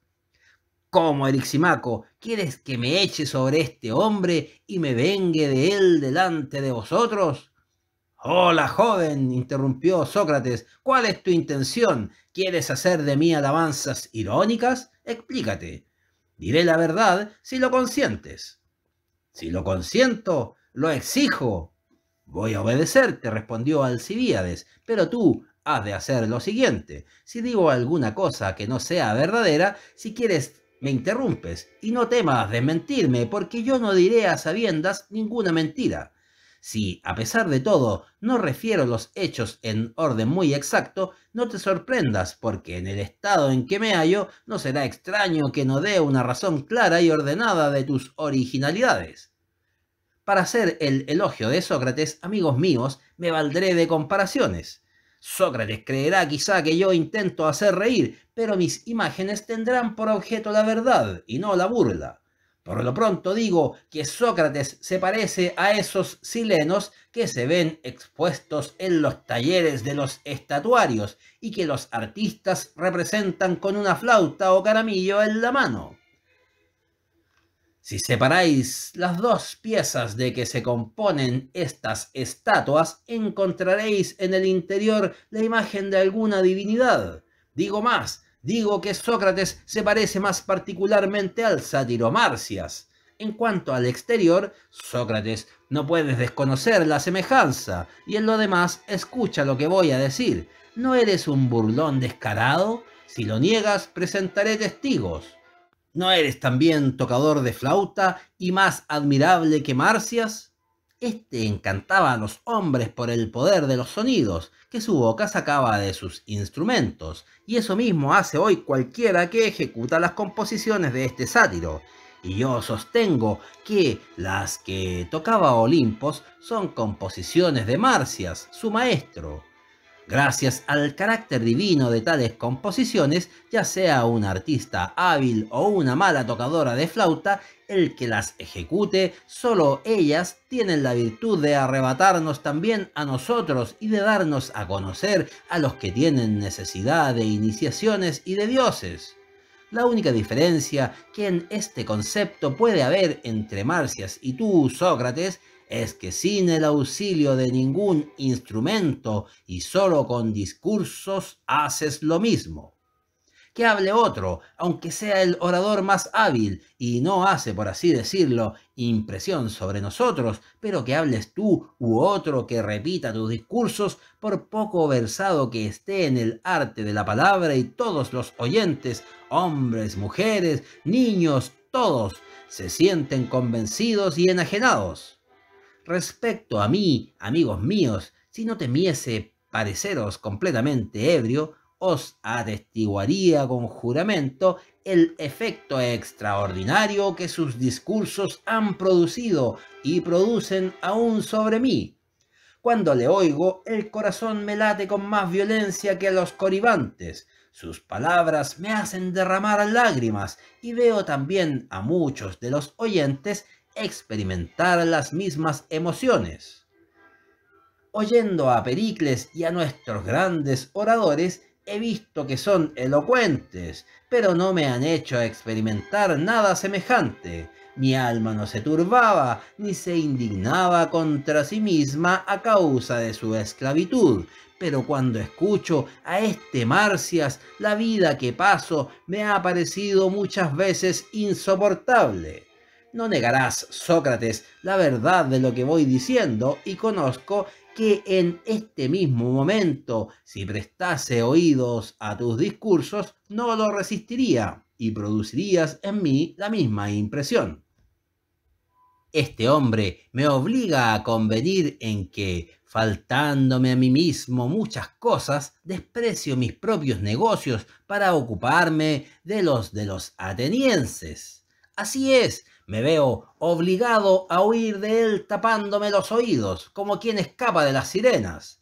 ¿Cómo, Eriximaco, quieres que me eche sobre este hombre y me vengue de él delante de vosotros? Hola, joven, interrumpió Sócrates, ¿cuál es tu intención? ¿Quieres hacer de mí alabanzas irónicas? Explícate. Diré la verdad si lo consientes. Si lo consiento, lo exijo, Voy a te respondió Alcibiades, pero tú has de hacer lo siguiente. Si digo alguna cosa que no sea verdadera, si quieres me interrumpes, y no temas desmentirme, porque yo no diré a sabiendas ninguna mentira. Si, a pesar de todo, no refiero los hechos en orden muy exacto, no te sorprendas, porque en el estado en que me hallo, no será extraño que no dé una razón clara y ordenada de tus originalidades. Para hacer el elogio de Sócrates, amigos míos, me valdré de comparaciones. Sócrates creerá quizá que yo intento hacer reír, pero mis imágenes tendrán por objeto la verdad y no la burla. Por lo pronto digo que Sócrates se parece a esos silenos que se ven expuestos en los talleres de los estatuarios y que los artistas representan con una flauta o caramillo en la mano. Si separáis las dos piezas de que se componen estas estatuas, encontraréis en el interior la imagen de alguna divinidad. Digo más, digo que Sócrates se parece más particularmente al sátiro Marcias. En cuanto al exterior, Sócrates, no puedes desconocer la semejanza, y en lo demás escucha lo que voy a decir. ¿No eres un burlón descarado? Si lo niegas, presentaré testigos. ¿No eres también tocador de flauta y más admirable que Marcias? Este encantaba a los hombres por el poder de los sonidos que su boca sacaba de sus instrumentos, y eso mismo hace hoy cualquiera que ejecuta las composiciones de este sátiro. Y yo sostengo que las que tocaba Olimpos son composiciones de Marcias, su maestro. Gracias al carácter divino de tales composiciones, ya sea un artista hábil o una mala tocadora de flauta, el que las ejecute, solo ellas tienen la virtud de arrebatarnos también a nosotros y de darnos a conocer a los que tienen necesidad de iniciaciones y de dioses. La única diferencia que en este concepto puede haber entre Marcias y tú, Sócrates, es que sin el auxilio de ningún instrumento y solo con discursos haces lo mismo. Que hable otro, aunque sea el orador más hábil, y no hace, por así decirlo, impresión sobre nosotros, pero que hables tú u otro que repita tus discursos, por poco versado que esté en el arte de la palabra, y todos los oyentes, hombres, mujeres, niños, todos, se sienten convencidos y enajenados. Respecto a mí, amigos míos, si no temiese pareceros completamente ebrio, os atestiguaría con juramento el efecto extraordinario que sus discursos han producido y producen aún sobre mí. Cuando le oigo, el corazón me late con más violencia que a los coribantes. Sus palabras me hacen derramar lágrimas y veo también a muchos de los oyentes experimentar las mismas emociones. Oyendo a Pericles y a nuestros grandes oradores, he visto que son elocuentes, pero no me han hecho experimentar nada semejante. Mi alma no se turbaba ni se indignaba contra sí misma a causa de su esclavitud, pero cuando escucho a este Marcias, la vida que paso me ha parecido muchas veces insoportable. No negarás, Sócrates, la verdad de lo que voy diciendo y conozco que en este mismo momento, si prestase oídos a tus discursos, no lo resistiría y producirías en mí la misma impresión. Este hombre me obliga a convenir en que, faltándome a mí mismo muchas cosas, desprecio mis propios negocios para ocuparme de los de los atenienses. Así es, me veo obligado a huir de él tapándome los oídos, como quien escapa de las sirenas.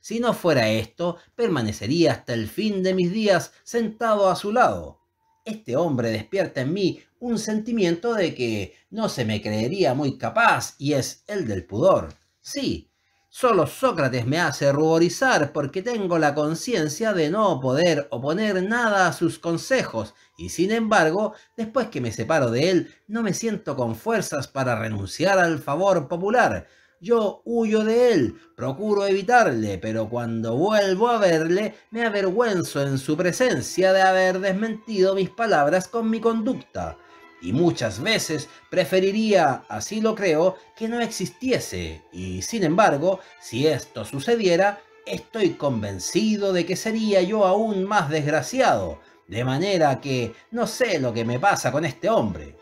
Si no fuera esto, permanecería hasta el fin de mis días sentado a su lado. Este hombre despierta en mí un sentimiento de que no se me creería muy capaz y es el del pudor. Sí, Solo Sócrates me hace ruborizar porque tengo la conciencia de no poder oponer nada a sus consejos y sin embargo, después que me separo de él, no me siento con fuerzas para renunciar al favor popular. Yo huyo de él, procuro evitarle, pero cuando vuelvo a verle me avergüenzo en su presencia de haber desmentido mis palabras con mi conducta y muchas veces preferiría, así lo creo, que no existiese, y sin embargo, si esto sucediera, estoy convencido de que sería yo aún más desgraciado, de manera que no sé lo que me pasa con este hombre.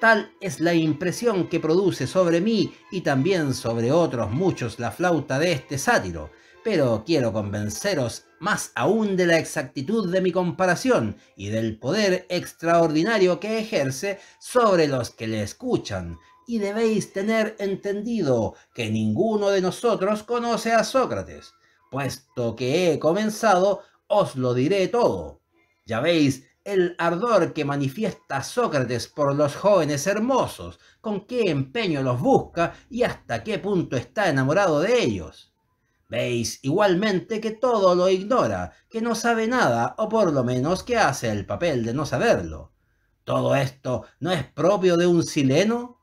Tal es la impresión que produce sobre mí y también sobre otros muchos la flauta de este sátiro, pero quiero convenceros más aún de la exactitud de mi comparación y del poder extraordinario que ejerce sobre los que le escuchan. Y debéis tener entendido que ninguno de nosotros conoce a Sócrates. Puesto que he comenzado, os lo diré todo. Ya veis el ardor que manifiesta Sócrates por los jóvenes hermosos, con qué empeño los busca y hasta qué punto está enamorado de ellos. Veis igualmente que todo lo ignora, que no sabe nada, o por lo menos que hace el papel de no saberlo. ¿Todo esto no es propio de un sileno?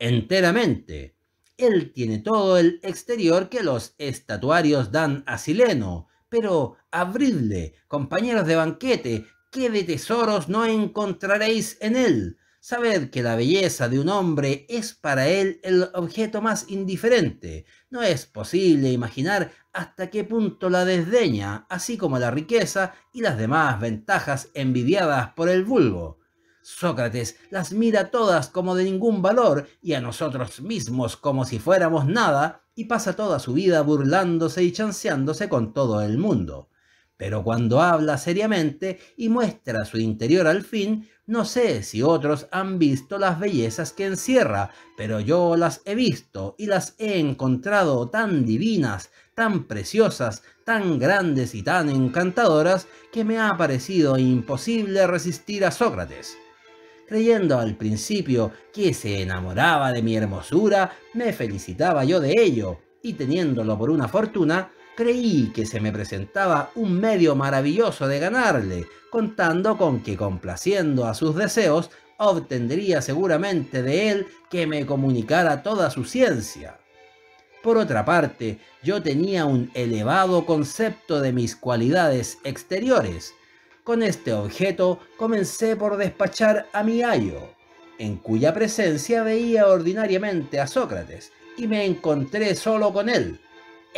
Enteramente. Él tiene todo el exterior que los estatuarios dan a sileno, pero abridle, compañeros de banquete, qué de tesoros no encontraréis en él, Saber que la belleza de un hombre es para él el objeto más indiferente. No es posible imaginar hasta qué punto la desdeña, así como la riqueza y las demás ventajas envidiadas por el vulgo. Sócrates las mira todas como de ningún valor y a nosotros mismos como si fuéramos nada y pasa toda su vida burlándose y chanceándose con todo el mundo. Pero cuando habla seriamente y muestra su interior al fin, no sé si otros han visto las bellezas que encierra, pero yo las he visto y las he encontrado tan divinas, tan preciosas, tan grandes y tan encantadoras que me ha parecido imposible resistir a Sócrates. Creyendo al principio que se enamoraba de mi hermosura, me felicitaba yo de ello, y teniéndolo por una fortuna, creí que se me presentaba un medio maravilloso de ganarle, contando con que complaciendo a sus deseos, obtendría seguramente de él que me comunicara toda su ciencia. Por otra parte, yo tenía un elevado concepto de mis cualidades exteriores. Con este objeto comencé por despachar a mi ayo, en cuya presencia veía ordinariamente a Sócrates, y me encontré solo con él,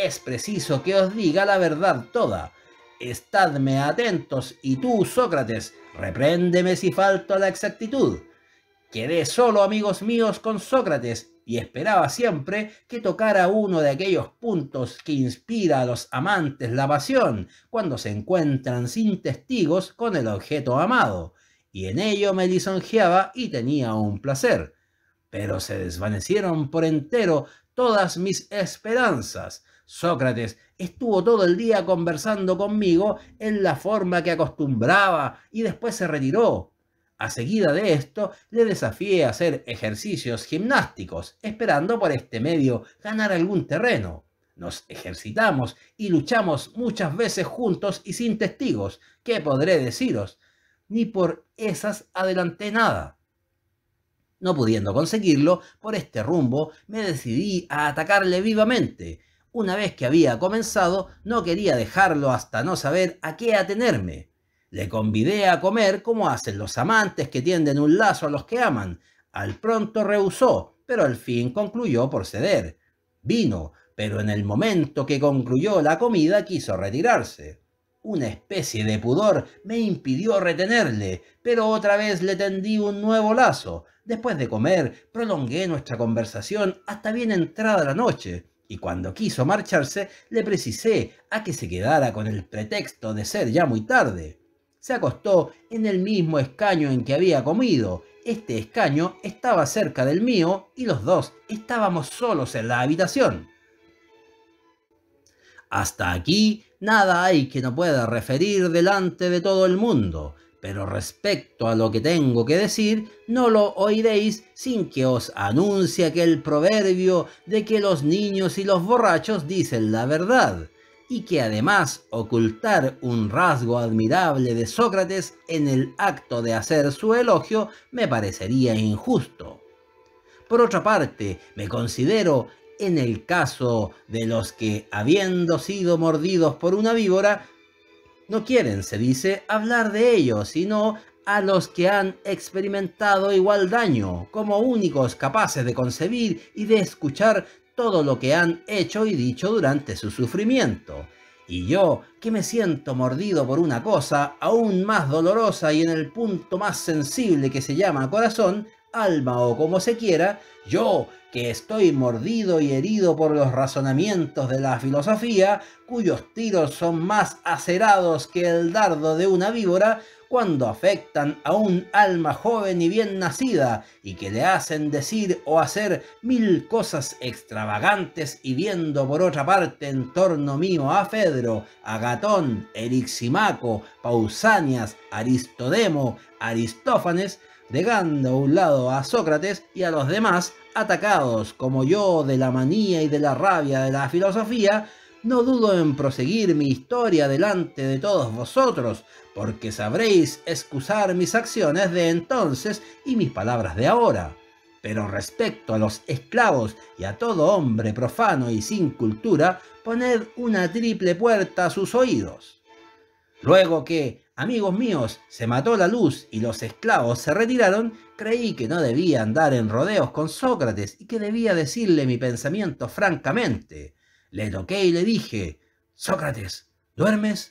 es preciso que os diga la verdad toda. Estadme atentos y tú, Sócrates, repréndeme si falto a la exactitud. Quedé solo, amigos míos, con Sócrates y esperaba siempre que tocara uno de aquellos puntos que inspira a los amantes la pasión cuando se encuentran sin testigos con el objeto amado, y en ello me lisonjeaba y tenía un placer. Pero se desvanecieron por entero todas mis esperanzas, Sócrates estuvo todo el día conversando conmigo en la forma que acostumbraba y después se retiró. A seguida de esto, le desafié a hacer ejercicios gimnásticos, esperando por este medio ganar algún terreno. Nos ejercitamos y luchamos muchas veces juntos y sin testigos. ¿Qué podré deciros? Ni por esas adelanté nada. No pudiendo conseguirlo, por este rumbo me decidí a atacarle vivamente una vez que había comenzado, no quería dejarlo hasta no saber a qué atenerme. Le convidé a comer como hacen los amantes que tienden un lazo a los que aman. Al pronto rehusó, pero al fin concluyó por ceder. Vino, pero en el momento que concluyó la comida quiso retirarse. Una especie de pudor me impidió retenerle, pero otra vez le tendí un nuevo lazo. Después de comer, prolongué nuestra conversación hasta bien entrada la noche y cuando quiso marcharse le precisé a que se quedara con el pretexto de ser ya muy tarde. Se acostó en el mismo escaño en que había comido. Este escaño estaba cerca del mío y los dos estábamos solos en la habitación. Hasta aquí nada hay que no pueda referir delante de todo el mundo pero respecto a lo que tengo que decir, no lo oiréis sin que os anuncie aquel proverbio de que los niños y los borrachos dicen la verdad, y que además ocultar un rasgo admirable de Sócrates en el acto de hacer su elogio me parecería injusto. Por otra parte, me considero en el caso de los que, habiendo sido mordidos por una víbora, no quieren, se dice, hablar de ellos, sino a los que han experimentado igual daño, como únicos capaces de concebir y de escuchar todo lo que han hecho y dicho durante su sufrimiento. Y yo, que me siento mordido por una cosa aún más dolorosa y en el punto más sensible que se llama corazón, alma o como se quiera, yo, que estoy mordido y herido por los razonamientos de la filosofía, cuyos tiros son más acerados que el dardo de una víbora, cuando afectan a un alma joven y bien nacida, y que le hacen decir o hacer mil cosas extravagantes, y viendo por otra parte en torno mío a Fedro, a Gatón, Eriximaco, Pausanias, Aristodemo, Aristófanes, dejando a un lado a Sócrates y a los demás atacados como yo de la manía y de la rabia de la filosofía, no dudo en proseguir mi historia delante de todos vosotros, porque sabréis excusar mis acciones de entonces y mis palabras de ahora. Pero respecto a los esclavos y a todo hombre profano y sin cultura, poned una triple puerta a sus oídos. Luego que, Amigos míos, se mató la luz y los esclavos se retiraron, creí que no debía andar en rodeos con Sócrates y que debía decirle mi pensamiento francamente. Le toqué y le dije, Sócrates, ¿duermes?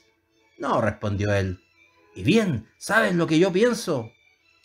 No, respondió él. Y bien, ¿sabes lo que yo pienso?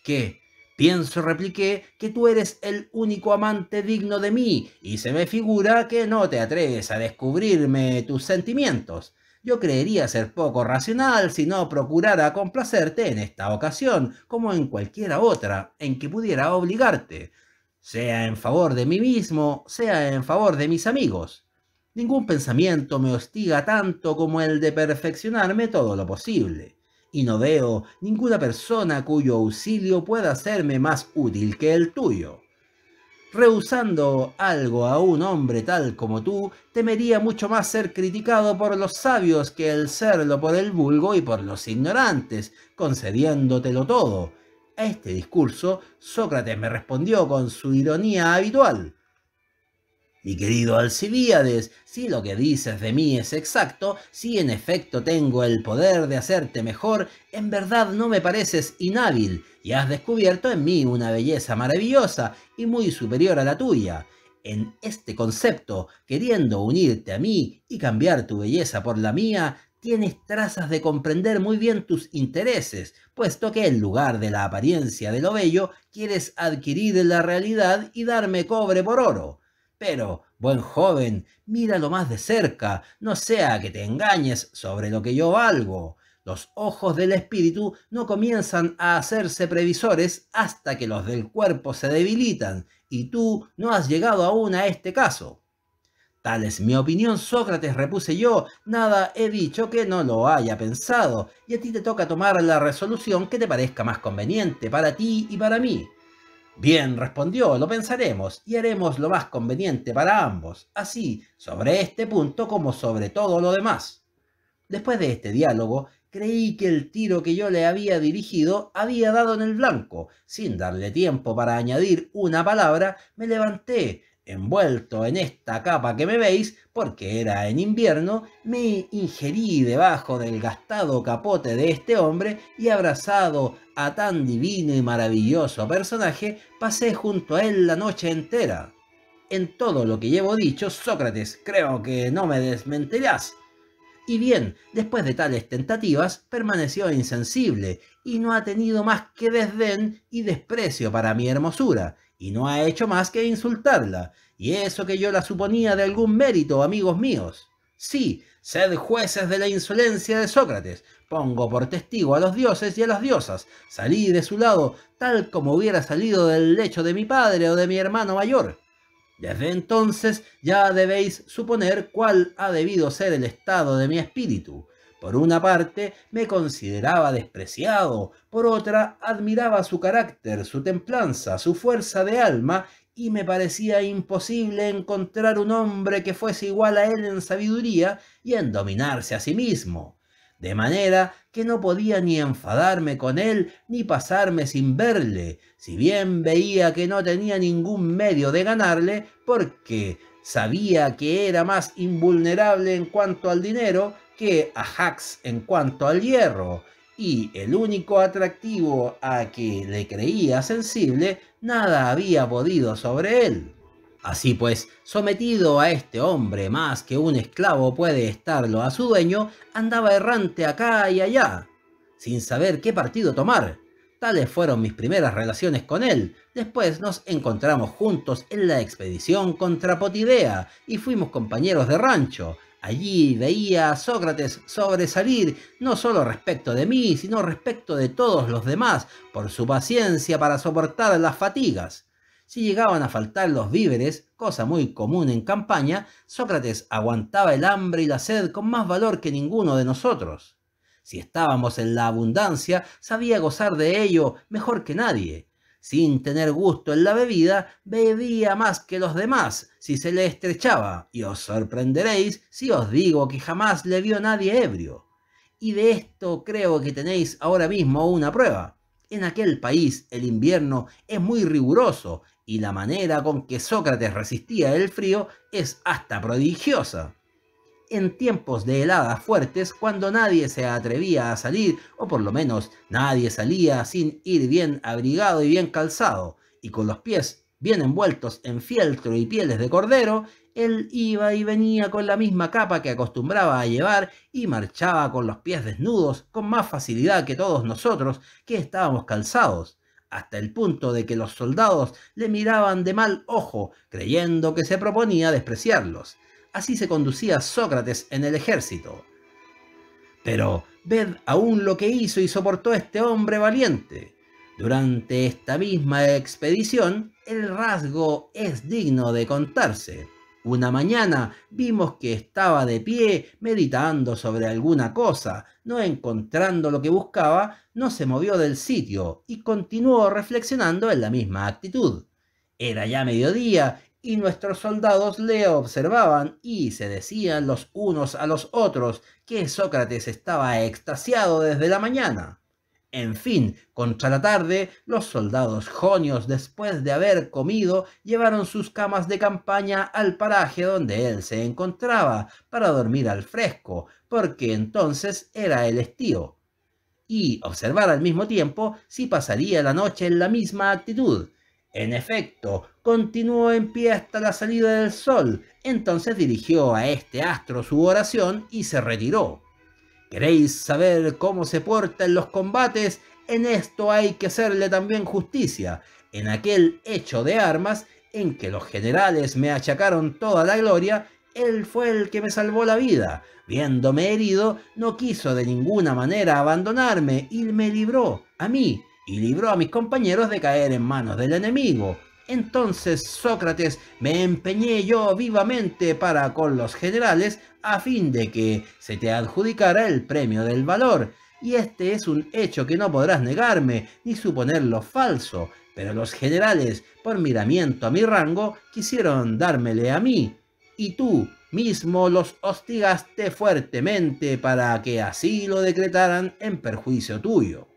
¿Qué? Pienso, repliqué, que tú eres el único amante digno de mí, y se me figura que no te atreves a descubrirme tus sentimientos yo creería ser poco racional si no procurara complacerte en esta ocasión, como en cualquiera otra en que pudiera obligarte, sea en favor de mí mismo, sea en favor de mis amigos. Ningún pensamiento me hostiga tanto como el de perfeccionarme todo lo posible, y no veo ninguna persona cuyo auxilio pueda serme más útil que el tuyo. Rehusando algo a un hombre tal como tú, temería mucho más ser criticado por los sabios que el serlo por el vulgo y por los ignorantes, concediéndotelo todo. A este discurso, Sócrates me respondió con su ironía habitual. Mi querido Alcibíades, si lo que dices de mí es exacto, si en efecto tengo el poder de hacerte mejor, en verdad no me pareces inhábil y has descubierto en mí una belleza maravillosa y muy superior a la tuya. En este concepto, queriendo unirte a mí y cambiar tu belleza por la mía, tienes trazas de comprender muy bien tus intereses, puesto que en lugar de la apariencia de lo bello, quieres adquirir la realidad y darme cobre por oro. Pero, buen joven, míralo más de cerca, no sea que te engañes sobre lo que yo valgo. Los ojos del espíritu no comienzan a hacerse previsores hasta que los del cuerpo se debilitan, y tú no has llegado aún a este caso. Tal es mi opinión, Sócrates, repuse yo, nada he dicho que no lo haya pensado, y a ti te toca tomar la resolución que te parezca más conveniente para ti y para mí. Bien, respondió, lo pensaremos y haremos lo más conveniente para ambos, así sobre este punto como sobre todo lo demás. Después de este diálogo, creí que el tiro que yo le había dirigido había dado en el blanco. Sin darle tiempo para añadir una palabra, me levanté, envuelto en esta capa que me veis, porque era en invierno, me ingerí debajo del gastado capote de este hombre y abrazado a tan divino y maravilloso personaje, pasé junto a él la noche entera. En todo lo que llevo dicho, Sócrates, creo que no me desmentirás. Y bien, después de tales tentativas, permaneció insensible y no ha tenido más que desdén y desprecio para mi hermosura, y no ha hecho más que insultarla, y eso que yo la suponía de algún mérito, amigos míos. Sí, sed jueces de la insolencia de Sócrates, pongo por testigo a los dioses y a las diosas, salí de su lado, tal como hubiera salido del lecho de mi padre o de mi hermano mayor. Desde entonces ya debéis suponer cuál ha debido ser el estado de mi espíritu. Por una parte, me consideraba despreciado, por otra, admiraba su carácter, su templanza, su fuerza de alma, y me parecía imposible encontrar un hombre que fuese igual a él en sabiduría y en dominarse a sí mismo. De manera que no podía ni enfadarme con él ni pasarme sin verle, si bien veía que no tenía ningún medio de ganarle, porque sabía que era más invulnerable en cuanto al dinero que a Hacks en cuanto al hierro, y el único atractivo a que le creía sensible, nada había podido sobre él. Así pues, sometido a este hombre más que un esclavo puede estarlo a su dueño, andaba errante acá y allá, sin saber qué partido tomar. Tales fueron mis primeras relaciones con él. Después nos encontramos juntos en la expedición contra Potidea y fuimos compañeros de rancho, Allí veía a Sócrates sobresalir, no solo respecto de mí, sino respecto de todos los demás, por su paciencia para soportar las fatigas. Si llegaban a faltar los víveres, cosa muy común en campaña, Sócrates aguantaba el hambre y la sed con más valor que ninguno de nosotros. Si estábamos en la abundancia, sabía gozar de ello mejor que nadie sin tener gusto en la bebida, bebía más que los demás, si se le estrechaba, y os sorprenderéis si os digo que jamás le vio nadie ebrio. Y de esto creo que tenéis ahora mismo una prueba. En aquel país el invierno es muy riguroso y la manera con que Sócrates resistía el frío es hasta prodigiosa en tiempos de heladas fuertes cuando nadie se atrevía a salir, o por lo menos nadie salía sin ir bien abrigado y bien calzado, y con los pies bien envueltos en fieltro y pieles de cordero, él iba y venía con la misma capa que acostumbraba a llevar y marchaba con los pies desnudos con más facilidad que todos nosotros que estábamos calzados, hasta el punto de que los soldados le miraban de mal ojo, creyendo que se proponía despreciarlos. Así se conducía Sócrates en el ejército. Pero ved aún lo que hizo y soportó este hombre valiente. Durante esta misma expedición, el rasgo es digno de contarse. Una mañana vimos que estaba de pie meditando sobre alguna cosa, no encontrando lo que buscaba, no se movió del sitio y continuó reflexionando en la misma actitud. Era ya mediodía y nuestros soldados le observaban y se decían los unos a los otros que Sócrates estaba extasiado desde la mañana. En fin, contra la tarde, los soldados jonios, después de haber comido, llevaron sus camas de campaña al paraje donde él se encontraba para dormir al fresco, porque entonces era el estío, y observar al mismo tiempo si pasaría la noche en la misma actitud, en efecto, continuó en pie hasta la salida del sol, entonces dirigió a este astro su oración y se retiró. ¿Queréis saber cómo se porta en los combates? En esto hay que hacerle también justicia, en aquel hecho de armas en que los generales me achacaron toda la gloria, él fue el que me salvó la vida. Viéndome herido, no quiso de ninguna manera abandonarme y me libró, a mí, y libró a mis compañeros de caer en manos del enemigo. Entonces, Sócrates, me empeñé yo vivamente para con los generales a fin de que se te adjudicara el premio del valor. Y este es un hecho que no podrás negarme ni suponerlo falso, pero los generales, por miramiento a mi rango, quisieron dármele a mí. Y tú, mismo los hostigaste fuertemente para que así lo decretaran en perjuicio tuyo.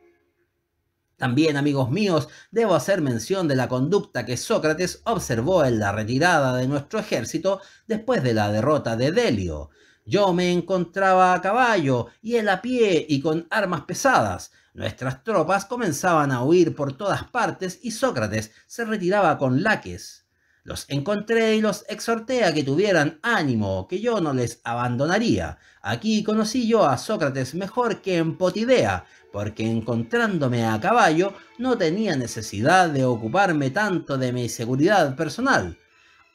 También, amigos míos, debo hacer mención de la conducta que Sócrates observó en la retirada de nuestro ejército después de la derrota de Delio. Yo me encontraba a caballo y él a pie y con armas pesadas. Nuestras tropas comenzaban a huir por todas partes y Sócrates se retiraba con laques. Los encontré y los exhorté a que tuvieran ánimo, que yo no les abandonaría. Aquí conocí yo a Sócrates mejor que en Potidea, porque encontrándome a caballo no tenía necesidad de ocuparme tanto de mi seguridad personal.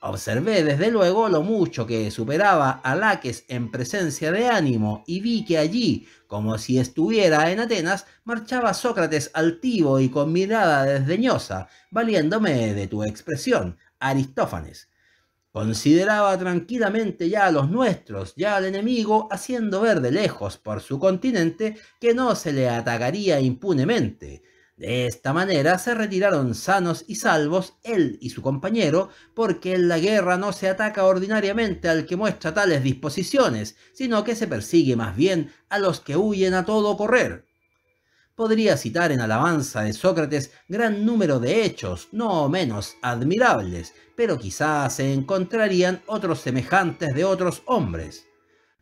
Observé desde luego lo mucho que superaba a Laques en presencia de ánimo y vi que allí, como si estuviera en Atenas, marchaba Sócrates altivo y con mirada desdeñosa, valiéndome de tu expresión, Aristófanes. Consideraba tranquilamente ya a los nuestros, ya al enemigo, haciendo ver de lejos por su continente que no se le atacaría impunemente. De esta manera se retiraron sanos y salvos él y su compañero, porque en la guerra no se ataca ordinariamente al que muestra tales disposiciones, sino que se persigue más bien a los que huyen a todo correr. Podría citar en alabanza de Sócrates gran número de hechos, no menos admirables, pero quizás se encontrarían otros semejantes de otros hombres.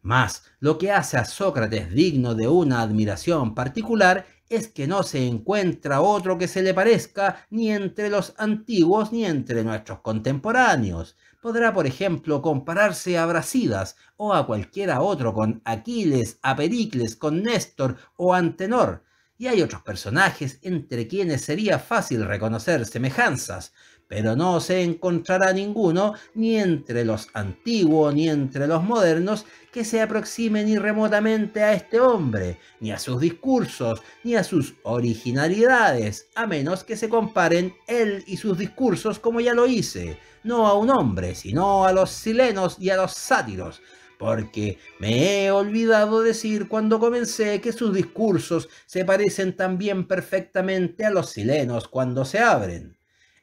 Mas lo que hace a Sócrates digno de una admiración particular es que no se encuentra otro que se le parezca ni entre los antiguos ni entre nuestros contemporáneos. Podrá, por ejemplo, compararse a Brasidas o a cualquiera otro con Aquiles, a Pericles, con Néstor o Antenor, y hay otros personajes entre quienes sería fácil reconocer semejanzas, pero no se encontrará ninguno, ni entre los antiguos ni entre los modernos, que se aproxime ni remotamente a este hombre, ni a sus discursos, ni a sus originalidades, a menos que se comparen él y sus discursos como ya lo hice, no a un hombre, sino a los silenos y a los sátiros, porque me he olvidado decir cuando comencé que sus discursos se parecen también perfectamente a los silenos cuando se abren.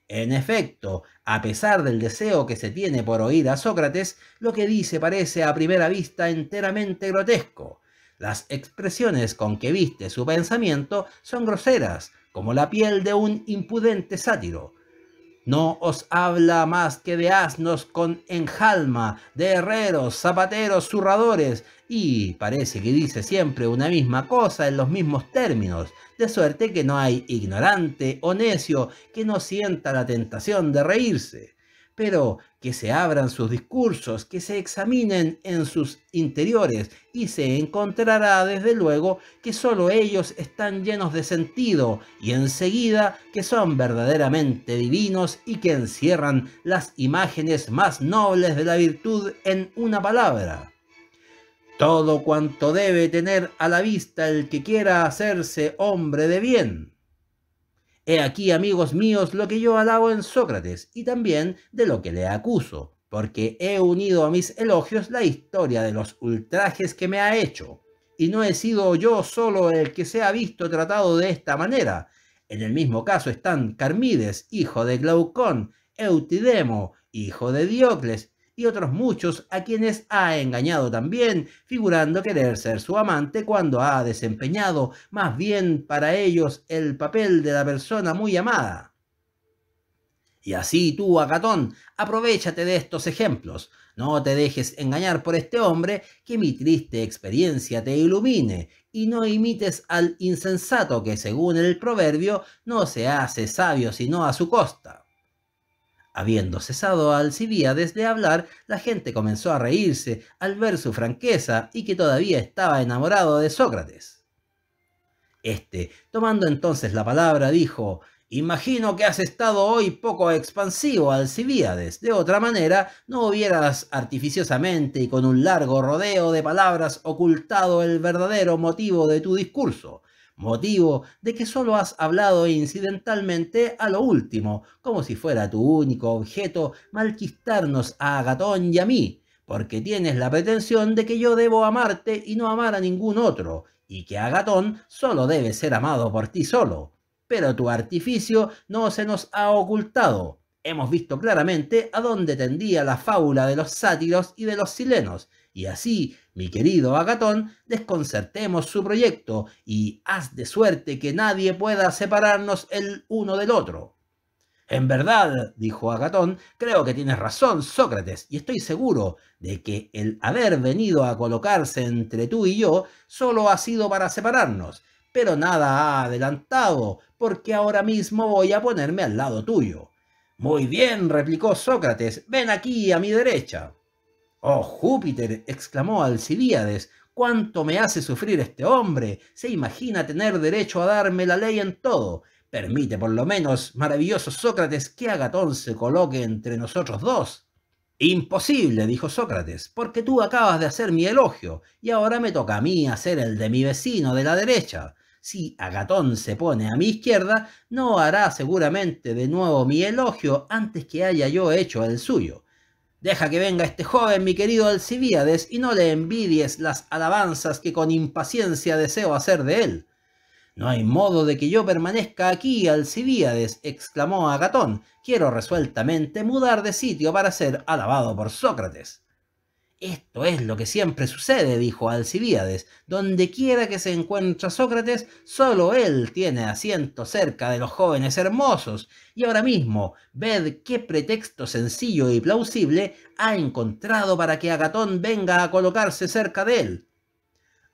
En efecto, a pesar del deseo que se tiene por oír a Sócrates, lo que dice parece a primera vista enteramente grotesco. Las expresiones con que viste su pensamiento son groseras, como la piel de un impudente sátiro. No os habla más que de asnos con enjalma, de herreros, zapateros, zurradores, y parece que dice siempre una misma cosa en los mismos términos, de suerte que no hay ignorante o necio que no sienta la tentación de reírse pero que se abran sus discursos, que se examinen en sus interiores y se encontrará desde luego que solo ellos están llenos de sentido y enseguida que son verdaderamente divinos y que encierran las imágenes más nobles de la virtud en una palabra. Todo cuanto debe tener a la vista el que quiera hacerse hombre de bien. He aquí, amigos míos, lo que yo alabo en Sócrates y también de lo que le acuso, porque he unido a mis elogios la historia de los ultrajes que me ha hecho. Y no he sido yo solo el que se ha visto tratado de esta manera. En el mismo caso están Carmides, hijo de Glaucón, Eutidemo, hijo de Diocles, y otros muchos a quienes ha engañado también, figurando querer ser su amante cuando ha desempeñado más bien para ellos el papel de la persona muy amada. Y así tú, Agatón, aprovechate de estos ejemplos. No te dejes engañar por este hombre, que mi triste experiencia te ilumine, y no imites al insensato que, según el proverbio, no se hace sabio sino a su costa. Habiendo cesado a Alcibiades de hablar, la gente comenzó a reírse al ver su franqueza y que todavía estaba enamorado de Sócrates. Este, tomando entonces la palabra, dijo: Imagino que has estado hoy poco expansivo, Alcibiades. De otra manera, no hubieras artificiosamente y con un largo rodeo de palabras ocultado el verdadero motivo de tu discurso motivo de que solo has hablado incidentalmente a lo último, como si fuera tu único objeto malquistarnos a Agatón y a mí, porque tienes la pretensión de que yo debo amarte y no amar a ningún otro, y que Agatón solo debe ser amado por ti solo. Pero tu artificio no se nos ha ocultado. Hemos visto claramente a dónde tendía la fábula de los sátiros y de los silenos, y así mi querido Agatón, desconcertemos su proyecto y haz de suerte que nadie pueda separarnos el uno del otro. En verdad, dijo Agatón, creo que tienes razón, Sócrates, y estoy seguro de que el haber venido a colocarse entre tú y yo solo ha sido para separarnos, pero nada ha adelantado, porque ahora mismo voy a ponerme al lado tuyo. Muy bien, replicó Sócrates, ven aquí a mi derecha. Oh Júpiter, exclamó Alcibíades, cuánto me hace sufrir este hombre. Se imagina tener derecho a darme la ley en todo. Permite por lo menos, maravilloso Sócrates, que Agatón se coloque entre nosotros dos. Imposible, dijo Sócrates, porque tú acabas de hacer mi elogio, y ahora me toca a mí hacer el de mi vecino de la derecha. Si Agatón se pone a mi izquierda, no hará seguramente de nuevo mi elogio antes que haya yo hecho el suyo. Deja que venga este joven, mi querido Alcibiades, y no le envidies las alabanzas que con impaciencia deseo hacer de él. No hay modo de que yo permanezca aquí, Alcibiades, exclamó Agatón. Quiero resueltamente mudar de sitio para ser alabado por Sócrates. Esto es lo que siempre sucede, dijo Alcibiades, Donde quiera que se encuentra Sócrates, solo él tiene asiento cerca de los jóvenes hermosos. Y ahora mismo, ved qué pretexto sencillo y plausible ha encontrado para que Agatón venga a colocarse cerca de él.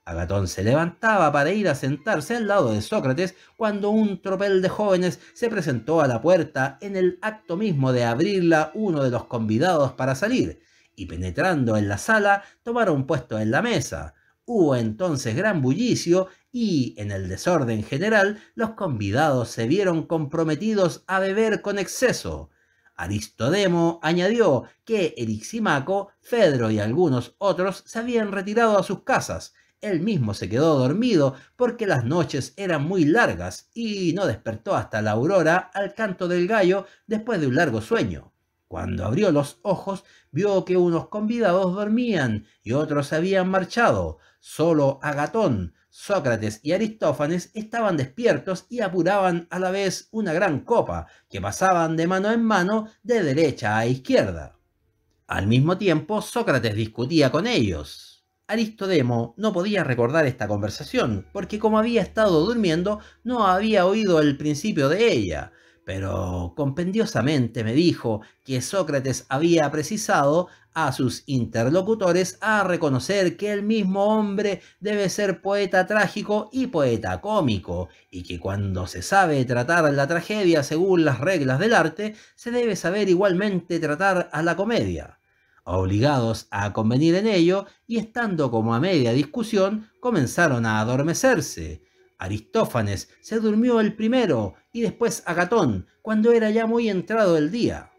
Agatón se levantaba para ir a sentarse al lado de Sócrates cuando un tropel de jóvenes se presentó a la puerta en el acto mismo de abrirla uno de los convidados para salir y penetrando en la sala tomaron puesto en la mesa. Hubo entonces gran bullicio y, en el desorden general, los convidados se vieron comprometidos a beber con exceso. Aristodemo añadió que Eriximaco, Fedro y algunos otros se habían retirado a sus casas. Él mismo se quedó dormido porque las noches eran muy largas y no despertó hasta la aurora al canto del gallo después de un largo sueño. Cuando abrió los ojos, vio que unos convidados dormían y otros habían marchado. Solo Agatón, Sócrates y Aristófanes estaban despiertos y apuraban a la vez una gran copa que pasaban de mano en mano de derecha a izquierda. Al mismo tiempo, Sócrates discutía con ellos. Aristodemo no podía recordar esta conversación, porque como había estado durmiendo, no había oído el principio de ella pero compendiosamente me dijo que Sócrates había precisado a sus interlocutores a reconocer que el mismo hombre debe ser poeta trágico y poeta cómico, y que cuando se sabe tratar la tragedia según las reglas del arte, se debe saber igualmente tratar a la comedia. Obligados a convenir en ello, y estando como a media discusión, comenzaron a adormecerse, Aristófanes se durmió el primero y después Agatón, cuando era ya muy entrado el día.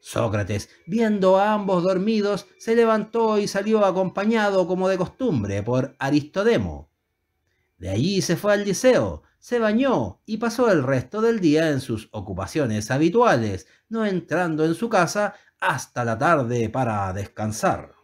Sócrates, viendo a ambos dormidos, se levantó y salió acompañado como de costumbre por Aristodemo. De allí se fue al liceo, se bañó y pasó el resto del día en sus ocupaciones habituales, no entrando en su casa hasta la tarde para descansar.